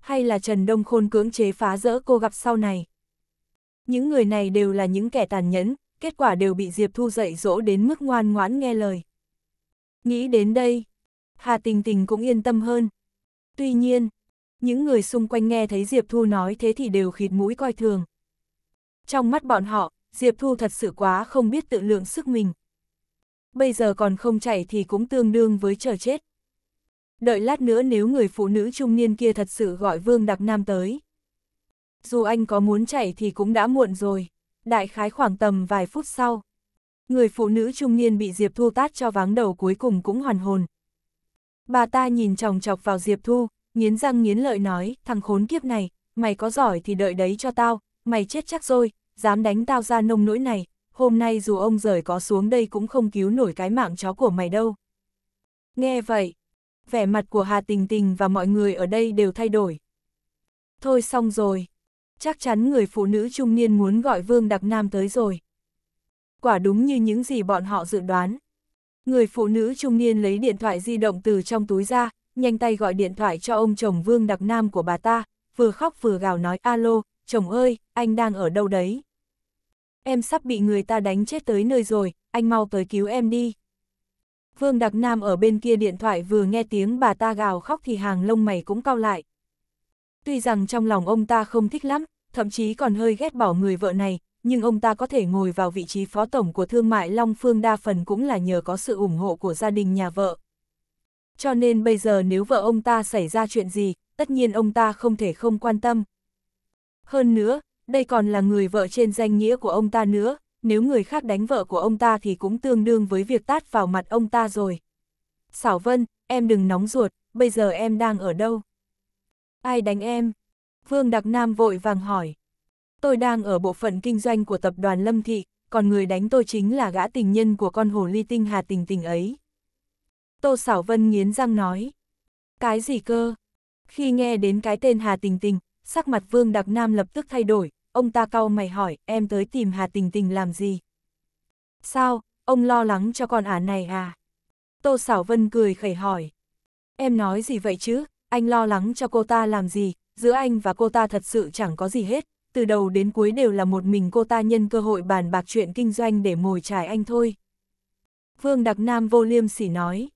Hay là Trần Đông Khôn cưỡng chế phá rỡ cô gặp sau này. Những người này đều là những kẻ tàn nhẫn, kết quả đều bị Diệp Thu dạy dỗ đến mức ngoan ngoãn nghe lời. Nghĩ đến đây, Hà Tình Tình cũng yên tâm hơn. Tuy nhiên, những người xung quanh nghe thấy Diệp Thu nói thế thì đều khịt mũi coi thường. Trong mắt bọn họ, Diệp Thu thật sự quá không biết tự lượng sức mình. Bây giờ còn không chạy thì cũng tương đương với chờ chết. Đợi lát nữa nếu người phụ nữ trung niên kia thật sự gọi Vương Đặc Nam tới. Dù anh có muốn chạy thì cũng đã muộn rồi, đại khái khoảng tầm vài phút sau. Người phụ nữ trung niên bị Diệp Thu tát cho váng đầu cuối cùng cũng hoàn hồn. Bà ta nhìn chòng chọc vào Diệp Thu, nghiến răng nghiến lợi nói, thằng khốn kiếp này, mày có giỏi thì đợi đấy cho tao, mày chết chắc rồi, dám đánh tao ra nông nỗi này, hôm nay dù ông rời có xuống đây cũng không cứu nổi cái mạng chó của mày đâu. Nghe vậy, vẻ mặt của Hà Tình Tình và mọi người ở đây đều thay đổi. Thôi xong rồi, chắc chắn người phụ nữ trung niên muốn gọi Vương Đặc Nam tới rồi. Quả đúng như những gì bọn họ dự đoán. Người phụ nữ trung niên lấy điện thoại di động từ trong túi ra, nhanh tay gọi điện thoại cho ông chồng Vương Đặc Nam của bà ta, vừa khóc vừa gào nói alo, chồng ơi, anh đang ở đâu đấy? Em sắp bị người ta đánh chết tới nơi rồi, anh mau tới cứu em đi. Vương Đặc Nam ở bên kia điện thoại vừa nghe tiếng bà ta gào khóc thì hàng lông mày cũng cao lại. Tuy rằng trong lòng ông ta không thích lắm, thậm chí còn hơi ghét bỏ người vợ này, nhưng ông ta có thể ngồi vào vị trí phó tổng của thương mại Long Phương đa phần cũng là nhờ có sự ủng hộ của gia đình nhà vợ cho nên bây giờ nếu vợ ông ta xảy ra chuyện gì, tất nhiên ông ta không thể không quan tâm. Hơn nữa, đây còn là người vợ trên danh nghĩa của ông ta nữa, nếu người khác đánh vợ của ông ta thì cũng tương đương với việc tát vào mặt ông ta rồi. Sảo Vân, em đừng nóng ruột, bây giờ em đang ở đâu? Ai đánh em? Vương Đặc Nam vội vàng hỏi. Tôi đang ở bộ phận kinh doanh của tập đoàn Lâm Thị, còn người đánh tôi chính là gã tình nhân của con hồ ly tinh Hà Tình Tình ấy. Tô Sảo Vân nghiến răng nói. Cái gì cơ? Khi nghe đến cái tên Hà Tình Tình, sắc mặt Vương Đặc Nam lập tức thay đổi, ông ta cau mày hỏi, em tới tìm Hà Tình Tình làm gì? Sao, ông lo lắng cho con ả à này à? Tô Sảo Vân cười khẩy hỏi. Em nói gì vậy chứ, anh lo lắng cho cô ta làm gì, giữa anh và cô ta thật sự chẳng có gì hết, từ đầu đến cuối đều là một mình cô ta nhân cơ hội bàn bạc chuyện kinh doanh để mồi trải anh thôi. Vương Đặc Nam vô liêm sỉ nói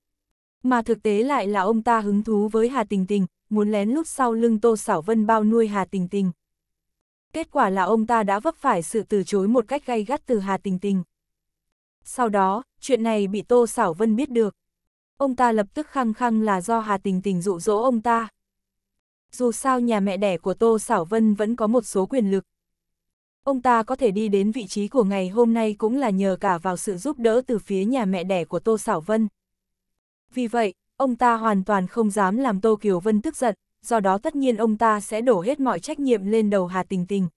mà thực tế lại là ông ta hứng thú với Hà Tình Tình, muốn lén lút sau lưng Tô Sảo Vân bao nuôi Hà Tình Tình. Kết quả là ông ta đã vấp phải sự từ chối một cách gay gắt từ Hà Tình Tình. Sau đó, chuyện này bị Tô Sảo Vân biết được. Ông ta lập tức khăng khăng là do Hà Tình Tình dụ dỗ ông ta. Dù sao nhà mẹ đẻ của Tô Sảo Vân vẫn có một số quyền lực. Ông ta có thể đi đến vị trí của ngày hôm nay cũng là nhờ cả vào sự giúp đỡ từ phía nhà mẹ đẻ của Tô Sảo Vân. Vì vậy, ông ta hoàn toàn không dám làm Tô Kiều Vân tức giận, do đó tất nhiên ông ta sẽ đổ hết mọi trách nhiệm lên đầu Hà Tình Tình.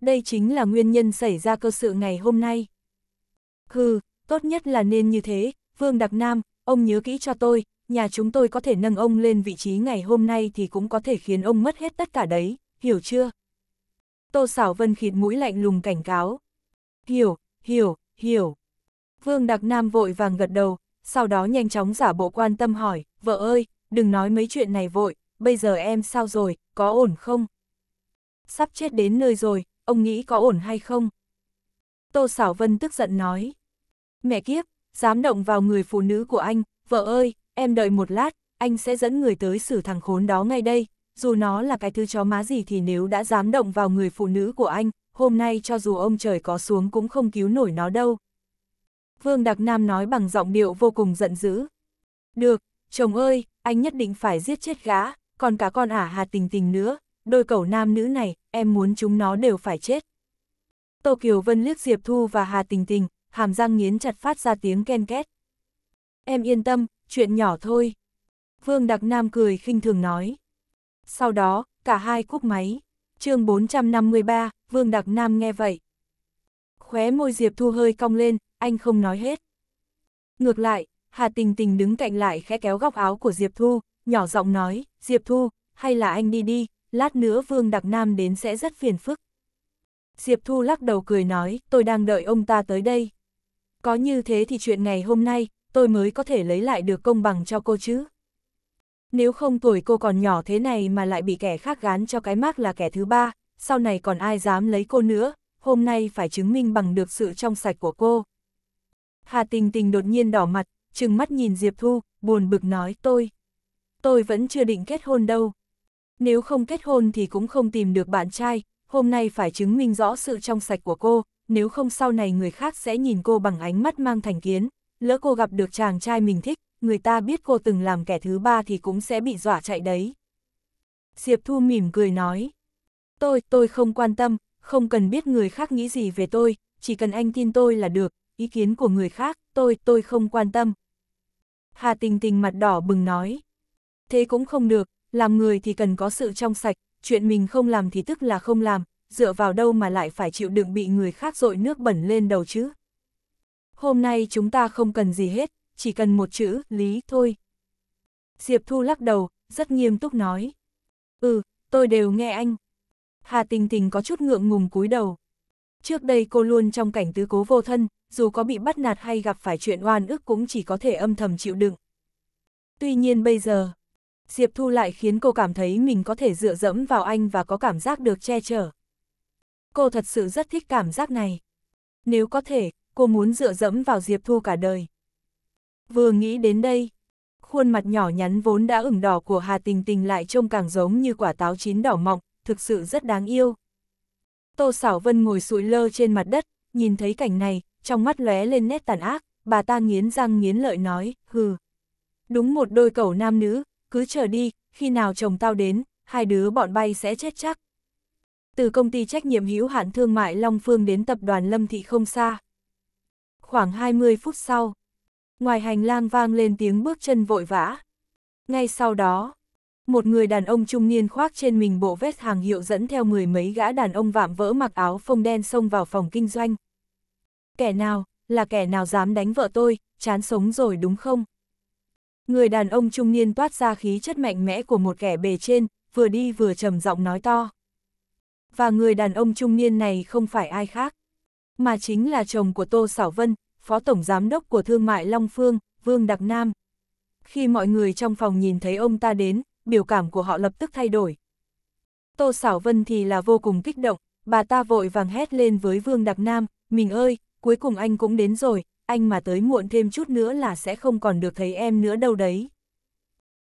Đây chính là nguyên nhân xảy ra cơ sự ngày hôm nay. Hừ, tốt nhất là nên như thế, Vương Đặc Nam, ông nhớ kỹ cho tôi, nhà chúng tôi có thể nâng ông lên vị trí ngày hôm nay thì cũng có thể khiến ông mất hết tất cả đấy, hiểu chưa? Tô Sảo Vân khịt mũi lạnh lùng cảnh cáo. Hiểu, hiểu, hiểu. Vương Đặc Nam vội vàng gật đầu, sau đó nhanh chóng giả bộ quan tâm hỏi, vợ ơi, đừng nói mấy chuyện này vội, bây giờ em sao rồi, có ổn không? Sắp chết đến nơi rồi, ông nghĩ có ổn hay không? Tô Sảo Vân tức giận nói. Mẹ kiếp, dám động vào người phụ nữ của anh, vợ ơi, em đợi một lát, anh sẽ dẫn người tới xử thằng khốn đó ngay đây, dù nó là cái thứ chó má gì thì nếu đã dám động vào người phụ nữ của anh, hôm nay cho dù ông trời có xuống cũng không cứu nổi nó đâu. Vương Đạc Nam nói bằng giọng điệu vô cùng giận dữ. Được, chồng ơi, anh nhất định phải giết chết gã, còn cả con ả hà tình tình nữa, đôi cẩu nam nữ này, em muốn chúng nó đều phải chết. Tô Kiều Vân liếc Diệp Thu và Hà Tình Tình, hàm răng nghiến chặt phát ra tiếng ken két. Em yên tâm, chuyện nhỏ thôi. Vương Đặc Nam cười khinh thường nói. Sau đó, cả hai cúp máy. chương 453, Vương Đặc Nam nghe vậy. Khóe môi Diệp Thu hơi cong lên, anh không nói hết. Ngược lại, Hà Tình Tình đứng cạnh lại khẽ kéo góc áo của Diệp Thu, nhỏ giọng nói, Diệp Thu, hay là anh đi đi, lát nữa Vương Đặc Nam đến sẽ rất phiền phức. Diệp Thu lắc đầu cười nói, tôi đang đợi ông ta tới đây. Có như thế thì chuyện ngày hôm nay, tôi mới có thể lấy lại được công bằng cho cô chứ. Nếu không tuổi cô còn nhỏ thế này mà lại bị kẻ khác gán cho cái mác là kẻ thứ ba, sau này còn ai dám lấy cô nữa, hôm nay phải chứng minh bằng được sự trong sạch của cô. Hà Tình Tình đột nhiên đỏ mặt, trừng mắt nhìn Diệp Thu, buồn bực nói tôi. Tôi vẫn chưa định kết hôn đâu. Nếu không kết hôn thì cũng không tìm được bạn trai, hôm nay phải chứng minh rõ sự trong sạch của cô, nếu không sau này người khác sẽ nhìn cô bằng ánh mắt mang thành kiến. Lỡ cô gặp được chàng trai mình thích, người ta biết cô từng làm kẻ thứ ba thì cũng sẽ bị dọa chạy đấy. Diệp Thu mỉm cười nói. Tôi, tôi không quan tâm, không cần biết người khác nghĩ gì về tôi, chỉ cần anh tin tôi là được, ý kiến của người khác, tôi, tôi không quan tâm. Hà tình tình mặt đỏ bừng nói. Thế cũng không được, làm người thì cần có sự trong sạch, chuyện mình không làm thì tức là không làm, dựa vào đâu mà lại phải chịu đựng bị người khác dội nước bẩn lên đầu chứ. Hôm nay chúng ta không cần gì hết, chỉ cần một chữ, lý, thôi. Diệp Thu lắc đầu, rất nghiêm túc nói. Ừ, tôi đều nghe anh. Hà Tình Tình có chút ngượng ngùng cúi đầu. Trước đây cô luôn trong cảnh tứ cố vô thân, dù có bị bắt nạt hay gặp phải chuyện oan ức cũng chỉ có thể âm thầm chịu đựng. Tuy nhiên bây giờ, Diệp Thu lại khiến cô cảm thấy mình có thể dựa dẫm vào anh và có cảm giác được che chở. Cô thật sự rất thích cảm giác này. Nếu có thể, cô muốn dựa dẫm vào Diệp Thu cả đời. Vừa nghĩ đến đây, khuôn mặt nhỏ nhắn vốn đã ửng đỏ của Hà Tình Tình lại trông càng giống như quả táo chín đỏ mọng, thực sự rất đáng yêu. Tô Sảo Vân ngồi sụi lơ trên mặt đất, nhìn thấy cảnh này, trong mắt lóe lên nét tàn ác, bà ta nghiến răng nghiến lợi nói, hừ. Đúng một đôi cầu nam nữ, cứ chờ đi, khi nào chồng tao đến, hai đứa bọn bay sẽ chết chắc. Từ công ty trách nhiệm hữu hạn thương mại Long Phương đến tập đoàn Lâm Thị không xa. Khoảng 20 phút sau, ngoài hành lang vang lên tiếng bước chân vội vã. Ngay sau đó, một người đàn ông trung niên khoác trên mình bộ vest hàng hiệu dẫn theo mười mấy gã đàn ông vạm vỡ mặc áo phông đen xông vào phòng kinh doanh kẻ nào, là kẻ nào dám đánh vợ tôi, chán sống rồi đúng không? Người đàn ông trung niên toát ra khí chất mạnh mẽ của một kẻ bề trên, vừa đi vừa trầm giọng nói to. Và người đàn ông trung niên này không phải ai khác, mà chính là chồng của Tô Sảo Vân, Phó Tổng Giám đốc của Thương mại Long Phương, Vương Đặc Nam. Khi mọi người trong phòng nhìn thấy ông ta đến, biểu cảm của họ lập tức thay đổi. Tô Sảo Vân thì là vô cùng kích động, bà ta vội vàng hét lên với Vương Đặc Nam, mình ơi, cuối cùng anh cũng đến rồi, anh mà tới muộn thêm chút nữa là sẽ không còn được thấy em nữa đâu đấy.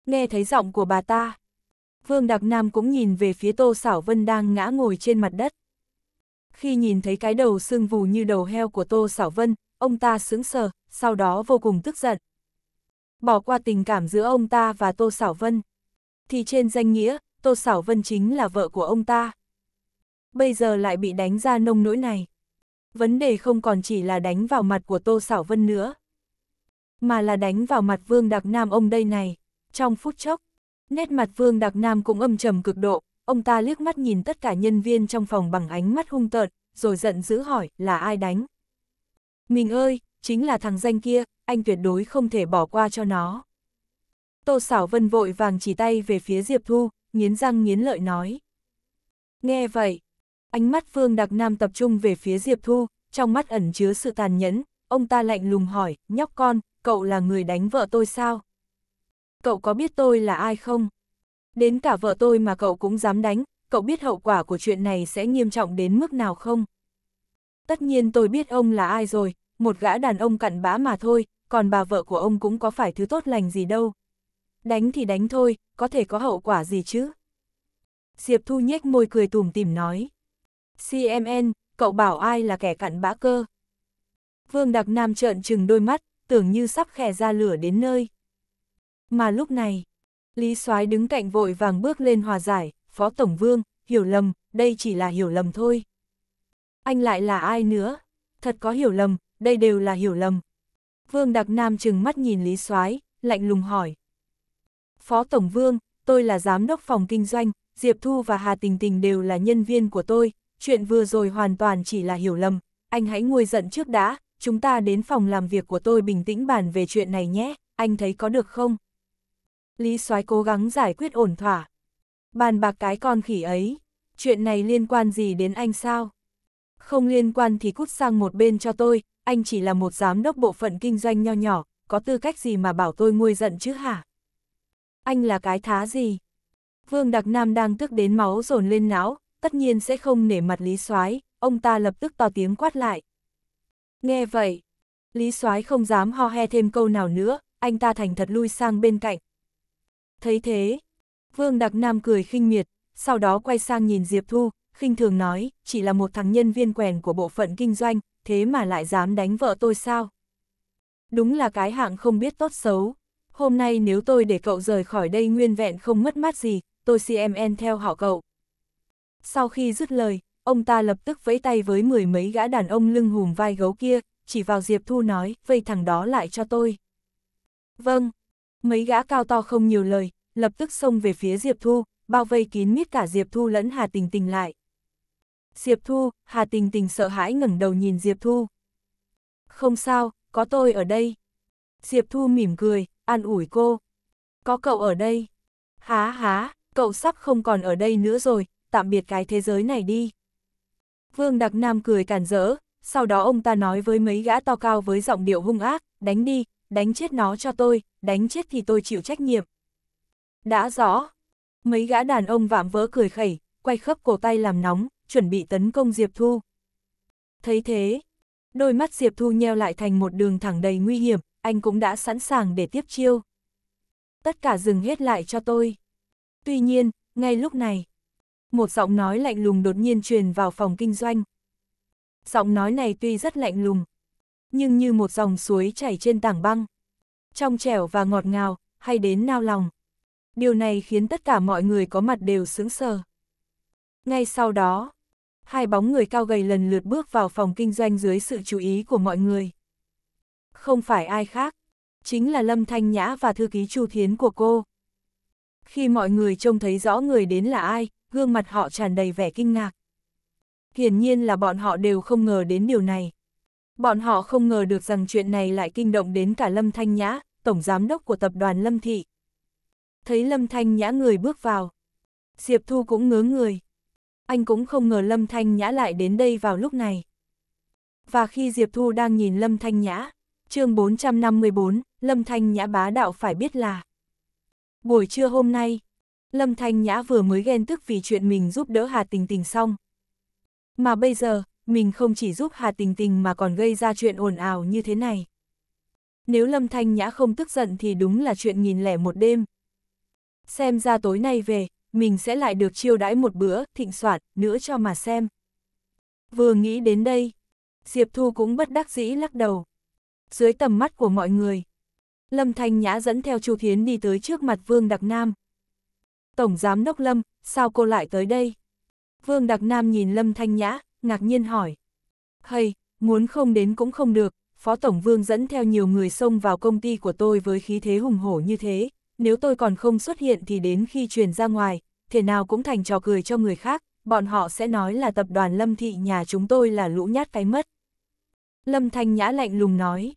Nghe thấy giọng của bà ta, Vương Đạc Nam cũng nhìn về phía Tô Sảo Vân đang ngã ngồi trên mặt đất. Khi nhìn thấy cái đầu sưng vù như đầu heo của Tô Sảo Vân, ông ta sững sờ, sau đó vô cùng tức giận. Bỏ qua tình cảm giữa ông ta và Tô Sảo Vân. Thì trên danh nghĩa, Tô Sảo Vân chính là vợ của ông ta. Bây giờ lại bị đánh ra nông nỗi này vấn đề không còn chỉ là đánh vào mặt của Tô Sảo Vân nữa, mà là đánh vào mặt Vương đặc Nam ông đây này. Trong phút chốc, nét mặt Vương đặc Nam cũng âm trầm cực độ, ông ta liếc mắt nhìn tất cả nhân viên trong phòng bằng ánh mắt hung tợn, rồi giận dữ hỏi là ai đánh. Mình ơi, chính là thằng danh kia, anh tuyệt đối không thể bỏ qua cho nó. Tô Sảo Vân vội vàng chỉ tay về phía Diệp Thu, nghiến răng nghiến lợi nói. Nghe vậy, Ánh mắt Phương Đặc Nam tập trung về phía Diệp Thu, trong mắt ẩn chứa sự tàn nhẫn, ông ta lạnh lùng hỏi, nhóc con, cậu là người đánh vợ tôi sao? Cậu có biết tôi là ai không? Đến cả vợ tôi mà cậu cũng dám đánh, cậu biết hậu quả của chuyện này sẽ nghiêm trọng đến mức nào không? Tất nhiên tôi biết ông là ai rồi, một gã đàn ông cặn bã mà thôi, còn bà vợ của ông cũng có phải thứ tốt lành gì đâu. Đánh thì đánh thôi, có thể có hậu quả gì chứ? Diệp Thu nhếch môi cười tùm tìm nói. CMN, cậu bảo ai là kẻ cặn bã cơ. Vương Đặc Nam trợn trừng đôi mắt, tưởng như sắp khè ra lửa đến nơi. Mà lúc này, Lý Soái đứng cạnh vội vàng bước lên hòa giải, Phó Tổng Vương, hiểu lầm, đây chỉ là hiểu lầm thôi. Anh lại là ai nữa? Thật có hiểu lầm, đây đều là hiểu lầm. Vương Đặc Nam trừng mắt nhìn Lý Soái, lạnh lùng hỏi. Phó Tổng Vương, tôi là giám đốc phòng kinh doanh, Diệp Thu và Hà Tình Tình đều là nhân viên của tôi, chuyện vừa rồi hoàn toàn chỉ là hiểu lầm, anh hãy nguôi giận trước đã, chúng ta đến phòng làm việc của tôi bình tĩnh bàn về chuyện này nhé, anh thấy có được không? Lý soái cố gắng giải quyết ổn thỏa. Bàn bạc cái con khỉ ấy, chuyện này liên quan gì đến anh sao? Không liên quan thì cút sang một bên cho tôi, anh chỉ là một giám đốc bộ phận kinh doanh nho nhỏ, có tư cách gì mà bảo tôi nguôi giận chứ hả? Anh là cái thá gì? Vương Đặc Nam đang tức đến máu dồn lên não, tất nhiên sẽ không nể mặt Lý Soái, ông ta lập tức to tiếng quát lại. Nghe vậy, Lý Soái không dám ho he thêm câu nào nữa, anh ta thành thật lui sang bên cạnh. Thấy thế, Vương Đặc Nam cười khinh miệt, sau đó quay sang nhìn Diệp Thu, khinh thường nói, chỉ là một thằng nhân viên quèn của bộ phận kinh doanh, thế mà lại dám đánh vợ tôi sao? Đúng là cái hạng không biết tốt xấu. Hôm nay nếu tôi để cậu rời khỏi đây nguyên vẹn không mất mát gì, tôi CMN theo họ cậu. Sau khi dứt lời, ông ta lập tức vẫy tay với mười mấy gã đàn ông lưng hùm vai gấu kia, chỉ vào Diệp Thu nói, vây thằng đó lại cho tôi. Vâng, mấy gã cao to không nhiều lời, lập tức xông về phía Diệp Thu, bao vây kín mít cả Diệp Thu lẫn Hà Tình Tình lại. Diệp Thu, Hà Tình Tình sợ hãi ngẩng đầu nhìn Diệp Thu. Không sao, có tôi ở đây. Diệp Thu mỉm cười, an ủi cô. Có cậu ở đây. Há há, cậu sắp không còn ở đây nữa rồi, tạm biệt cái thế giới này đi. Vương Đặc Nam cười cản rỡ, sau đó ông ta nói với mấy gã to cao với giọng điệu hung ác, đánh đi, đánh chết nó cho tôi, đánh chết thì tôi chịu trách nhiệm. Đã rõ, mấy gã đàn ông vạm vỡ cười khẩy, quay khớp cổ tay làm nóng, chuẩn bị tấn công Diệp Thu. Thấy thế, đôi mắt Diệp Thu nheo lại thành một đường thẳng đầy nguy hiểm, anh cũng đã sẵn sàng để tiếp chiêu. Tất cả dừng hết lại cho tôi. Tuy nhiên, ngay lúc này, một giọng nói lạnh lùng đột nhiên truyền vào phòng kinh doanh. Giọng nói này tuy rất lạnh lùng, nhưng như một dòng suối chảy trên tảng băng. Trong trẻo và ngọt ngào, hay đến nao lòng. Điều này khiến tất cả mọi người có mặt đều sững sờ. Ngay sau đó, hai bóng người cao gầy lần lượt bước vào phòng kinh doanh dưới sự chú ý của mọi người. Không phải ai khác, chính là Lâm Thanh Nhã và thư ký Chu Thiến của cô khi mọi người trông thấy rõ người đến là ai, gương mặt họ tràn đầy vẻ kinh ngạc. Hiển nhiên là bọn họ đều không ngờ đến điều này. Bọn họ không ngờ được rằng chuyện này lại kinh động đến cả Lâm Thanh Nhã, Tổng Giám đốc của tập đoàn Lâm Thị. Thấy Lâm Thanh Nhã người bước vào. Diệp Thu cũng ngớ người. Anh cũng không ngờ Lâm Thanh Nhã lại đến đây vào lúc này. Và khi Diệp Thu đang nhìn Lâm Thanh Nhã, chương 454, Lâm Thanh Nhã bá đạo phải biết là Buổi trưa hôm nay, Lâm Thanh Nhã vừa mới ghen tức vì chuyện mình giúp đỡ Hà Tình Tình xong. Mà bây giờ, mình không chỉ giúp Hà Tình Tình mà còn gây ra chuyện ồn ào như thế này. Nếu Lâm Thanh Nhã không tức giận thì đúng là chuyện nghìn lẻ một đêm. Xem ra tối nay về, mình sẽ lại được chiêu đãi một bữa, thịnh soạn, nữa cho mà xem. Vừa nghĩ đến đây, Diệp Thu cũng bất đắc dĩ lắc đầu. Dưới tầm mắt của mọi người, Lâm Thanh Nhã dẫn theo Chu Thiến đi tới trước mặt Vương Đặc Nam. Tổng Giám Đốc Lâm, sao cô lại tới đây? Vương Đặc Nam nhìn Lâm Thanh Nhã, ngạc nhiên hỏi. Hay, muốn không đến cũng không được, Phó Tổng Vương dẫn theo nhiều người xông vào công ty của tôi với khí thế hùng hổ như thế, nếu tôi còn không xuất hiện thì đến khi truyền ra ngoài, thể nào cũng thành trò cười cho người khác, bọn họ sẽ nói là tập đoàn Lâm Thị nhà chúng tôi là lũ nhát cái mất. Lâm Thanh Nhã lạnh lùng nói.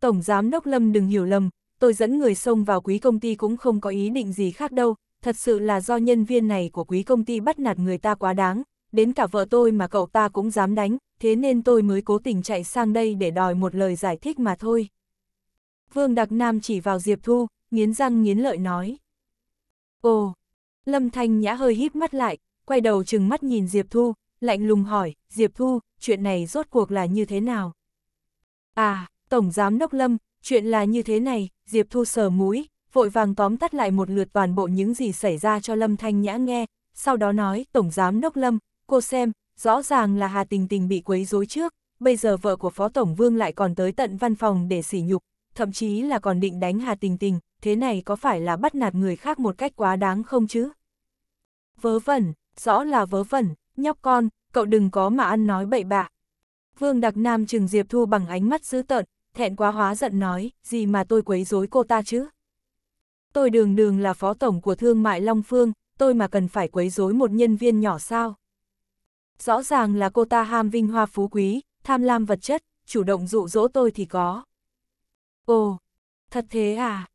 Tổng Giám Đốc Lâm đừng hiểu lầm, tôi dẫn người xông vào quý công ty cũng không có ý định gì khác đâu, thật sự là do nhân viên này của quý công ty bắt nạt người ta quá đáng, đến cả vợ tôi mà cậu ta cũng dám đánh, thế nên tôi mới cố tình chạy sang đây để đòi một lời giải thích mà thôi. Vương Đặc Nam chỉ vào Diệp Thu, nghiến răng nghiến lợi nói. Ồ, Lâm Thanh Nhã hơi híp mắt lại, quay đầu chừng mắt nhìn Diệp Thu, lạnh lùng hỏi, Diệp Thu, chuyện này rốt cuộc là như thế nào? À, Tổng Giám Đốc Lâm, chuyện là như thế này, Diệp Thu sờ mũi, vội vàng tóm tắt lại một lượt toàn bộ những gì xảy ra cho Lâm Thanh Nhã nghe, sau đó nói, Tổng Giám Đốc Lâm, cô xem, rõ ràng là Hà Tình Tình bị quấy rối trước, bây giờ vợ của Phó Tổng Vương lại còn tới tận văn phòng để sỉ nhục, thậm chí là còn định đánh Hà Tình Tình, thế này có phải là bắt nạt người khác một cách quá đáng không chứ? Vớ vẩn, rõ là vớ vẩn, nhóc con, cậu đừng có mà ăn nói bậy bạ. Vương Đặc Nam trừng Diệp Thu bằng ánh mắt dữ tợn, thẹn quá hóa giận nói, gì mà tôi quấy rối cô ta chứ? Tôi đường đường là phó tổng của thương mại Long Phương, tôi mà cần phải quấy rối một nhân viên nhỏ sao? Rõ ràng là cô ta ham vinh hoa phú quý, tham lam vật chất, chủ động dụ dỗ tôi thì có. Ồ, thật thế à?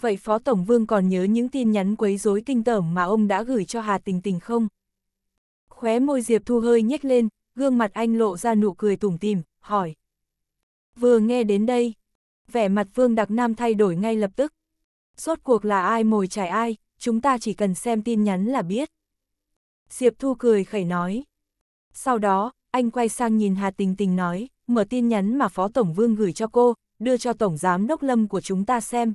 Vậy Phó Tổng Vương còn nhớ những tin nhắn quấy rối kinh tởm mà ông đã gửi cho Hà Tình Tình không? Khóe môi Diệp Thu hơi nhếch lên, gương mặt anh lộ ra nụ cười tủm tìm, hỏi. Vừa nghe đến đây, vẻ mặt Vương Đặc Nam thay đổi ngay lập tức. Rốt cuộc là ai mồi trải ai, chúng ta chỉ cần xem tin nhắn là biết. Diệp Thu cười khẩy nói. Sau đó, anh quay sang nhìn Hà Tình Tình nói, mở tin nhắn mà Phó Tổng Vương gửi cho cô, đưa cho Tổng Giám Đốc Lâm của chúng ta xem.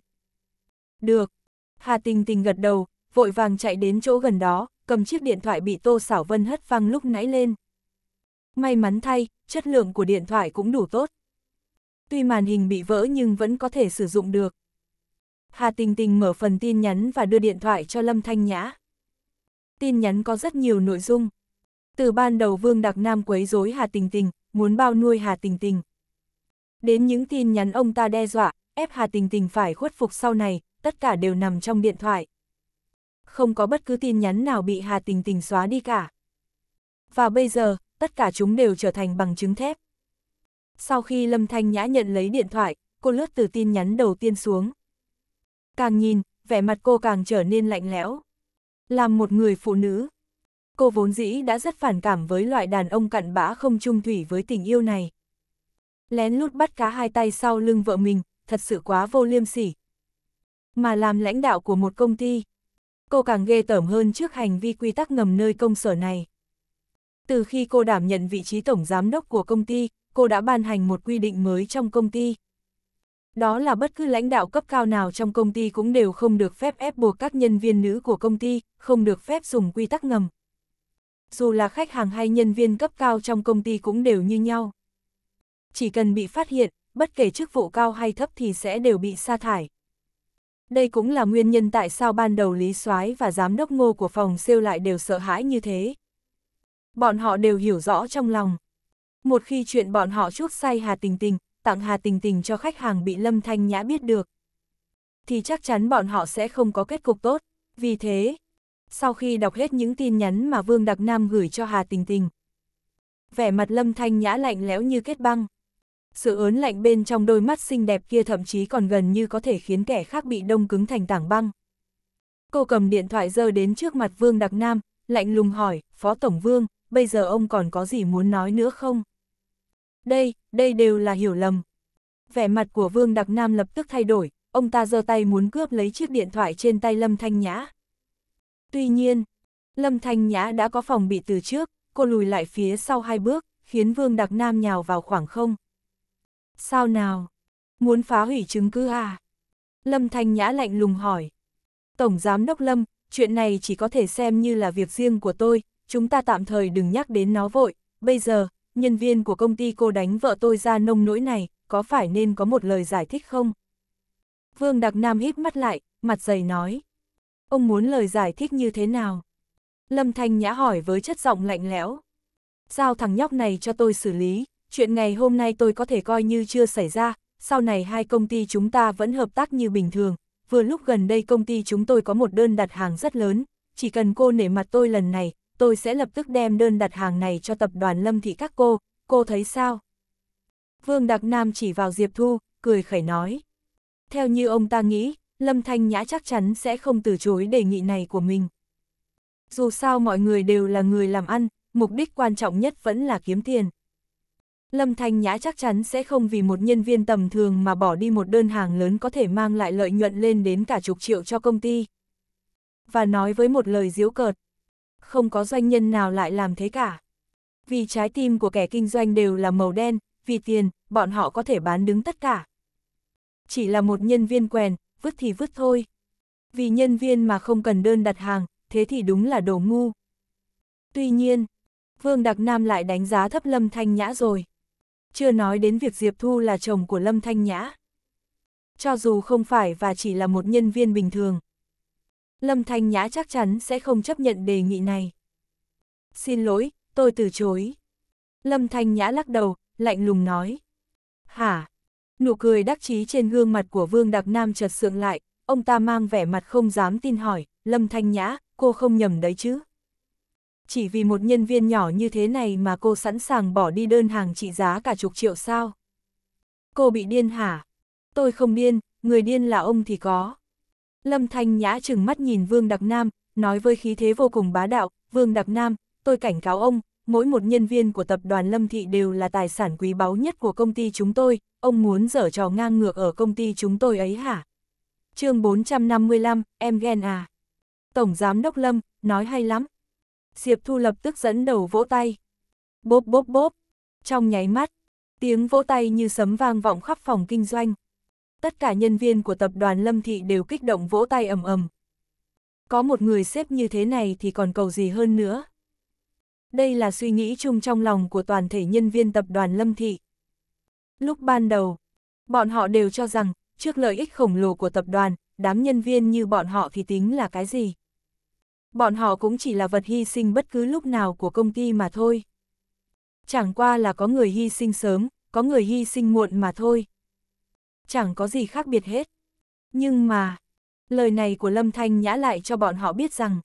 Được. Hà Tình Tình gật đầu, vội vàng chạy đến chỗ gần đó, cầm chiếc điện thoại bị Tô Sảo Vân hất văng lúc nãy lên. May mắn thay, chất lượng của điện thoại cũng đủ tốt tuy màn hình bị vỡ nhưng vẫn có thể sử dụng được. Hà Tình Tình mở phần tin nhắn và đưa điện thoại cho Lâm Thanh Nhã. Tin nhắn có rất nhiều nội dung. Từ ban đầu Vương Đặc Nam quấy rối Hà Tình Tình, muốn bao nuôi Hà Tình Tình. Đến những tin nhắn ông ta đe dọa, ép Hà Tình Tình phải khuất phục sau này, tất cả đều nằm trong điện thoại. Không có bất cứ tin nhắn nào bị Hà Tình Tình xóa đi cả. Và bây giờ, tất cả chúng đều trở thành bằng chứng thép sau khi Lâm Thanh Nhã nhận lấy điện thoại, cô lướt từ tin nhắn đầu tiên xuống. Càng nhìn, vẻ mặt cô càng trở nên lạnh lẽo. Làm một người phụ nữ, cô vốn dĩ đã rất phản cảm với loại đàn ông cặn bã không chung thủy với tình yêu này. Lén lút bắt cá hai tay sau lưng vợ mình, thật sự quá vô liêm sỉ. Mà làm lãnh đạo của một công ty, cô càng ghê tởm hơn trước hành vi quy tắc ngầm nơi công sở này. Từ khi cô đảm nhận vị trí tổng giám đốc của công ty, cô đã ban hành một quy định mới trong công ty. Đó là bất cứ lãnh đạo cấp cao nào trong công ty cũng đều không được phép ép buộc các nhân viên nữ của công ty, không được phép dùng quy tắc ngầm. Dù là khách hàng hay nhân viên cấp cao trong công ty cũng đều như nhau. Chỉ cần bị phát hiện, bất kể chức vụ cao hay thấp thì sẽ đều bị sa thải. Đây cũng là nguyên nhân tại sao ban đầu Lý Soái và giám đốc ngô của phòng siêu lại đều sợ hãi như thế. Bọn họ đều hiểu rõ trong lòng, một khi chuyện bọn họ chuốc say Hà Tình Tình, tặng Hà Tình Tình cho khách hàng bị Lâm Thanh Nhã biết được, thì chắc chắn bọn họ sẽ không có kết cục tốt. Vì thế, sau khi đọc hết những tin nhắn mà Vương Đặc Nam gửi cho Hà Tình Tình, vẻ mặt Lâm Thanh Nhã lạnh lẽo như kết băng. Sự ớn lạnh bên trong đôi mắt xinh đẹp kia thậm chí còn gần như có thể khiến kẻ khác bị đông cứng thành tảng băng. Cô cầm điện thoại dơ đến trước mặt Vương Đặc Nam, lạnh lùng hỏi, Phó Tổng Vương, bây giờ ông còn có gì muốn nói nữa không? đây, đây đều là hiểu lầm. Vẻ mặt của Vương Đặc Nam lập tức thay đổi, ông ta giơ tay muốn cướp lấy chiếc điện thoại trên tay Lâm Thanh Nhã. Tuy nhiên, Lâm Thanh Nhã đã có phòng bị từ trước, cô lùi lại phía sau hai bước, khiến Vương Đặc Nam nhào vào khoảng không. Sao nào? Muốn phá hủy chứng cứ à? Lâm Thanh Nhã lạnh lùng hỏi. Tổng Giám Đốc Lâm, chuyện này chỉ có thể xem như là việc riêng của tôi, chúng ta tạm thời đừng nhắc đến nó vội, bây giờ, nhân viên của công ty cô đánh vợ tôi ra nông nỗi này, có phải nên có một lời giải thích không? Vương Đặc Nam híp mắt lại, mặt dày nói. Ông muốn lời giải thích như thế nào? Lâm Thanh Nhã hỏi với chất giọng lạnh lẽo. Giao thằng nhóc này cho tôi xử lý, chuyện ngày hôm nay tôi có thể coi như chưa xảy ra, sau này hai công ty chúng ta vẫn hợp tác như bình thường. Vừa lúc gần đây công ty chúng tôi có một đơn đặt hàng rất lớn, chỉ cần cô nể mặt tôi lần này, tôi sẽ lập tức đem đơn đặt hàng này cho tập đoàn Lâm Thị các cô, cô thấy sao? Vương Đặc Nam chỉ vào Diệp Thu, cười khẩy nói. Theo như ông ta nghĩ, Lâm Thanh Nhã chắc chắn sẽ không từ chối đề nghị này của mình. Dù sao mọi người đều là người làm ăn, mục đích quan trọng nhất vẫn là kiếm tiền. Lâm Thanh Nhã chắc chắn sẽ không vì một nhân viên tầm thường mà bỏ đi một đơn hàng lớn có thể mang lại lợi nhuận lên đến cả chục triệu cho công ty. Và nói với một lời diễu cợt, không có doanh nhân nào lại làm thế cả. Vì trái tim của kẻ kinh doanh đều là màu đen, vì tiền, bọn họ có thể bán đứng tất cả. Chỉ là một nhân viên quèn, vứt thì vứt thôi. Vì nhân viên mà không cần đơn đặt hàng, thế thì đúng là đồ ngu. Tuy nhiên, Vương Đặc Nam lại đánh giá thấp Lâm Thanh Nhã rồi. Chưa nói đến việc Diệp Thu là chồng của Lâm Thanh Nhã. Cho dù không phải và chỉ là một nhân viên bình thường, Lâm Thanh Nhã chắc chắn sẽ không chấp nhận đề nghị này. Xin lỗi, tôi từ chối. Lâm Thanh Nhã lắc đầu, lạnh lùng nói. Hả? Nụ cười đắc chí trên gương mặt của Vương Đạc Nam chợt sượng lại, ông ta mang vẻ mặt không dám tin hỏi, Lâm Thanh Nhã, cô không nhầm đấy chứ? Chỉ vì một nhân viên nhỏ như thế này mà cô sẵn sàng bỏ đi đơn hàng trị giá cả chục triệu sao? Cô bị điên hả? Tôi không điên, người điên là ông thì có. Lâm Thanh Nhã chừng mắt nhìn Vương Đặc Nam, nói với khí thế vô cùng bá đạo, Vương Đặc Nam, tôi cảnh cáo ông, mỗi một nhân viên của tập đoàn Lâm Thị đều là tài sản quý báu nhất của công ty chúng tôi, ông muốn dở trò ngang ngược ở công ty chúng tôi ấy hả? chương 455, em ghen à? Tổng Giám Đốc Lâm, nói hay lắm. Diệp Thu lập tức dẫn đầu vỗ tay. Bốp bốp bốp. Trong nháy mắt, tiếng vỗ tay như sấm vang vọng khắp phòng kinh doanh tất cả nhân viên của tập đoàn Lâm Thị đều kích động vỗ tay ầm ầm. Có một người xếp như thế này thì còn cầu gì hơn nữa. Đây là suy nghĩ chung trong lòng của toàn thể nhân viên tập đoàn Lâm Thị. Lúc ban đầu, bọn họ đều cho rằng, trước lợi ích khổng lồ của tập đoàn, đám nhân viên như bọn họ thì tính là cái gì. Bọn họ cũng chỉ là vật hy sinh bất cứ lúc nào của công ty mà thôi. Chẳng qua là có người hy sinh sớm, có người hy sinh muộn mà thôi, chẳng có gì khác biệt hết. Nhưng mà, lời này của Lâm Thanh Nhã lại cho bọn họ biết rằng,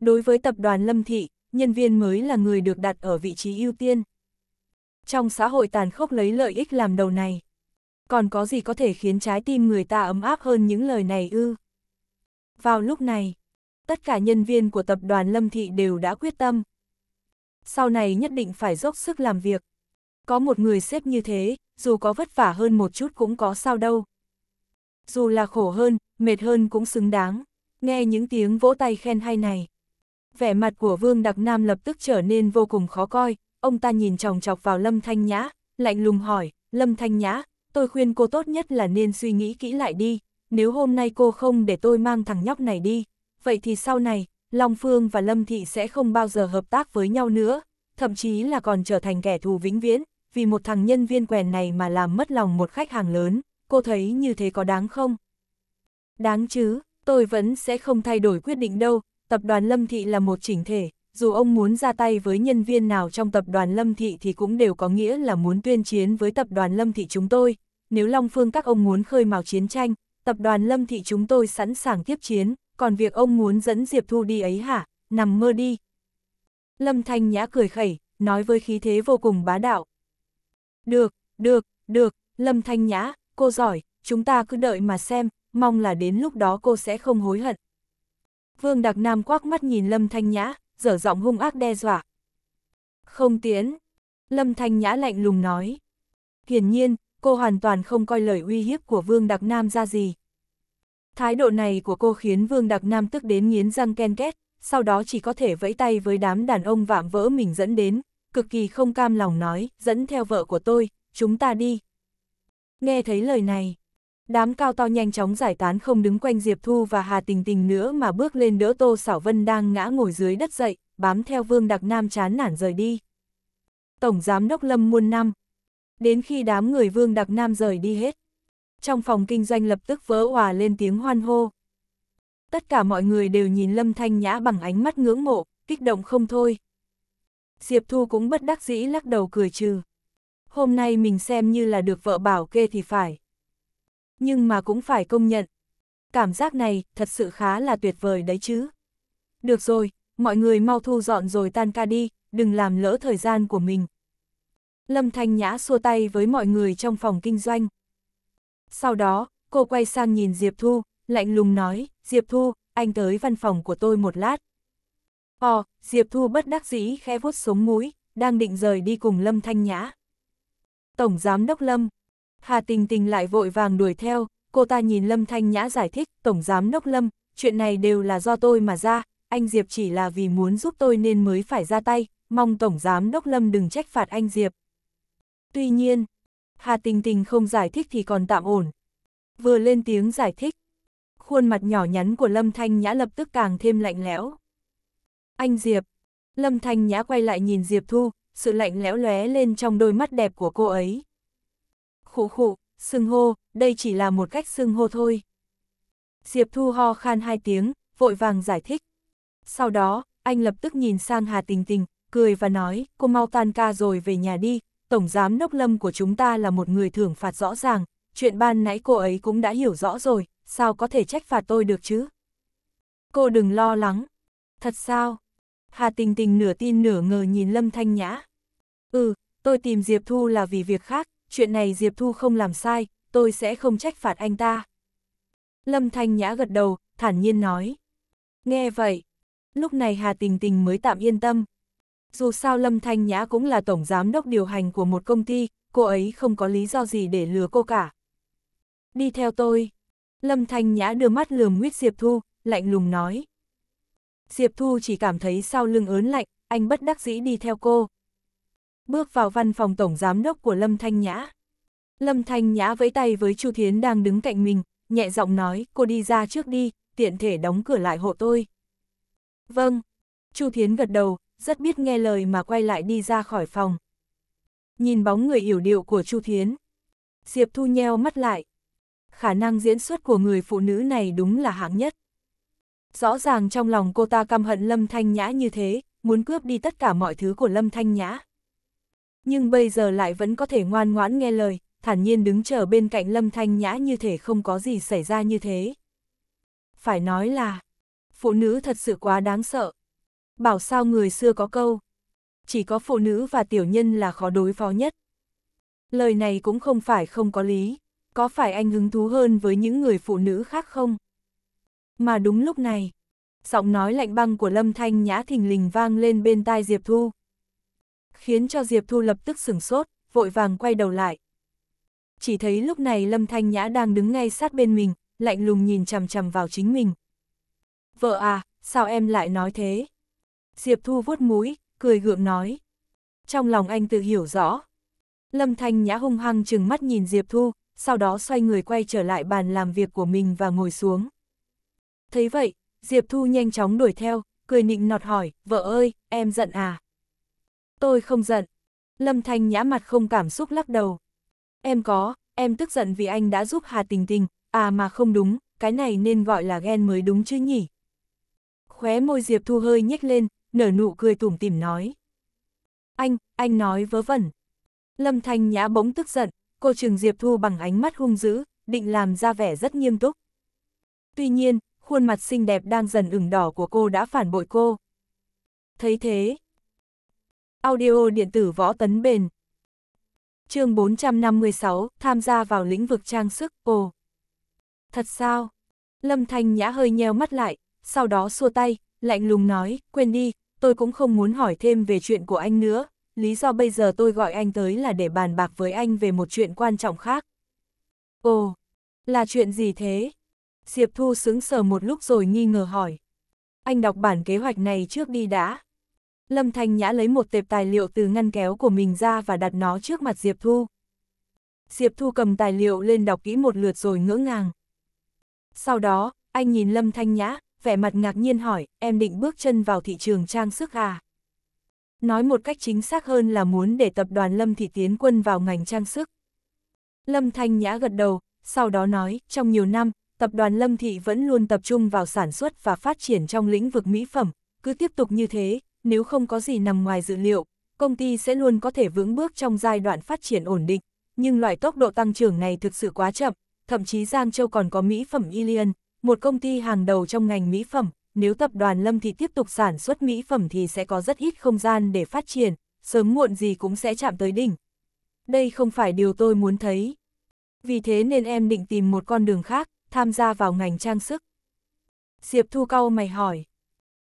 đối với tập đoàn Lâm Thị, nhân viên mới là người được đặt ở vị trí ưu tiên. Trong xã hội tàn khốc lấy lợi ích làm đầu này, còn có gì có thể khiến trái tim người ta ấm áp hơn những lời này ư? Vào lúc này, tất cả nhân viên của tập đoàn Lâm Thị đều đã quyết tâm. Sau này nhất định phải dốc sức làm việc. Có một người xếp như thế, dù có vất vả hơn một chút cũng có sao đâu. Dù là khổ hơn, mệt hơn cũng xứng đáng. Nghe những tiếng vỗ tay khen hay này. Vẻ mặt của Vương Đặc Nam lập tức trở nên vô cùng khó coi, ông ta nhìn chòng chọc vào Lâm Thanh Nhã, lạnh lùng hỏi, Lâm Thanh Nhã, tôi khuyên cô tốt nhất là nên suy nghĩ kỹ lại đi, nếu hôm nay cô không để tôi mang thằng nhóc này đi, vậy thì sau này, Long Phương và Lâm Thị sẽ không bao giờ hợp tác với nhau nữa, thậm chí là còn trở thành kẻ thù vĩnh viễn, vì một thằng nhân viên quèn này mà làm mất lòng một khách hàng lớn, cô thấy như thế có đáng không? Đáng chứ, tôi vẫn sẽ không thay đổi quyết định đâu, tập đoàn Lâm Thị là một chỉnh thể, dù ông muốn ra tay với nhân viên nào trong tập đoàn Lâm Thị thì cũng đều có nghĩa là muốn tuyên chiến với tập đoàn Lâm Thị chúng tôi. Nếu Long Phương các ông muốn khơi mào chiến tranh, tập đoàn Lâm Thị chúng tôi sẵn sàng tiếp chiến, còn việc ông muốn dẫn Diệp Thu đi ấy hả, nằm mơ đi, Lâm Thanh Nhã cười khẩy, nói với khí thế vô cùng bá đạo. Được, được, được, Lâm Thanh Nhã, cô giỏi, chúng ta cứ đợi mà xem, mong là đến lúc đó cô sẽ không hối hận. Vương Đặc Nam quắc mắt nhìn Lâm Thanh Nhã, dở giọng hung ác đe dọa. Không tiến, Lâm Thanh Nhã lạnh lùng nói. Hiển nhiên, cô hoàn toàn không coi lời uy hiếp của Vương Đặc Nam ra gì. Thái độ này của cô khiến Vương Đặc Nam tức đến nghiến răng ken két, sau đó chỉ có thể vẫy tay với đám đàn ông vạm vỡ mình dẫn đến, cực kỳ không cam lòng nói, dẫn theo vợ của tôi, chúng ta đi. Nghe thấy lời này, đám cao to nhanh chóng giải tán không đứng quanh Diệp Thu và Hà Tình Tình nữa mà bước lên đỡ Tô Sảo Vân đang ngã ngồi dưới đất dậy, bám theo Vương Đặc Nam chán nản rời đi. Tổng Giám Đốc Lâm muôn năm, đến khi đám người Vương Đặc Nam rời đi hết. Trong phòng kinh doanh lập tức vỡ hòa lên tiếng hoan hô tất cả mọi người đều nhìn Lâm Thanh Nhã bằng ánh mắt ngưỡng mộ, kích động không thôi. Diệp Thu cũng bất đắc dĩ lắc đầu cười trừ. Hôm nay mình xem như là được vợ bảo kê thì phải. Nhưng mà cũng phải công nhận. Cảm giác này thật sự khá là tuyệt vời đấy chứ. Được rồi, mọi người mau thu dọn rồi tan ca đi, đừng làm lỡ thời gian của mình. Lâm Thanh Nhã xua tay với mọi người trong phòng kinh doanh. Sau đó, cô quay sang nhìn Diệp Thu, lạnh lùng nói, Diệp Thu, anh tới văn phòng của tôi một lát. Ồ, ờ, Diệp Thu bất đắc dĩ khẽ vuốt sống mũi, đang định rời đi cùng Lâm Thanh Nhã. Tổng Giám Đốc Lâm, Hà Tình Tình lại vội vàng đuổi theo, cô ta nhìn Lâm Thanh Nhã giải thích, Tổng Giám Đốc Lâm, chuyện này đều là do tôi mà ra, anh Diệp chỉ là vì muốn giúp tôi nên mới phải ra tay, mong Tổng Giám Đốc Lâm đừng trách phạt anh Diệp. Tuy nhiên, Hà Tình Tình không giải thích thì còn tạm ổn. Vừa lên tiếng giải thích, khuôn mặt nhỏ nhắn của Lâm Thanh Nhã lập tức càng thêm lạnh lẽo. Anh Diệp, Lâm Thanh Nhã quay lại nhìn Diệp Thu, sự lạnh lẽo lóe lên trong đôi mắt đẹp của cô ấy. Khụ khụ, sưng hô, đây chỉ là một cách sưng hô thôi. Diệp Thu ho khan hai tiếng, vội vàng giải thích. Sau đó, anh lập tức nhìn sang Hà Tình Tình, cười và nói, cô mau tan ca rồi về nhà đi, Tổng Giám Đốc Lâm của chúng ta là một người thưởng phạt rõ ràng, chuyện ban nãy cô ấy cũng đã hiểu rõ rồi, sao có thể trách phạt tôi được chứ? Cô đừng lo lắng. Thật sao? Hà Tình Tình nửa tin nửa ngờ nhìn Lâm Thanh Nhã. Ừ, tôi tìm Diệp Thu là vì việc khác, chuyện này Diệp Thu không làm sai, tôi sẽ không trách phạt anh ta. Lâm Thanh Nhã gật đầu, thản nhiên nói. Nghe vậy, lúc này Hà Tình Tình mới tạm yên tâm. Dù sao Lâm Thanh Nhã cũng là tổng giám đốc điều hành của một công ty, cô ấy không có lý do gì để lừa cô cả. Đi theo tôi. Lâm Thanh Nhã đưa mắt lườm nguyết Diệp Thu, lạnh lùng nói. Diệp Thu chỉ cảm thấy sau lưng ớn lạnh, anh bất đắc dĩ đi theo cô. Bước vào văn phòng tổng giám đốc của Lâm Thanh Nhã. Lâm Thanh Nhã vẫy tay với Chu Thiến đang đứng cạnh mình, nhẹ giọng nói, cô đi ra trước đi, tiện thể đóng cửa lại hộ tôi. Vâng, Chu Thiến gật đầu, rất biết nghe lời mà quay lại đi ra khỏi phòng. Nhìn bóng người yểu điệu của Chu Thiến, Diệp Thu nheo mắt lại, khả năng diễn xuất của người phụ nữ này đúng là hạng nhất. Rõ ràng trong lòng cô ta căm hận Lâm Thanh Nhã như thế, muốn cướp đi tất cả mọi thứ của Lâm Thanh Nhã. Nhưng bây giờ lại vẫn có thể ngoan ngoãn nghe lời, thản nhiên đứng chờ bên cạnh Lâm Thanh Nhã như thể không có gì xảy ra như thế. Phải nói là, phụ nữ thật sự quá đáng sợ. Bảo sao người xưa có câu, chỉ có phụ nữ và tiểu nhân là khó đối phó nhất. Lời này cũng không phải không có lý có phải anh hứng thú hơn với những người phụ nữ khác không? Mà đúng lúc này, giọng nói lạnh băng của Lâm Thanh Nhã thình lình vang lên bên tai Diệp Thu. Khiến cho Diệp Thu lập tức sửng sốt, vội vàng quay đầu lại. Chỉ thấy lúc này Lâm Thanh Nhã đang đứng ngay sát bên mình, lạnh lùng nhìn chằm chằm vào chính mình. Vợ à, sao em lại nói thế? Diệp Thu vuốt mũi, cười gượng nói. Trong lòng anh tự hiểu rõ. Lâm Thanh Nhã hung hăng chừng mắt nhìn Diệp Thu, sau đó xoay người quay trở lại bàn làm việc của mình và ngồi xuống. Thấy vậy, Diệp Thu nhanh chóng đuổi theo, cười nịnh nọt hỏi, vợ ơi, em giận à? Tôi không giận. Lâm Thanh nhã mặt không cảm xúc lắc đầu. Em có, em tức giận vì anh đã giúp Hà Tình Tình, à mà không đúng, cái này nên gọi là ghen mới đúng chứ nhỉ? Khóe môi Diệp Thu hơi nhếch lên, nở nụ cười tủm tỉm nói. Anh, anh nói vớ vẩn. Lâm Thanh nhã bỗng tức giận, cô trừng Diệp Thu bằng ánh mắt hung dữ, định làm ra vẻ rất nghiêm túc. Tuy nhiên, khuôn mặt xinh đẹp đang dần ửng đỏ của cô đã phản bội cô. Thấy thế, audio điện tử võ tấn bền. chương 456, tham gia vào lĩnh vực trang sức, ồ. Thật sao? Lâm Thanh Nhã hơi nheo mắt lại, sau đó xua tay, lạnh lùng nói, quên đi, tôi cũng không muốn hỏi thêm về chuyện của anh nữa, lý do bây giờ tôi gọi anh tới là để bàn bạc với anh về một chuyện quan trọng khác. Ồ, là chuyện gì thế? Diệp Thu sững sờ một lúc rồi nghi ngờ hỏi. Anh đọc bản kế hoạch này trước đi đã. Lâm Thanh Nhã lấy một tệp tài liệu từ ngăn kéo của mình ra và đặt nó trước mặt Diệp Thu. Diệp Thu cầm tài liệu lên đọc kỹ một lượt rồi ngỡ ngàng. Sau đó, anh nhìn Lâm Thanh Nhã, vẻ mặt ngạc nhiên hỏi, em định bước chân vào thị trường trang sức à? nói một cách chính xác hơn là muốn để tập đoàn Lâm Thị tiến quân vào ngành trang sức. Lâm Thanh Nhã gật đầu, sau đó nói, trong nhiều năm, tập đoàn Lâm Thị vẫn luôn tập trung vào sản xuất và phát triển trong lĩnh vực mỹ phẩm, cứ tiếp tục như thế, nếu không có gì nằm ngoài dự liệu, công ty sẽ luôn có thể vững bước trong giai đoạn phát triển ổn định, nhưng loại tốc độ tăng trưởng này thực sự quá chậm, thậm chí Giang Châu còn có mỹ phẩm Ilian, một công ty hàng đầu trong ngành mỹ phẩm, nếu tập đoàn Lâm Thị tiếp tục sản xuất mỹ phẩm thì sẽ có rất ít không gian để phát triển, sớm muộn gì cũng sẽ chạm tới đỉnh. Đây không phải điều tôi muốn thấy. Vì thế nên em định tìm một con đường khác, tham gia vào ngành trang sức. Diệp Thu Cao mày hỏi.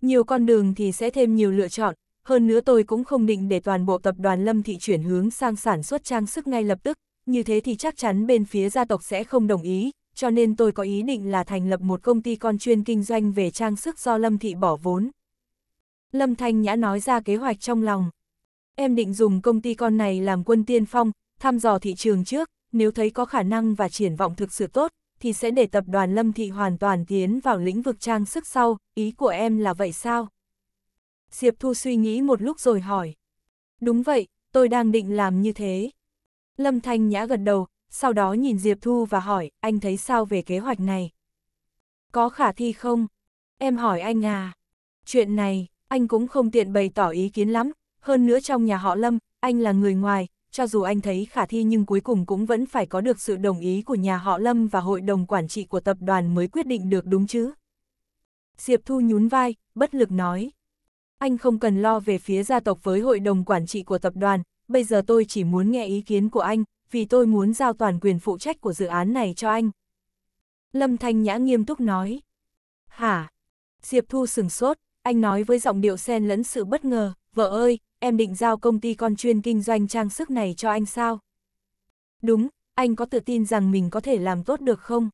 Nhiều con đường thì sẽ thêm nhiều lựa chọn, hơn nữa tôi cũng không định để toàn bộ tập đoàn Lâm Thị chuyển hướng sang sản xuất trang sức ngay lập tức, như thế thì chắc chắn bên phía gia tộc sẽ không đồng ý, cho nên tôi có ý định là thành lập một công ty con chuyên kinh doanh về trang sức do Lâm Thị bỏ vốn. Lâm Thanh Nhã nói ra kế hoạch trong lòng. Em định dùng công ty con này làm quân tiên phong, thăm dò thị trường trước, nếu thấy có khả năng và triển vọng thực sự tốt, thì sẽ để tập đoàn Lâm Thị hoàn toàn tiến vào lĩnh vực trang sức sau, ý của em là vậy sao? Diệp Thu suy nghĩ một lúc rồi hỏi. Đúng vậy, tôi đang định làm như thế. Lâm Thanh Nhã gật đầu, sau đó nhìn Diệp Thu và hỏi, anh thấy sao về kế hoạch này? Có khả thi không? Em hỏi anh à. Chuyện này, anh cũng không tiện bày tỏ ý kiến lắm, hơn nữa trong nhà họ Lâm, anh là người ngoài, cho dù anh thấy khả thi nhưng cuối cùng cũng vẫn phải có được sự đồng ý của nhà họ Lâm và hội đồng quản trị của tập đoàn mới quyết định được đúng chứ. Diệp Thu nhún vai, bất lực nói. Anh không cần lo về phía gia tộc với hội đồng quản trị của tập đoàn, bây giờ tôi chỉ muốn nghe ý kiến của anh, vì tôi muốn giao toàn quyền phụ trách của dự án này cho anh. Lâm Thanh Nhã nghiêm túc nói. Hả? Diệp Thu sừng sốt, anh nói với giọng điệu xen lẫn sự bất ngờ, vợ ơi, em định giao công ty con chuyên kinh doanh trang sức này cho anh sao? Đúng, anh có tự tin rằng mình có thể làm tốt được không?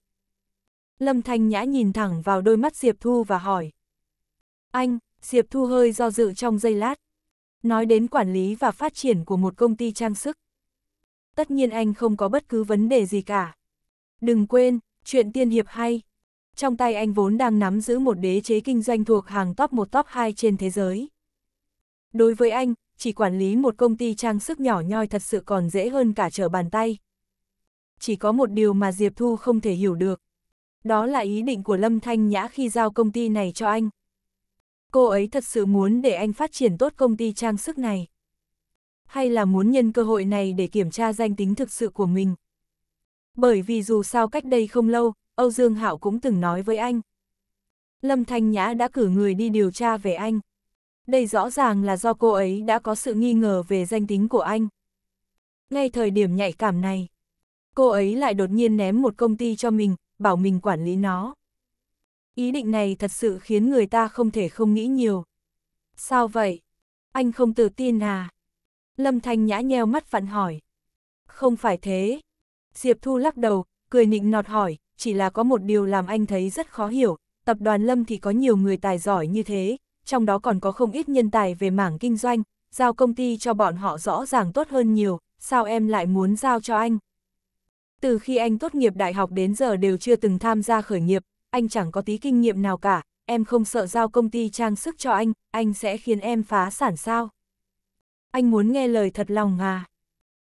Lâm Thanh Nhã nhìn thẳng vào đôi mắt Diệp Thu và hỏi. Anh, Diệp Thu hơi do dự trong giây lát. Nói đến quản lý và phát triển của một công ty trang sức tất nhiên anh không có bất cứ vấn đề gì cả. Đừng quên, chuyện tiên hiệp hay. Trong tay anh vốn đang nắm giữ một đế chế kinh doanh thuộc hàng top 1 top 2 trên thế giới. Đối với anh, chỉ quản lý một công ty trang sức nhỏ nhoi thật sự còn dễ hơn cả trở bàn tay. Chỉ có một điều mà Diệp Thu không thể hiểu được. Đó là ý định của Lâm Thanh Nhã khi giao công ty này cho anh. Cô ấy thật sự muốn để anh phát triển tốt công ty trang sức này hay là muốn nhân cơ hội này để kiểm tra danh tính thực sự của mình. Bởi vì dù sao cách đây không lâu, Âu Dương Hạo cũng từng nói với anh. Lâm Thanh Nhã đã cử người đi điều tra về anh. Đây rõ ràng là do cô ấy đã có sự nghi ngờ về danh tính của anh. Ngay thời điểm nhạy cảm này, cô ấy lại đột nhiên ném một công ty cho mình, bảo mình quản lý nó. Ý định này thật sự khiến người ta không thể không nghĩ nhiều. Sao vậy? Anh không tự tin à? Lâm Thanh Nhã nheo mắt vặn hỏi. Không phải thế. Diệp Thu lắc đầu, cười nịnh nọt hỏi, chỉ là có một điều làm anh thấy rất khó hiểu, tập đoàn Lâm thì có nhiều người tài giỏi như thế, trong đó còn có không ít nhân tài về mảng kinh doanh, giao công ty cho bọn họ rõ ràng tốt hơn nhiều, sao em lại muốn giao cho anh? Từ khi anh tốt nghiệp đại học đến giờ đều chưa từng tham gia khởi nghiệp, anh chẳng có tí kinh nghiệm nào cả, em không sợ giao công ty trang sức cho anh, anh sẽ khiến em phá sản sao? anh muốn nghe lời thật lòng à?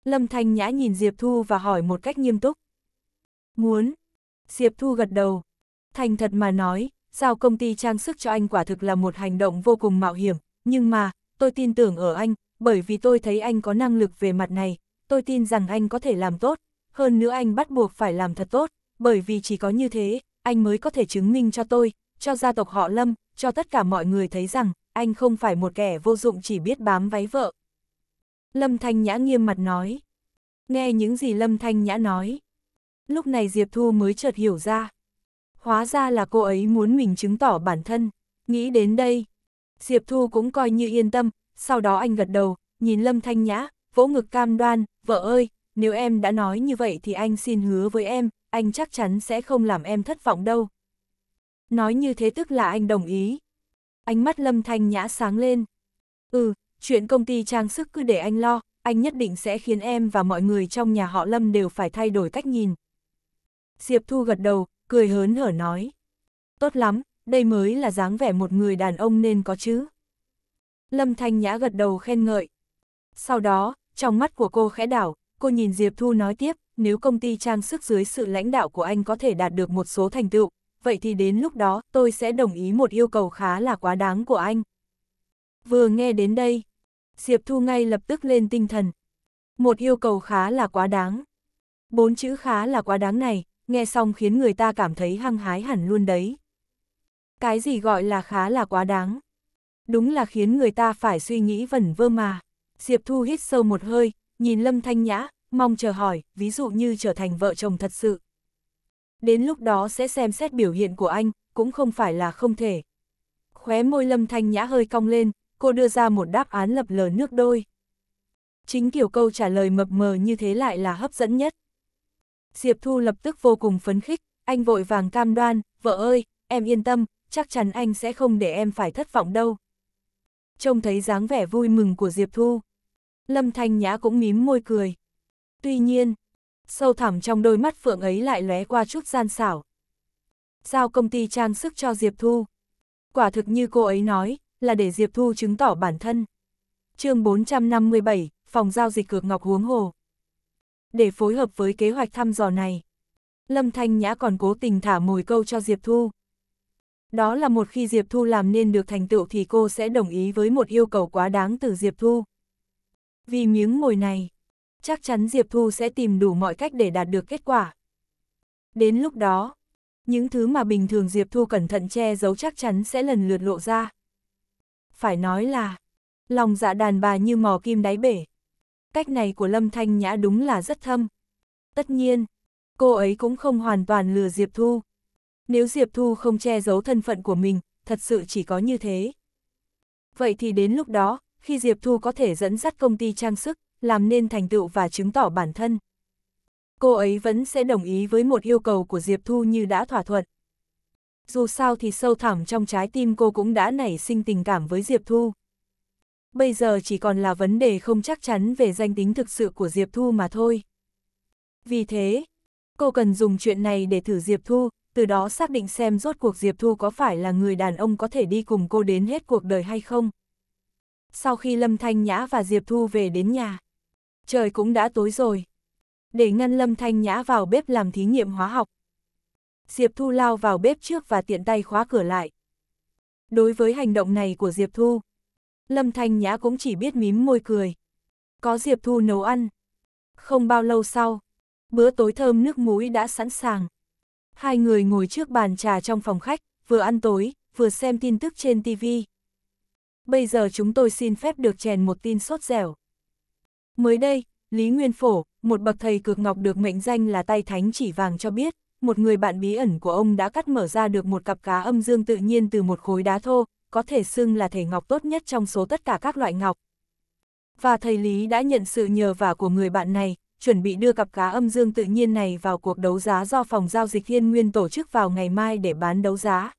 Lâm Thanh Nhã nhìn Diệp Thu và hỏi một cách nghiêm túc. Muốn. Diệp Thu gật đầu. Thành thật mà nói, giao công ty trang sức cho anh quả thực là một hành động vô cùng mạo hiểm, nhưng mà, tôi tin tưởng ở anh, bởi vì tôi thấy anh có năng lực về mặt này, tôi tin rằng anh có thể làm tốt, hơn nữa anh bắt buộc phải làm thật tốt, bởi vì chỉ có như thế, anh mới có thể chứng minh cho tôi, cho gia tộc họ Lâm, cho tất cả mọi người thấy rằng, anh không phải một kẻ vô dụng chỉ biết bám váy vợ. Lâm Thanh Nhã nghiêm mặt nói. Nghe những gì Lâm Thanh Nhã nói. Lúc này Diệp Thu mới chợt hiểu ra. Hóa ra là cô ấy muốn mình chứng tỏ bản thân. Nghĩ đến đây, Diệp Thu cũng coi như yên tâm, sau đó anh gật đầu, nhìn Lâm Thanh Nhã, vỗ ngực cam đoan, vợ ơi, nếu em đã nói như vậy thì anh xin hứa với em, anh chắc chắn sẽ không làm em thất vọng đâu. Nói như thế tức là anh đồng ý. Ánh mắt Lâm Thanh Nhã sáng lên. Ừ, chuyện công ty trang sức cứ để anh lo, anh nhất định sẽ khiến em và mọi người trong nhà họ Lâm đều phải thay đổi cách nhìn. Diệp Thu gật đầu, cười hớn hở nói. Tốt lắm, đây mới là dáng vẻ một người đàn ông nên có chứ. Lâm Thanh Nhã gật đầu khen ngợi. Sau đó, trong mắt của cô khẽ đảo, cô nhìn Diệp Thu nói tiếp, nếu công ty trang sức dưới sự lãnh đạo của anh có thể đạt được một số thành tựu, vậy thì đến lúc đó tôi sẽ đồng ý một yêu cầu khá là quá đáng của anh. Vừa nghe đến đây, Diệp Thu ngay lập tức lên tinh thần. Một yêu cầu khá là quá đáng. Bốn chữ khá là quá đáng này, nghe xong khiến người ta cảm thấy hăng hái hẳn luôn đấy. Cái gì gọi là khá là quá đáng? Đúng là khiến người ta phải suy nghĩ vẩn vơ mà. Diệp Thu hít sâu một hơi, nhìn Lâm Thanh Nhã, mong chờ hỏi, ví dụ như trở thành vợ chồng thật sự. Đến lúc đó sẽ xem xét biểu hiện của anh, cũng không phải là không thể. Khóe môi Lâm Thanh Nhã hơi cong lên, cô đưa ra một đáp án lập lờ nước đôi. Chính kiểu câu trả lời mập mờ như thế lại là hấp dẫn nhất. Diệp Thu lập tức vô cùng phấn khích, anh vội vàng cam đoan, vợ ơi, em yên tâm, chắc chắn anh sẽ không để em phải thất vọng đâu. Trông thấy dáng vẻ vui mừng của Diệp Thu. Lâm Thanh Nhã cũng mím môi cười. Tuy nhiên, sâu thẳm trong đôi mắt phượng ấy lại lóe qua chút gian xảo. Giao công ty trang sức cho Diệp Thu. Quả thực như cô ấy nói, là để Diệp Thu chứng tỏ bản thân. chương 457, Phòng Giao dịch Cược Ngọc Huống Hồ. Để phối hợp với kế hoạch thăm dò này, Lâm Thanh Nhã còn cố tình thả mồi câu cho Diệp Thu. Đó là một khi Diệp Thu làm nên được thành tựu thì cô sẽ đồng ý với một yêu cầu quá đáng từ Diệp Thu. Vì miếng mồi này, chắc chắn Diệp Thu sẽ tìm đủ mọi cách để đạt được kết quả. Đến lúc đó, những thứ mà bình thường Diệp Thu cẩn thận che giấu chắc chắn sẽ lần lượt lộ ra phải nói là, lòng dạ đàn bà như mò kim đáy bể. Cách này của Lâm Thanh Nhã đúng là rất thâm. Tất nhiên, cô ấy cũng không hoàn toàn lừa Diệp Thu. Nếu Diệp Thu không che giấu thân phận của mình, thật sự chỉ có như thế. Vậy thì đến lúc đó, khi Diệp Thu có thể dẫn dắt công ty trang sức, làm nên thành tựu và chứng tỏ bản thân. Cô ấy vẫn sẽ đồng ý với một yêu cầu của Diệp Thu như đã thỏa thuận dù sao thì sâu thẳm trong trái tim cô cũng đã nảy sinh tình cảm với Diệp Thu. Bây giờ chỉ còn là vấn đề không chắc chắn về danh tính thực sự của Diệp Thu mà thôi. Vì thế, cô cần dùng chuyện này để thử Diệp Thu, từ đó xác định xem rốt cuộc Diệp Thu có phải là người đàn ông có thể đi cùng cô đến hết cuộc đời hay không. Sau khi Lâm Thanh Nhã và Diệp Thu về đến nhà, trời cũng đã tối rồi. Để ngăn Lâm Thanh Nhã vào bếp làm thí nghiệm hóa học, Diệp Thu lao vào bếp trước và tiện tay khóa cửa lại. Đối với hành động này của Diệp Thu, Lâm Thanh Nhã cũng chỉ biết mím môi cười. Có Diệp Thu nấu ăn. Không bao lâu sau, bữa tối thơm nước muối đã sẵn sàng. Hai người ngồi trước bàn trà trong phòng khách, vừa ăn tối, vừa xem tin tức trên TV. Bây giờ chúng tôi xin phép được chèn một tin sốt dẻo. Mới đây, Lý Nguyên Phổ, một bậc thầy cược ngọc được mệnh danh là tay thánh chỉ vàng cho biết, một người bạn bí ẩn của ông đã cắt mở ra được một cặp cá âm dương tự nhiên từ một khối đá thô, có thể xưng là thể ngọc tốt nhất trong số tất cả các loại ngọc. Và thầy Lý đã nhận sự nhờ vả của người bạn này, chuẩn bị đưa cặp cá âm dương tự nhiên này vào cuộc đấu giá do phòng giao dịch thiên nguyên tổ chức vào ngày mai để bán đấu giá.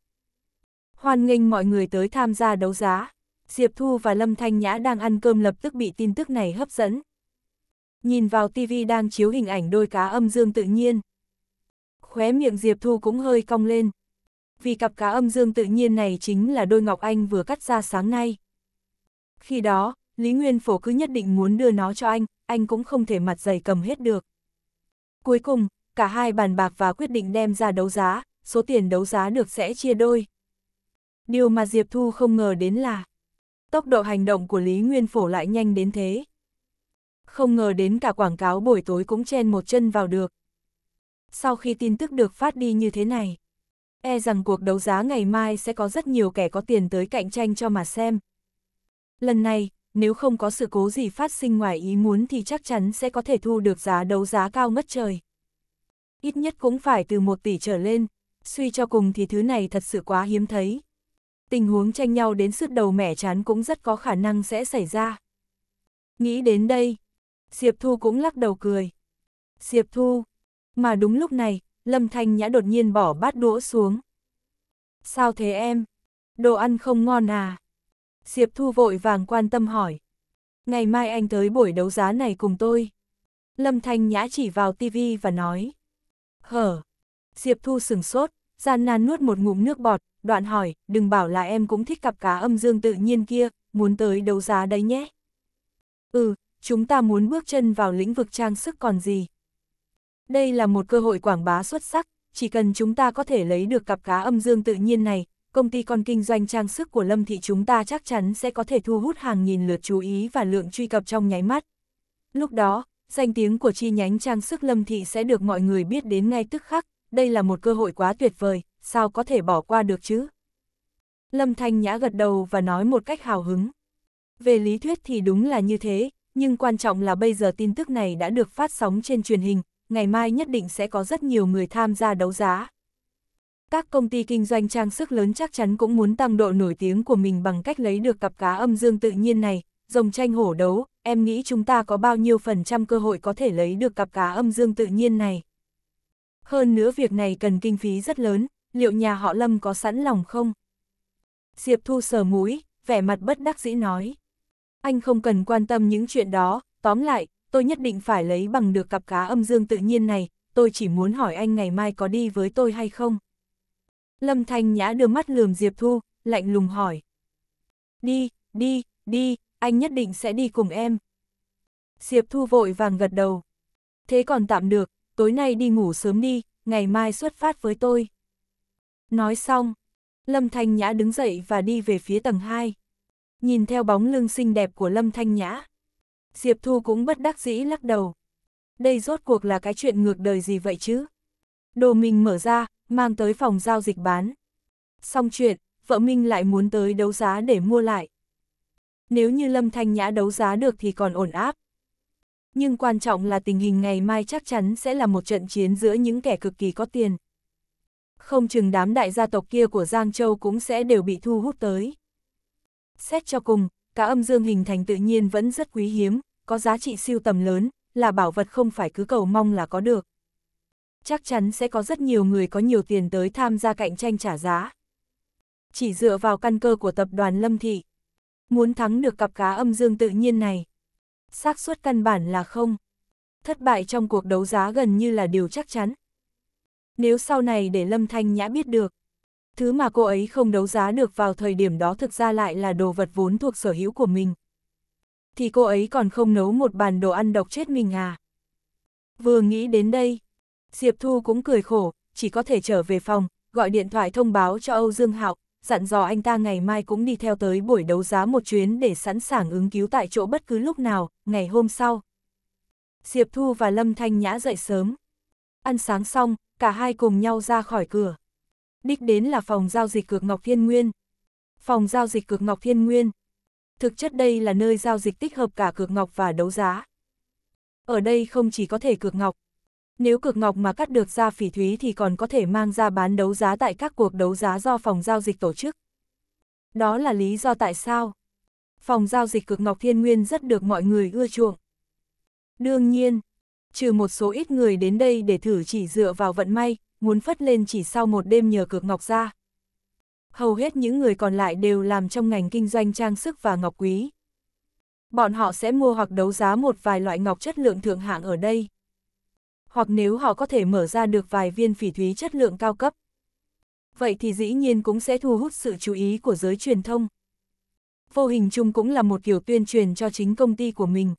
Hoan nghênh mọi người tới tham gia đấu giá. Diệp Thu và Lâm Thanh Nhã đang ăn cơm lập tức bị tin tức này hấp dẫn. Nhìn vào TV đang chiếu hình ảnh đôi cá âm dương tự nhiên, khóe miệng Diệp Thu cũng hơi cong lên. Vì cặp cá âm dương tự nhiên này chính là đôi ngọc anh vừa cắt ra sáng nay. Khi đó, Lý Nguyên Phổ cứ nhất định muốn đưa nó cho anh, anh cũng không thể mặt dày cầm hết được. Cuối cùng, cả hai bàn bạc và quyết định đem ra đấu giá, số tiền đấu giá được sẽ chia đôi. Điều mà Diệp Thu không ngờ đến là tốc độ hành động của Lý Nguyên Phổ lại nhanh đến thế. Không ngờ đến cả quảng cáo buổi tối cũng chen một chân vào được sau khi tin tức được phát đi như thế này. E rằng cuộc đấu giá ngày mai sẽ có rất nhiều kẻ có tiền tới cạnh tranh cho mà xem. Lần này, nếu không có sự cố gì phát sinh ngoài ý muốn thì chắc chắn sẽ có thể thu được giá đấu giá cao ngất trời. Ít nhất cũng phải từ 1 tỷ trở lên, suy cho cùng thì thứ này thật sự quá hiếm thấy. Tình huống tranh nhau đến sứt đầu mẻ chán cũng rất có khả năng sẽ xảy ra. Nghĩ đến đây, Diệp Thu cũng lắc đầu cười. Diệp Thu, mà đúng lúc này, Lâm Thanh Nhã đột nhiên bỏ bát đũa xuống. Sao thế em? Đồ ăn không ngon à? Diệp Thu vội vàng quan tâm hỏi. Ngày mai anh tới buổi đấu giá này cùng tôi. Lâm Thanh Nhã chỉ vào tivi và nói. Hở! Diệp Thu sừng sốt, gian nan nuốt một ngụm nước bọt, đoạn hỏi, đừng bảo là em cũng thích cặp cá âm dương tự nhiên kia, muốn tới đấu giá đấy nhé. Ừ, chúng ta muốn bước chân vào lĩnh vực trang sức còn gì, đây là một cơ hội quảng bá xuất sắc, chỉ cần chúng ta có thể lấy được cặp cá âm dương tự nhiên này, công ty con kinh doanh trang sức của Lâm Thị chúng ta chắc chắn sẽ có thể thu hút hàng nghìn lượt chú ý và lượng truy cập trong nháy mắt. Lúc đó, danh tiếng của chi nhánh trang sức Lâm Thị sẽ được mọi người biết đến ngay tức khắc, đây là một cơ hội quá tuyệt vời, sao có thể bỏ qua được chứ? Lâm Thanh Nhã gật đầu và nói một cách hào hứng. Về lý thuyết thì đúng là như thế, nhưng quan trọng là bây giờ tin tức này đã được phát sóng trên truyền hình, ngày mai nhất định sẽ có rất nhiều người tham gia đấu giá. Các công ty kinh doanh trang sức lớn chắc chắn cũng muốn tăng độ nổi tiếng của mình bằng cách lấy được cặp cá âm dương tự nhiên này, rồng tranh hổ đấu, em nghĩ chúng ta có bao nhiêu phần trăm cơ hội có thể lấy được cặp cá âm dương tự nhiên này. Hơn nữa việc này cần kinh phí rất lớn, liệu nhà họ Lâm có sẵn lòng không? Diệp Thu sờ mũi, vẻ mặt bất đắc dĩ nói. Anh không cần quan tâm những chuyện đó, tóm lại, tôi nhất định phải lấy bằng được cặp cá âm dương tự nhiên này, tôi chỉ muốn hỏi anh ngày mai có đi với tôi hay không. Lâm Thanh Nhã đưa mắt lườm Diệp Thu, lạnh lùng hỏi. Đi, đi, đi, anh nhất định sẽ đi cùng em. Diệp Thu vội vàng gật đầu. Thế còn tạm được, tối nay đi ngủ sớm đi, ngày mai xuất phát với tôi. Nói xong, Lâm Thanh Nhã đứng dậy và đi về phía tầng 2. Nhìn theo bóng lưng xinh đẹp của Lâm Thanh Nhã, Diệp Thu cũng bất đắc dĩ lắc đầu. Đây rốt cuộc là cái chuyện ngược đời gì vậy chứ? Đồ mình mở ra, mang tới phòng giao dịch bán. Xong chuyện, vợ Minh lại muốn tới đấu giá để mua lại. Nếu như Lâm Thanh Nhã đấu giá được thì còn ổn áp. Nhưng quan trọng là tình hình ngày mai chắc chắn sẽ là một trận chiến giữa những kẻ cực kỳ có tiền. Không chừng đám đại gia tộc kia của Giang Châu cũng sẽ đều bị thu hút tới. Xét cho cùng, cả âm dương hình thành tự nhiên vẫn rất quý hiếm, có giá trị siêu tầm lớn, là bảo vật không phải cứ cầu mong là có được. Chắc chắn sẽ có rất nhiều người có nhiều tiền tới tham gia cạnh tranh trả giá. Chỉ dựa vào căn cơ của tập đoàn Lâm Thị, muốn thắng được cặp cá âm dương tự nhiên này, xác suất căn bản là không. Thất bại trong cuộc đấu giá gần như là điều chắc chắn. Nếu sau này để Lâm Thanh Nhã biết được, thứ mà cô ấy không đấu giá được vào thời điểm đó thực ra lại là đồ vật vốn thuộc sở hữu của mình, thì cô ấy còn không nấu một bàn đồ ăn độc chết mình à. Vừa nghĩ đến đây, Diệp Thu cũng cười khổ, chỉ có thể trở về phòng, gọi điện thoại thông báo cho Âu Dương Hạo, dặn dò anh ta ngày mai cũng đi theo tới buổi đấu giá một chuyến để sẵn sàng ứng cứu tại chỗ bất cứ lúc nào, ngày hôm sau. Diệp Thu và Lâm Thanh Nhã dậy sớm. Ăn sáng xong, cả hai cùng nhau ra khỏi cửa. Đích đến là phòng giao dịch cược Ngọc Thiên Nguyên. Phòng giao dịch cược Ngọc Thiên Nguyên, thực chất đây là nơi giao dịch tích hợp cả cược ngọc và đấu giá. Ở đây không chỉ có thể cược ngọc. Nếu cược ngọc mà cắt được ra phỉ thúy thì còn có thể mang ra bán đấu giá tại các cuộc đấu giá do phòng giao dịch tổ chức. Đó là lý do tại sao phòng giao dịch cực ngọc thiên nguyên rất được mọi người ưa chuộng. Đương nhiên, trừ một số ít người đến đây để thử chỉ dựa vào vận may, muốn phất lên chỉ sau một đêm nhờ cực ngọc ra. Hầu hết những người còn lại đều làm trong ngành kinh doanh trang sức và ngọc quý. Bọn họ sẽ mua hoặc đấu giá một vài loại ngọc chất lượng thượng hạng ở đây. Hoặc nếu họ có thể mở ra được vài viên phỉ thúy chất lượng cao cấp. Vậy thì dĩ nhiên cũng sẽ thu hút sự chú ý của giới truyền thông. Vô hình chung cũng là một kiểu tuyên truyền cho chính công ty của mình.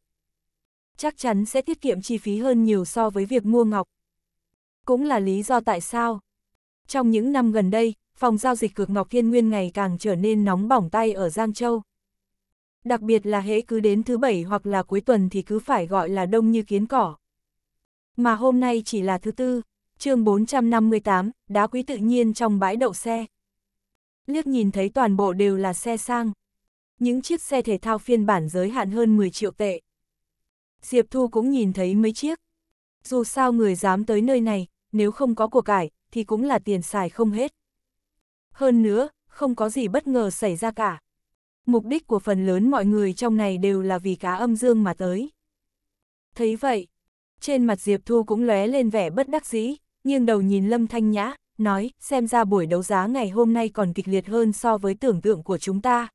Chắc chắn sẽ tiết kiệm chi phí hơn nhiều so với việc mua ngọc. Cũng là lý do tại sao. Trong những năm gần đây, phòng giao dịch cực Ngọc Thiên Nguyên ngày càng trở nên nóng bỏng tay ở Giang Châu. Đặc biệt là hễ cứ đến thứ bảy hoặc là cuối tuần thì cứ phải gọi là đông như kiến cỏ. Mà hôm nay chỉ là thứ tư, chương 458, đá quý tự nhiên trong bãi đậu xe. Liếc nhìn thấy toàn bộ đều là xe sang. Những chiếc xe thể thao phiên bản giới hạn hơn 10 triệu tệ. Diệp Thu cũng nhìn thấy mấy chiếc. Dù sao người dám tới nơi này, nếu không có của cải, thì cũng là tiền xài không hết. Hơn nữa, không có gì bất ngờ xảy ra cả. Mục đích của phần lớn mọi người trong này đều là vì cá âm dương mà tới. Thấy vậy, trên mặt Diệp Thu cũng lóe lên vẻ bất đắc dĩ, nghiêng đầu nhìn Lâm Thanh Nhã, nói, xem ra buổi đấu giá ngày hôm nay còn kịch liệt hơn so với tưởng tượng của chúng ta.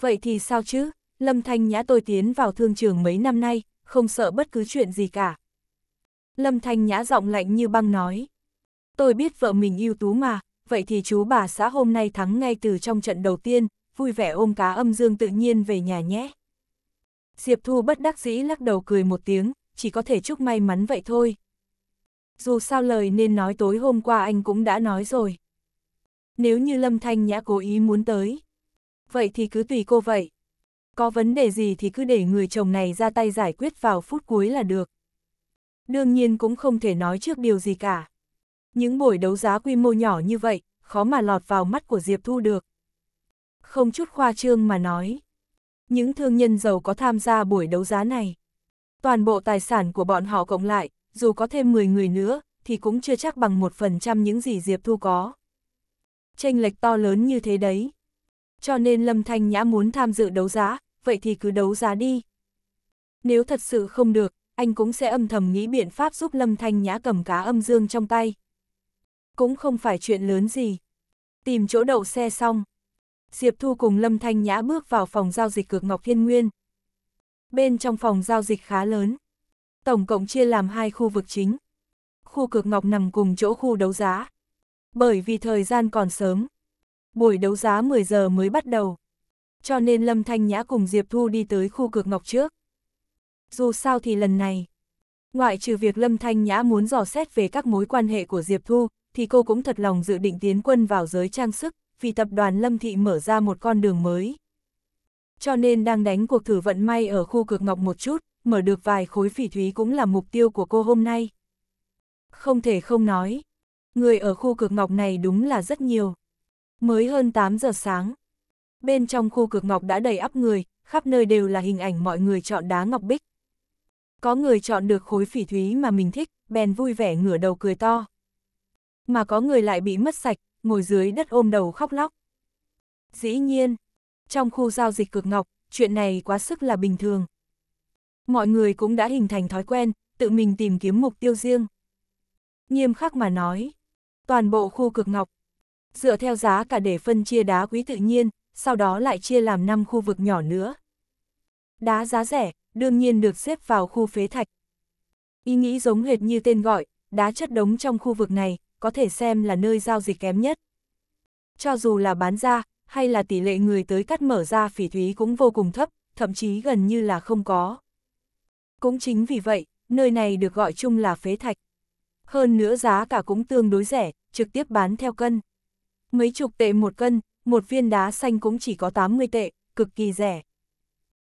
Vậy thì sao chứ, Lâm Thanh Nhã tôi tiến vào thương trường mấy năm nay, không sợ bất cứ chuyện gì cả. Lâm Thanh Nhã giọng lạnh như băng nói, tôi biết vợ mình ưu tú mà, vậy thì chú bà xã hôm nay thắng ngay từ trong trận đầu tiên, vui vẻ ôm cá âm dương tự nhiên về nhà nhé. Diệp Thu bất đắc dĩ lắc đầu cười một tiếng, chỉ có thể chúc may mắn vậy thôi. Dù sao lời nên nói tối hôm qua anh cũng đã nói rồi. Nếu như Lâm Thanh Nhã cố ý muốn tới, vậy thì cứ tùy cô vậy. Có vấn đề gì thì cứ để người chồng này ra tay giải quyết vào phút cuối là được. Đương nhiên cũng không thể nói trước điều gì cả những buổi đấu giá quy mô nhỏ như vậy, khó mà lọt vào mắt của Diệp Thu được. Không chút khoa trương mà nói, những thương nhân giàu có tham gia buổi đấu giá này. Toàn bộ tài sản của bọn họ cộng lại, dù có thêm 10 người nữa, thì cũng chưa chắc bằng một phần trăm những gì Diệp Thu có. Tranh lệch to lớn như thế đấy. Cho nên Lâm Thanh Nhã muốn tham dự đấu giá, vậy thì cứ đấu giá đi. Nếu thật sự không được, anh cũng sẽ âm thầm nghĩ biện pháp giúp Lâm Thanh Nhã cầm cá âm dương trong tay, cũng không phải chuyện lớn gì. Tìm chỗ đậu xe xong. Diệp Thu cùng Lâm Thanh Nhã bước vào phòng giao dịch cược Ngọc Thiên Nguyên. Bên trong phòng giao dịch khá lớn. Tổng cộng chia làm hai khu vực chính. Khu cược Ngọc nằm cùng chỗ khu đấu giá. Bởi vì thời gian còn sớm. Buổi đấu giá 10 giờ mới bắt đầu. Cho nên Lâm Thanh Nhã cùng Diệp Thu đi tới khu cược Ngọc trước. Dù sao thì lần này, ngoại trừ việc Lâm Thanh Nhã muốn dò xét về các mối quan hệ của Diệp Thu, thì cô cũng thật lòng dự định tiến quân vào giới trang sức, vì tập đoàn Lâm Thị mở ra một con đường mới. Cho nên đang đánh cuộc thử vận may ở khu cực ngọc một chút, mở được vài khối phỉ thúy cũng là mục tiêu của cô hôm nay. Không thể không nói, người ở khu cực ngọc này đúng là rất nhiều. Mới hơn 8 giờ sáng, bên trong khu cực ngọc đã đầy ắp người, khắp nơi đều là hình ảnh mọi người chọn đá ngọc bích. Có người chọn được khối phỉ thúy mà mình thích, bèn vui vẻ ngửa đầu cười to mà có người lại bị mất sạch, ngồi dưới đất ôm đầu khóc lóc. Dĩ nhiên, trong khu giao dịch cực ngọc, chuyện này quá sức là bình thường. Mọi người cũng đã hình thành thói quen, tự mình tìm kiếm mục tiêu riêng. Nghiêm khắc mà nói, toàn bộ khu cực ngọc, dựa theo giá cả để phân chia đá quý tự nhiên, sau đó lại chia làm 5 khu vực nhỏ nữa. Đá giá rẻ, đương nhiên được xếp vào khu phế thạch. Ý nghĩ giống hệt như tên gọi, đá chất đống trong khu vực này, có thể xem là nơi giao dịch kém nhất. Cho dù là bán ra, hay là tỷ lệ người tới cắt mở ra phỉ thúy cũng vô cùng thấp, thậm chí gần như là không có. Cũng chính vì vậy, nơi này được gọi chung là phế thạch. Hơn nữa giá cả cũng tương đối rẻ, trực tiếp bán theo cân. Mấy chục tệ một cân, một viên đá xanh cũng chỉ có 80 tệ, cực kỳ rẻ.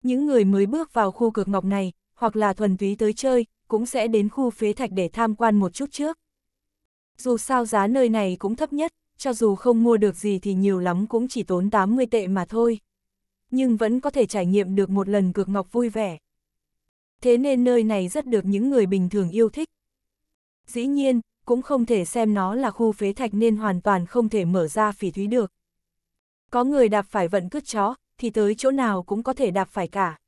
Những người mới bước vào khu cực ngọc này, hoặc là thuần túy tới chơi, cũng sẽ đến khu phế thạch để tham quan một chút trước dù sao giá nơi này cũng thấp nhất, cho dù không mua được gì thì nhiều lắm cũng chỉ tốn 80 tệ mà thôi. Nhưng vẫn có thể trải nghiệm được một lần cược ngọc vui vẻ. Thế nên nơi này rất được những người bình thường yêu thích. Dĩ nhiên, cũng không thể xem nó là khu phế thạch nên hoàn toàn không thể mở ra phỉ thúy được. Có người đạp phải vận cướp chó, thì tới chỗ nào cũng có thể đạp phải cả.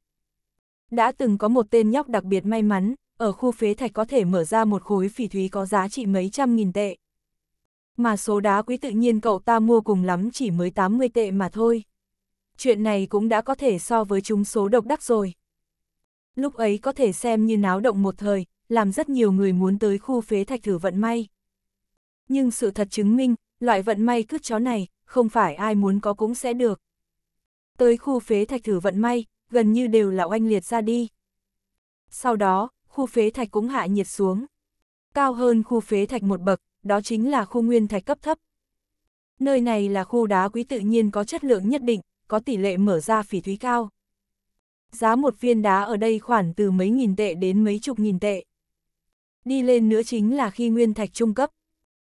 Đã từng có một tên nhóc đặc biệt may mắn, ở khu phế thạch có thể mở ra một khối phỉ thúy có giá trị mấy trăm nghìn tệ. Mà số đá quý tự nhiên cậu ta mua cùng lắm chỉ mới 80 tệ mà thôi. Chuyện này cũng đã có thể so với chúng số độc đắc rồi. Lúc ấy có thể xem như náo động một thời, làm rất nhiều người muốn tới khu phế thạch thử vận may. Nhưng sự thật chứng minh, loại vận may cướp chó này, không phải ai muốn có cũng sẽ được. Tới khu phế thạch thử vận may, gần như đều là oanh liệt ra đi. Sau đó, khu phế thạch cũng hạ nhiệt xuống. Cao hơn khu phế thạch một bậc, đó chính là khu nguyên thạch cấp thấp. Nơi này là khu đá quý tự nhiên có chất lượng nhất định, có tỷ lệ mở ra phỉ thúy cao. Giá một viên đá ở đây khoảng từ mấy nghìn tệ đến mấy chục nghìn tệ. Đi lên nữa chính là khi nguyên thạch trung cấp.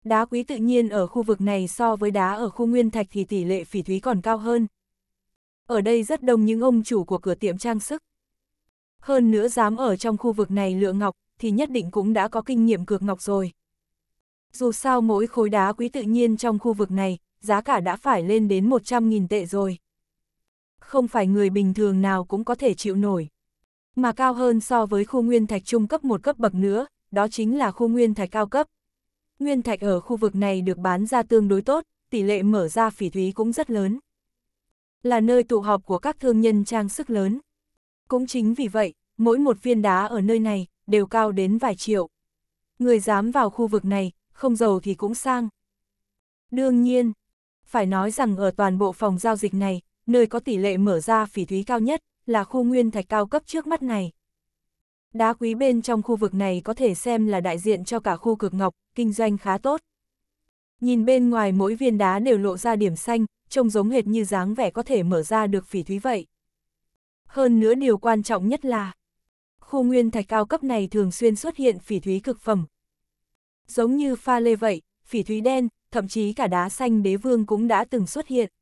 Đá quý tự nhiên ở khu vực này so với đá ở khu nguyên thạch thì tỷ lệ phỉ thúy còn cao hơn. Ở đây rất đông những ông chủ của cửa tiệm trang sức hơn nữa dám ở trong khu vực này lựa ngọc, thì nhất định cũng đã có kinh nghiệm cược ngọc rồi. Dù sao mỗi khối đá quý tự nhiên trong khu vực này, giá cả đã phải lên đến 100.000 tệ rồi. Không phải người bình thường nào cũng có thể chịu nổi. Mà cao hơn so với khu nguyên thạch trung cấp một cấp bậc nữa, đó chính là khu nguyên thạch cao cấp. Nguyên thạch ở khu vực này được bán ra tương đối tốt, tỷ lệ mở ra phỉ thúy cũng rất lớn. Là nơi tụ họp của các thương nhân trang sức lớn. Cũng chính vì vậy, mỗi một viên đá ở nơi này đều cao đến vài triệu. Người dám vào khu vực này, không giàu thì cũng sang. Đương nhiên, phải nói rằng ở toàn bộ phòng giao dịch này, nơi có tỷ lệ mở ra phỉ thúy cao nhất là khu nguyên thạch cao cấp trước mắt này. Đá quý bên trong khu vực này có thể xem là đại diện cho cả khu cực ngọc, kinh doanh khá tốt. Nhìn bên ngoài mỗi viên đá đều lộ ra điểm xanh, trông giống hệt như dáng vẻ có thể mở ra được phỉ thúy vậy. Hơn nữa điều quan trọng nhất là, khu nguyên thạch cao cấp này thường xuyên xuất hiện phỉ thúy cực phẩm. Giống như pha lê vậy, phỉ thúy đen, thậm chí cả đá xanh đế vương cũng đã từng xuất hiện.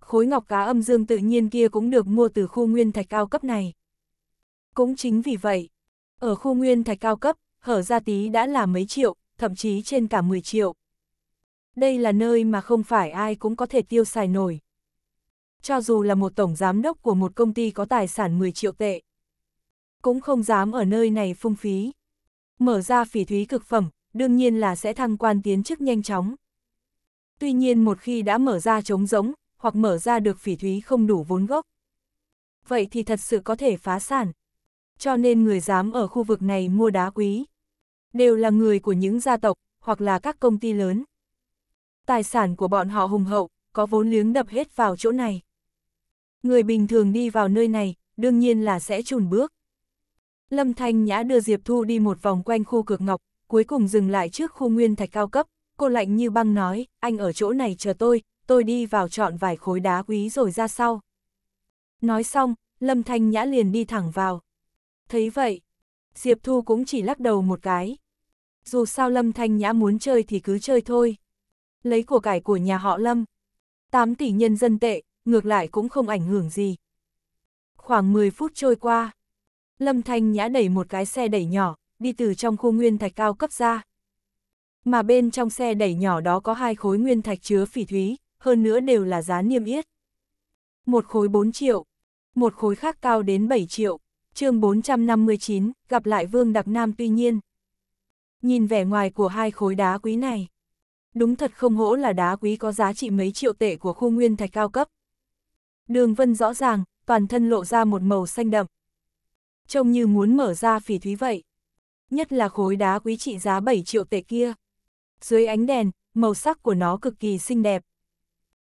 Khối ngọc cá âm dương tự nhiên kia cũng được mua từ khu nguyên thạch cao cấp này. Cũng chính vì vậy, ở khu nguyên thạch cao cấp, hở ra tí đã là mấy triệu, thậm chí trên cả 10 triệu. Đây là nơi mà không phải ai cũng có thể tiêu xài nổi cho dù là một tổng giám đốc của một công ty có tài sản 10 triệu tệ. Cũng không dám ở nơi này phung phí. Mở ra phỉ thúy cực phẩm, đương nhiên là sẽ thăng quan tiến chức nhanh chóng. Tuy nhiên một khi đã mở ra trống rỗng, hoặc mở ra được phỉ thúy không đủ vốn gốc. Vậy thì thật sự có thể phá sản. Cho nên người dám ở khu vực này mua đá quý. Đều là người của những gia tộc, hoặc là các công ty lớn. Tài sản của bọn họ hùng hậu, có vốn liếng đập hết vào chỗ này người bình thường đi vào nơi này, đương nhiên là sẽ chùn bước. Lâm Thanh Nhã đưa Diệp Thu đi một vòng quanh khu cực ngọc, cuối cùng dừng lại trước khu nguyên thạch cao cấp, cô lạnh như băng nói, anh ở chỗ này chờ tôi, tôi đi vào chọn vài khối đá quý rồi ra sau. Nói xong, Lâm Thanh Nhã liền đi thẳng vào. Thấy vậy, Diệp Thu cũng chỉ lắc đầu một cái. Dù sao Lâm Thanh Nhã muốn chơi thì cứ chơi thôi. Lấy của cải của nhà họ Lâm. 8 tỷ nhân dân tệ, ngược lại cũng không ảnh hưởng gì. Khoảng 10 phút trôi qua, Lâm Thanh Nhã đẩy một cái xe đẩy nhỏ, đi từ trong khu nguyên thạch cao cấp ra. Mà bên trong xe đẩy nhỏ đó có hai khối nguyên thạch chứa phỉ thúy, hơn nữa đều là giá niêm yết. Một khối 4 triệu, một khối khác cao đến 7 triệu, chương 459, gặp lại Vương Đặc Nam tuy nhiên. Nhìn vẻ ngoài của hai khối đá quý này, đúng thật không hỗ là đá quý có giá trị mấy triệu tệ của khu nguyên thạch cao cấp đường vân rõ ràng, toàn thân lộ ra một màu xanh đậm. Trông như muốn mở ra phỉ thúy vậy. Nhất là khối đá quý trị giá 7 triệu tệ kia. Dưới ánh đèn, màu sắc của nó cực kỳ xinh đẹp.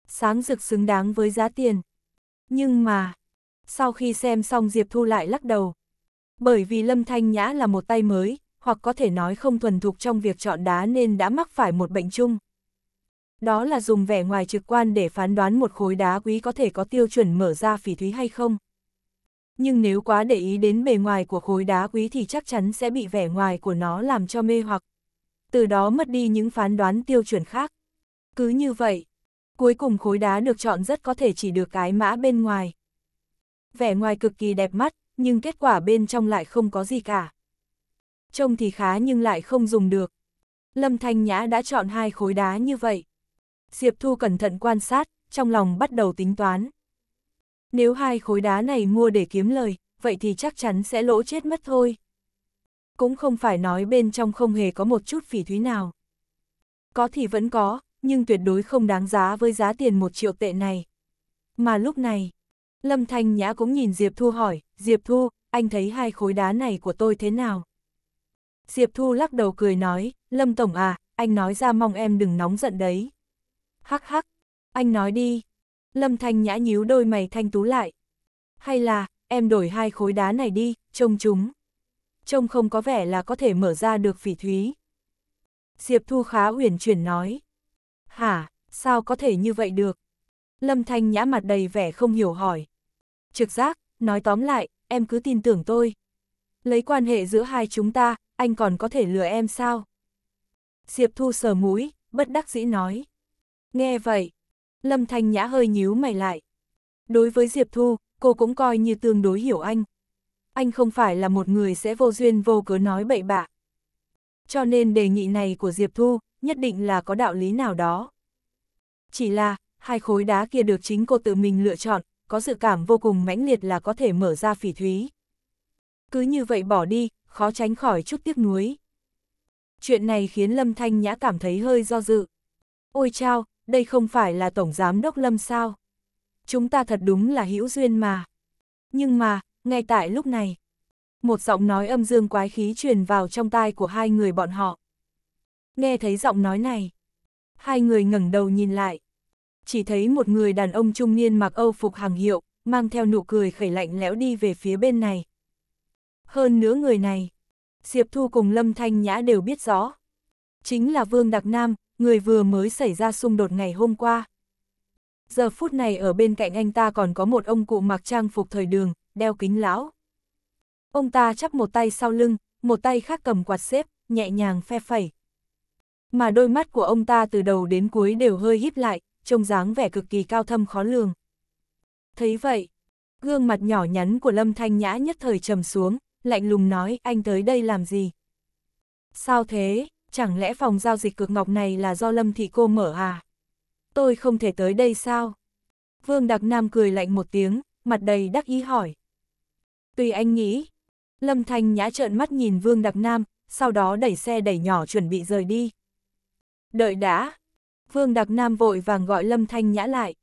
Sáng rực xứng đáng với giá tiền. Nhưng mà, sau khi xem xong Diệp Thu lại lắc đầu. Bởi vì Lâm Thanh Nhã là một tay mới, hoặc có thể nói không thuần thục trong việc chọn đá nên đã mắc phải một bệnh chung đó là dùng vẻ ngoài trực quan để phán đoán một khối đá quý có thể có tiêu chuẩn mở ra phỉ thúy hay không. Nhưng nếu quá để ý đến bề ngoài của khối đá quý thì chắc chắn sẽ bị vẻ ngoài của nó làm cho mê hoặc, từ đó mất đi những phán đoán tiêu chuẩn khác. Cứ như vậy, cuối cùng khối đá được chọn rất có thể chỉ được cái mã bên ngoài. Vẻ ngoài cực kỳ đẹp mắt, nhưng kết quả bên trong lại không có gì cả. Trông thì khá nhưng lại không dùng được. Lâm Thanh Nhã đã chọn hai khối đá như vậy. Diệp Thu cẩn thận quan sát, trong lòng bắt đầu tính toán. Nếu hai khối đá này mua để kiếm lời, vậy thì chắc chắn sẽ lỗ chết mất thôi. Cũng không phải nói bên trong không hề có một chút phỉ thúy nào. Có thì vẫn có, nhưng tuyệt đối không đáng giá với giá tiền một triệu tệ này. Mà lúc này, Lâm Thanh Nhã cũng nhìn Diệp Thu hỏi, Diệp Thu, anh thấy hai khối đá này của tôi thế nào? Diệp Thu lắc đầu cười nói, Lâm Tổng à, anh nói ra mong em đừng nóng giận đấy hắc hắc, anh nói đi. Lâm Thanh Nhã nhíu đôi mày thanh tú lại. Hay là, em đổi hai khối đá này đi, trông chúng. Trông không có vẻ là có thể mở ra được phỉ thúy. Diệp Thu Khá uyển chuyển nói. Hả, sao có thể như vậy được? Lâm Thanh Nhã mặt đầy vẻ không hiểu hỏi. Trực giác, nói tóm lại, em cứ tin tưởng tôi. Lấy quan hệ giữa hai chúng ta, anh còn có thể lừa em sao? Diệp Thu sờ mũi, bất đắc dĩ nói. Nghe vậy, Lâm Thanh Nhã hơi nhíu mày lại. Đối với Diệp Thu, cô cũng coi như tương đối hiểu anh. Anh không phải là một người sẽ vô duyên vô cớ nói bậy bạ. Cho nên đề nghị này của Diệp Thu nhất định là có đạo lý nào đó. Chỉ là, hai khối đá kia được chính cô tự mình lựa chọn, có dự cảm vô cùng mãnh liệt là có thể mở ra phỉ thúy. Cứ như vậy bỏ đi, khó tránh khỏi chút tiếc nuối. Chuyện này khiến Lâm Thanh Nhã cảm thấy hơi do dự. Ôi chao, đây không phải là Tổng Giám Đốc Lâm sao? Chúng ta thật đúng là hữu duyên mà. Nhưng mà, ngay tại lúc này, một giọng nói âm dương quái khí truyền vào trong tai của hai người bọn họ. Nghe thấy giọng nói này, hai người ngẩng đầu nhìn lại. Chỉ thấy một người đàn ông trung niên mặc âu phục hàng hiệu, mang theo nụ cười khẩy lạnh lẽo đi về phía bên này. Hơn nữa người này, Diệp Thu cùng Lâm Thanh Nhã đều biết rõ. Chính là Vương Đặc Nam, người vừa mới xảy ra xung đột ngày hôm qua. Giờ phút này ở bên cạnh anh ta còn có một ông cụ mặc trang phục thời đường, đeo kính lão. Ông ta chắp một tay sau lưng, một tay khác cầm quạt xếp, nhẹ nhàng phe phẩy. Mà đôi mắt của ông ta từ đầu đến cuối đều hơi híp lại, trông dáng vẻ cực kỳ cao thâm khó lường. Thấy vậy, gương mặt nhỏ nhắn của Lâm Thanh Nhã nhất thời trầm xuống, lạnh lùng nói anh tới đây làm gì? Sao thế? chẳng lẽ phòng giao dịch cực ngọc này là do Lâm Thị Cô mở à? Tôi không thể tới đây sao? Vương Đặc Nam cười lạnh một tiếng, mặt đầy đắc ý hỏi. Tùy anh nghĩ. Lâm Thanh Nhã trợn mắt nhìn Vương Đặc Nam, sau đó đẩy xe đẩy nhỏ chuẩn bị rời đi. Đợi đã. Vương Đặc Nam vội vàng gọi Lâm Thanh Nhã lại.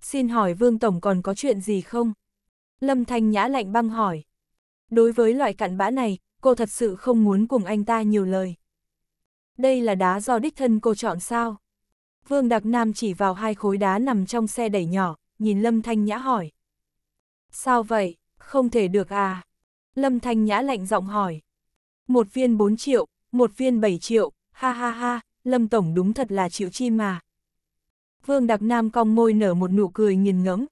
Xin hỏi Vương Tổng còn có chuyện gì không? Lâm Thanh Nhã lạnh băng hỏi. Đối với loại cặn bã này, cô thật sự không muốn cùng anh ta nhiều lời đây là đá do đích thân cô chọn sao? Vương Đặc Nam chỉ vào hai khối đá nằm trong xe đẩy nhỏ, nhìn Lâm Thanh Nhã hỏi. Sao vậy, không thể được à? Lâm Thanh Nhã lạnh giọng hỏi. Một viên 4 triệu, một viên 7 triệu, ha ha ha, Lâm Tổng đúng thật là chịu chi mà. Vương Đặc Nam cong môi nở một nụ cười nghiền ngẫm.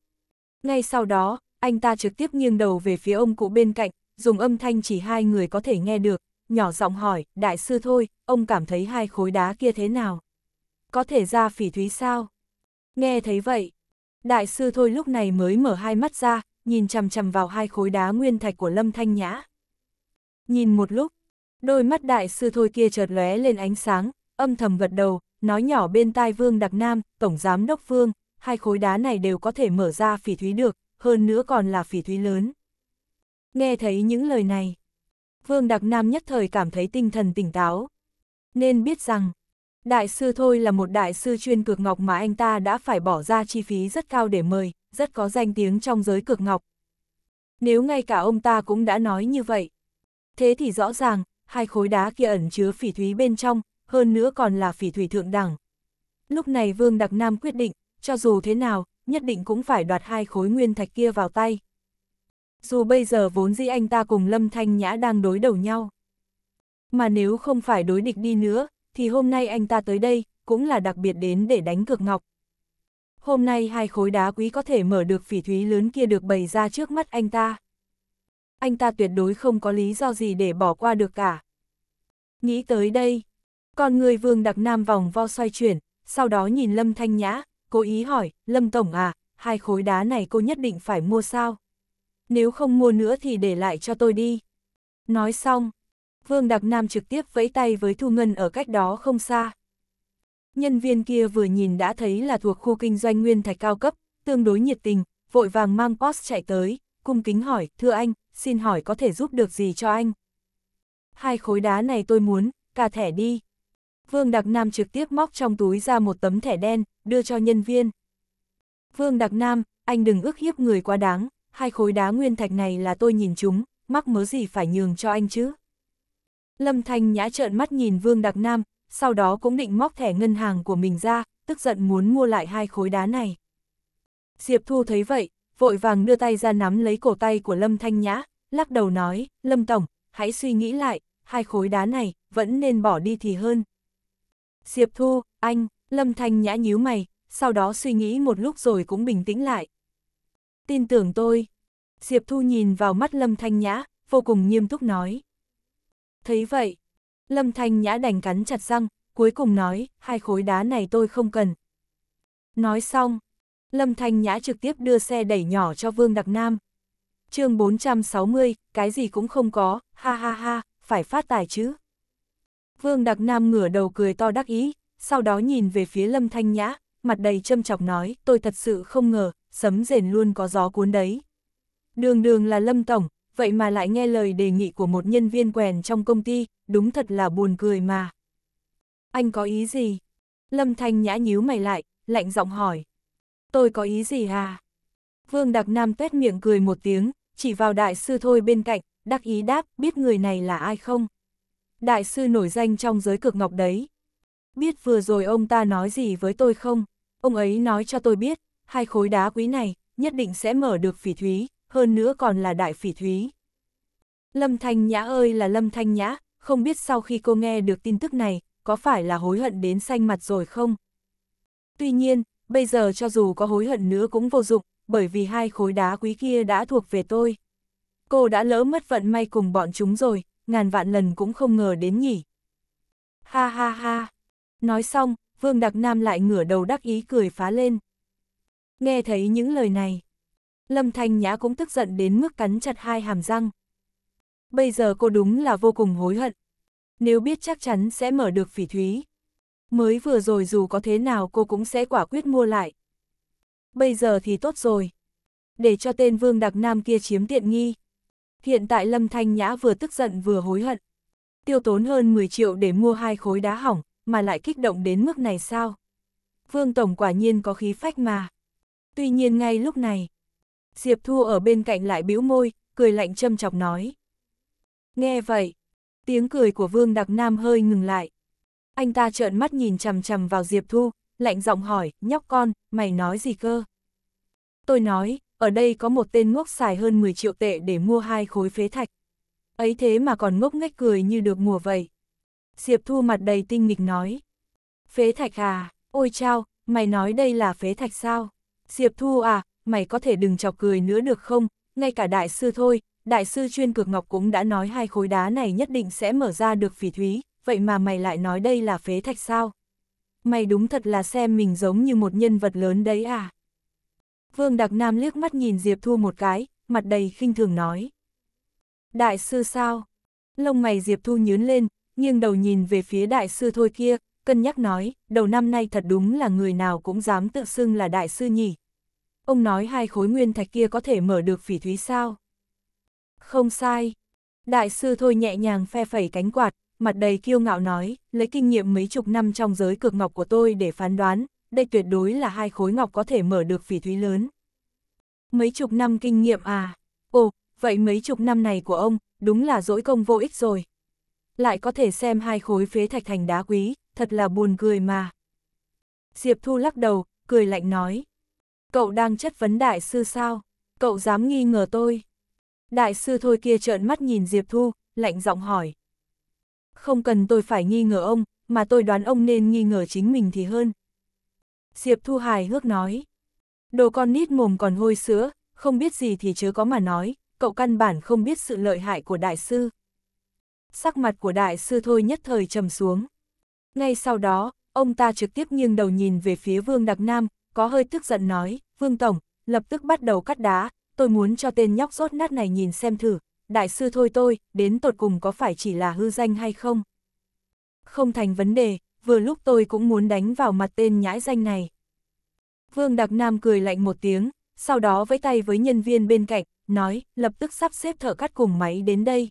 Ngay sau đó, anh ta trực tiếp nghiêng đầu về phía ông cụ bên cạnh, dùng âm thanh chỉ hai người có thể nghe được, nhỏ giọng hỏi, đại sư thôi, ông cảm thấy hai khối đá kia thế nào? Có thể ra phỉ thúy sao? Nghe thấy vậy, đại sư thôi lúc này mới mở hai mắt ra, nhìn chằm chằm vào hai khối đá nguyên thạch của Lâm Thanh Nhã. Nhìn một lúc, đôi mắt đại sư thôi kia chợt lóe lên ánh sáng, âm thầm gật đầu, nói nhỏ bên tai Vương Đặc Nam, Tổng Giám Đốc Vương, hai khối đá này đều có thể mở ra phỉ thúy được, hơn nữa còn là phỉ thúy lớn. Nghe thấy những lời này, Vương Đặc Nam nhất thời cảm thấy tinh thần tỉnh táo. Nên biết rằng, đại sư thôi là một đại sư chuyên cược ngọc mà anh ta đã phải bỏ ra chi phí rất cao để mời, rất có danh tiếng trong giới cược ngọc. Nếu ngay cả ông ta cũng đã nói như vậy. Thế thì rõ ràng, hai khối đá kia ẩn chứa phỉ thúy bên trong, hơn nữa còn là phỉ thủy thượng đẳng. Lúc này Vương Đặc Nam quyết định, cho dù thế nào, nhất định cũng phải đoạt hai khối nguyên thạch kia vào tay dù bây giờ vốn dĩ anh ta cùng Lâm Thanh Nhã đang đối đầu nhau. Mà nếu không phải đối địch đi nữa, thì hôm nay anh ta tới đây, cũng là đặc biệt đến để đánh cược ngọc. Hôm nay hai khối đá quý có thể mở được phỉ thúy lớn kia được bày ra trước mắt anh ta. Anh ta tuyệt đối không có lý do gì để bỏ qua được cả. Nghĩ tới đây, con người vương đặc nam vòng vo xoay chuyển, sau đó nhìn Lâm Thanh Nhã, cố ý hỏi, Lâm Tổng à, hai khối đá này cô nhất định phải mua sao? nếu không mua nữa thì để lại cho tôi đi. Nói xong, Vương Đặc Nam trực tiếp vẫy tay với Thu Ngân ở cách đó không xa. Nhân viên kia vừa nhìn đã thấy là thuộc khu kinh doanh nguyên thạch cao cấp, tương đối nhiệt tình, vội vàng mang post chạy tới, cung kính hỏi, thưa anh, xin hỏi có thể giúp được gì cho anh? Hai khối đá này tôi muốn, cả thẻ đi. Vương Đặc Nam trực tiếp móc trong túi ra một tấm thẻ đen, đưa cho nhân viên. Vương Đặc Nam, anh đừng ước hiếp người quá đáng, hai khối đá nguyên thạch này là tôi nhìn chúng, mắc mớ gì phải nhường cho anh chứ. Lâm Thanh Nhã trợn mắt nhìn Vương Đặc Nam, sau đó cũng định móc thẻ ngân hàng của mình ra, tức giận muốn mua lại hai khối đá này. Diệp Thu thấy vậy, vội vàng đưa tay ra nắm lấy cổ tay của Lâm Thanh Nhã, lắc đầu nói, Lâm Tổng, hãy suy nghĩ lại, hai khối đá này, vẫn nên bỏ đi thì hơn. Diệp Thu, anh, Lâm Thanh Nhã nhíu mày, sau đó suy nghĩ một lúc rồi cũng bình tĩnh lại, tin tưởng tôi. Diệp Thu nhìn vào mắt Lâm Thanh Nhã, vô cùng nghiêm túc nói. Thấy vậy, Lâm Thanh Nhã đành cắn chặt răng, cuối cùng nói, hai khối đá này tôi không cần. Nói xong, Lâm Thanh Nhã trực tiếp đưa xe đẩy nhỏ cho Vương Đặc Nam. chương 460, cái gì cũng không có, ha ha ha, phải phát tài chứ. Vương Đặc Nam ngửa đầu cười to đắc ý, sau đó nhìn về phía Lâm Thanh Nhã, mặt đầy châm chọc nói, tôi thật sự không ngờ, sấm rền luôn có gió cuốn đấy. Đường đường là Lâm Tổng, vậy mà lại nghe lời đề nghị của một nhân viên quèn trong công ty, đúng thật là buồn cười mà. Anh có ý gì? Lâm Thanh nhã nhíu mày lại, lạnh giọng hỏi. Tôi có ý gì à? Vương Đặc Nam tuét miệng cười một tiếng, chỉ vào đại sư thôi bên cạnh, đắc ý đáp, biết người này là ai không? Đại sư nổi danh trong giới cực ngọc đấy. Biết vừa rồi ông ta nói gì với tôi không? Ông ấy nói cho tôi biết, hai khối đá quý này nhất định sẽ mở được phỉ thúy, hơn nữa còn là đại phỉ thúy. Lâm Thanh Nhã ơi là Lâm Thanh Nhã, không biết sau khi cô nghe được tin tức này, có phải là hối hận đến xanh mặt rồi không? Tuy nhiên, bây giờ cho dù có hối hận nữa cũng vô dụng, bởi vì hai khối đá quý kia đã thuộc về tôi. Cô đã lỡ mất vận may cùng bọn chúng rồi, ngàn vạn lần cũng không ngờ đến nhỉ. Ha ha ha. Nói xong, Vương Đặc Nam lại ngửa đầu đắc ý cười phá lên. Nghe thấy những lời này, Lâm Thanh Nhã cũng tức giận đến mức cắn chặt hai hàm răng. Bây giờ cô đúng là vô cùng hối hận. Nếu biết chắc chắn sẽ mở được phỉ thúy. Mới vừa rồi dù có thế nào cô cũng sẽ quả quyết mua lại. Bây giờ thì tốt rồi. Để cho tên Vương Đặc Nam kia chiếm tiện nghi. Hiện tại Lâm Thanh Nhã vừa tức giận vừa hối hận. Tiêu tốn hơn 10 triệu để mua hai khối đá hỏng, mà lại kích động đến mức này sao? Vương Tổng quả nhiên có khí phách mà. Tuy nhiên ngay lúc này, Diệp Thu ở bên cạnh lại bĩu môi, cười lạnh châm chọc nói. Nghe vậy, tiếng cười của Vương Đặc Nam hơi ngừng lại. Anh ta trợn mắt nhìn chằm chằm vào Diệp Thu, lạnh giọng hỏi, nhóc con, mày nói gì cơ? Tôi nói, ở đây có một tên ngốc xài hơn 10 triệu tệ để mua hai khối phế thạch. Ấy thế mà còn ngốc nghếch cười như được mùa vậy. Diệp Thu mặt đầy tinh nghịch nói. Phế thạch à, ôi chao, mày nói đây là phế thạch sao? Diệp Thu à, mày có thể đừng chọc cười nữa được không, ngay cả đại sư thôi, đại sư chuyên cược ngọc cũng đã nói hai khối đá này nhất định sẽ mở ra được phỉ thúy, vậy mà mày lại nói đây là phế thạch sao? Mày đúng thật là xem mình giống như một nhân vật lớn đấy à? Vương Đặc Nam liếc mắt nhìn Diệp Thu một cái, mặt đầy khinh thường nói. Đại sư sao? Lông mày Diệp Thu nhướn lên, nghiêng đầu nhìn về phía đại sư thôi kia, cân nhắc nói, đầu năm nay thật đúng là người nào cũng dám tự xưng là đại sư nhỉ. Ông nói hai khối nguyên thạch kia có thể mở được phỉ thúy sao? Không sai. Đại sư thôi nhẹ nhàng phe phẩy cánh quạt, mặt đầy kiêu ngạo nói, lấy kinh nghiệm mấy chục năm trong giới cược ngọc của tôi để phán đoán, đây tuyệt đối là hai khối ngọc có thể mở được phỉ thúy lớn. Mấy chục năm kinh nghiệm à? Ồ, vậy mấy chục năm này của ông, đúng là dỗi công vô ích rồi. Lại có thể xem hai khối phế thạch thành đá quý, thật là buồn cười mà. Diệp Thu lắc đầu, cười lạnh nói. Cậu đang chất vấn đại sư sao? Cậu dám nghi ngờ tôi. Đại sư thôi kia trợn mắt nhìn Diệp Thu, lạnh giọng hỏi. Không cần tôi phải nghi ngờ ông, mà tôi đoán ông nên nghi ngờ chính mình thì hơn. Diệp Thu hài hước nói. Đồ con nít mồm còn hôi sữa, không biết gì thì chớ có mà nói, cậu căn bản không biết sự lợi hại của đại sư. Sắc mặt của đại sư thôi nhất thời trầm xuống. Ngay sau đó, ông ta trực tiếp nghiêng đầu nhìn về phía Vương Đặc Nam, có hơi tức giận nói, Vương Tổng, lập tức bắt đầu cắt đá, tôi muốn cho tên nhóc rốt nát này nhìn xem thử, đại sư thôi tôi, đến tột cùng có phải chỉ là hư danh hay không? Không thành vấn đề, vừa lúc tôi cũng muốn đánh vào mặt tên nhãi danh này. Vương Đặc Nam cười lạnh một tiếng, sau đó với tay với nhân viên bên cạnh, nói, lập tức sắp xếp thợ cắt cùng máy đến đây.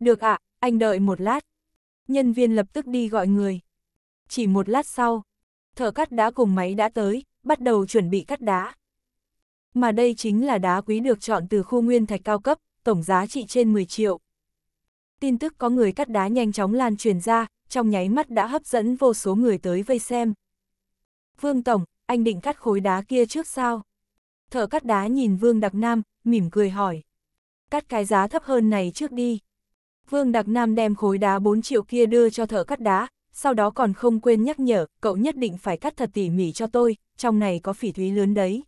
Được ạ, anh đợi một lát. Nhân viên lập tức đi gọi người. Chỉ một lát sau, thợ cắt đá cùng máy đã tới, bắt đầu chuẩn bị cắt đá. Mà đây chính là đá quý được chọn từ khu nguyên thạch cao cấp, tổng giá trị trên 10 triệu. Tin tức có người cắt đá nhanh chóng lan truyền ra, trong nháy mắt đã hấp dẫn vô số người tới vây xem. Vương Tổng, anh định cắt khối đá kia trước sao? Thợ cắt đá nhìn Vương Đặc Nam, mỉm cười hỏi. Cắt cái giá thấp hơn này trước đi. Vương Đặc Nam đem khối đá 4 triệu kia đưa cho thợ cắt đá, sau đó còn không quên nhắc nhở, cậu nhất định phải cắt thật tỉ mỉ cho tôi, trong này có phỉ thúy lớn đấy.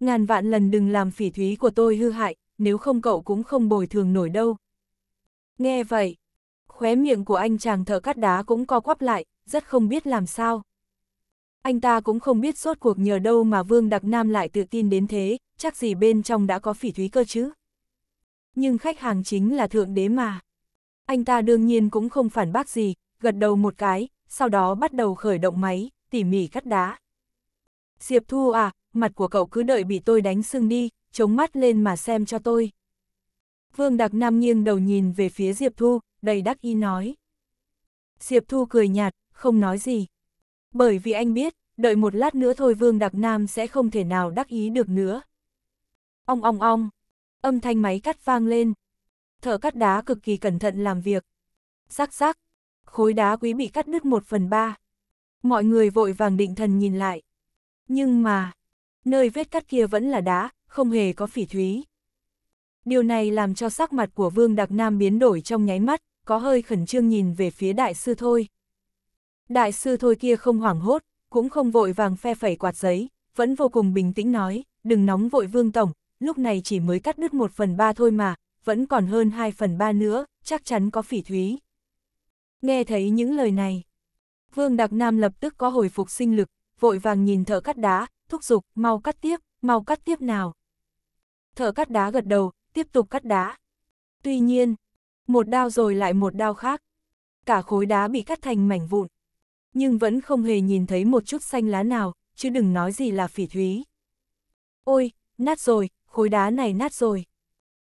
Ngàn vạn lần đừng làm phỉ thúy của tôi hư hại, nếu không cậu cũng không bồi thường nổi đâu. Nghe vậy, khóe miệng của anh chàng thợ cắt đá cũng co quắp lại, rất không biết làm sao. Anh ta cũng không biết suốt cuộc nhờ đâu mà Vương Đặc Nam lại tự tin đến thế, chắc gì bên trong đã có phỉ thúy cơ chứ. Nhưng khách hàng chính là thượng đế mà anh ta đương nhiên cũng không phản bác gì, gật đầu một cái, sau đó bắt đầu khởi động máy, tỉ mỉ cắt đá. Diệp Thu à, mặt của cậu cứ đợi bị tôi đánh sưng đi, chống mắt lên mà xem cho tôi. Vương Đặc Nam nghiêng đầu nhìn về phía Diệp Thu, đầy đắc ý nói. Diệp Thu cười nhạt, không nói gì. Bởi vì anh biết, đợi một lát nữa thôi Vương Đặc Nam sẽ không thể nào đắc ý được nữa. Ong ong ong, âm thanh máy cắt vang lên, thợ cắt đá cực kỳ cẩn thận làm việc. sắc sắc khối đá quý bị cắt đứt một phần ba. Mọi người vội vàng định thần nhìn lại. Nhưng mà, nơi vết cắt kia vẫn là đá, không hề có phỉ thúy. Điều này làm cho sắc mặt của Vương Đặc Nam biến đổi trong nháy mắt, có hơi khẩn trương nhìn về phía đại sư thôi. Đại sư thôi kia không hoảng hốt, cũng không vội vàng phe phẩy quạt giấy, vẫn vô cùng bình tĩnh nói, đừng nóng vội Vương Tổng, lúc này chỉ mới cắt đứt một phần ba thôi mà, vẫn còn hơn 2 phần 3 nữa, chắc chắn có phỉ thúy. Nghe thấy những lời này, Vương Đặc Nam lập tức có hồi phục sinh lực, vội vàng nhìn thợ cắt đá, thúc giục, mau cắt tiếp, mau cắt tiếp nào. Thợ cắt đá gật đầu, tiếp tục cắt đá. Tuy nhiên, một đao rồi lại một đao khác. Cả khối đá bị cắt thành mảnh vụn. Nhưng vẫn không hề nhìn thấy một chút xanh lá nào, chứ đừng nói gì là phỉ thúy. Ôi, nát rồi, khối đá này nát rồi.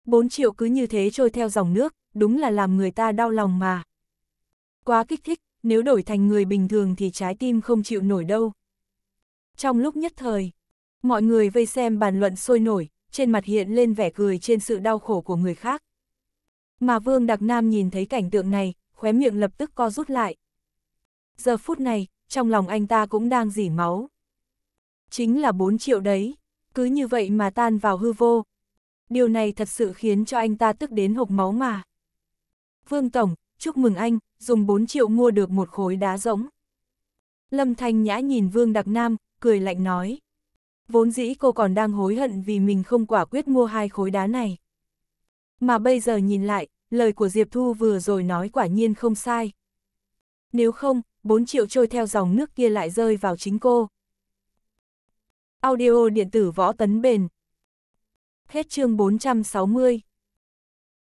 4 triệu cứ như thế trôi theo dòng nước, đúng là làm người ta đau lòng mà. Quá kích thích, nếu đổi thành người bình thường thì trái tim không chịu nổi đâu. Trong lúc nhất thời, mọi người vây xem bàn luận sôi nổi, trên mặt hiện lên vẻ cười trên sự đau khổ của người khác. Mà Vương Đặc Nam nhìn thấy cảnh tượng này, khóe miệng lập tức co rút lại. Giờ phút này, trong lòng anh ta cũng đang dỉ máu. Chính là 4 triệu đấy, cứ như vậy mà tan vào hư vô, điều này thật sự khiến cho anh ta tức đến hộc máu mà. Vương Tổng, chúc mừng anh, dùng 4 triệu mua được một khối đá rỗng. Lâm Thanh Nhã nhìn Vương Đặc Nam, cười lạnh nói. Vốn dĩ cô còn đang hối hận vì mình không quả quyết mua hai khối đá này. Mà bây giờ nhìn lại, lời của Diệp Thu vừa rồi nói quả nhiên không sai. Nếu không, 4 triệu trôi theo dòng nước kia lại rơi vào chính cô. Audio điện tử võ tấn bền, Hết chương 460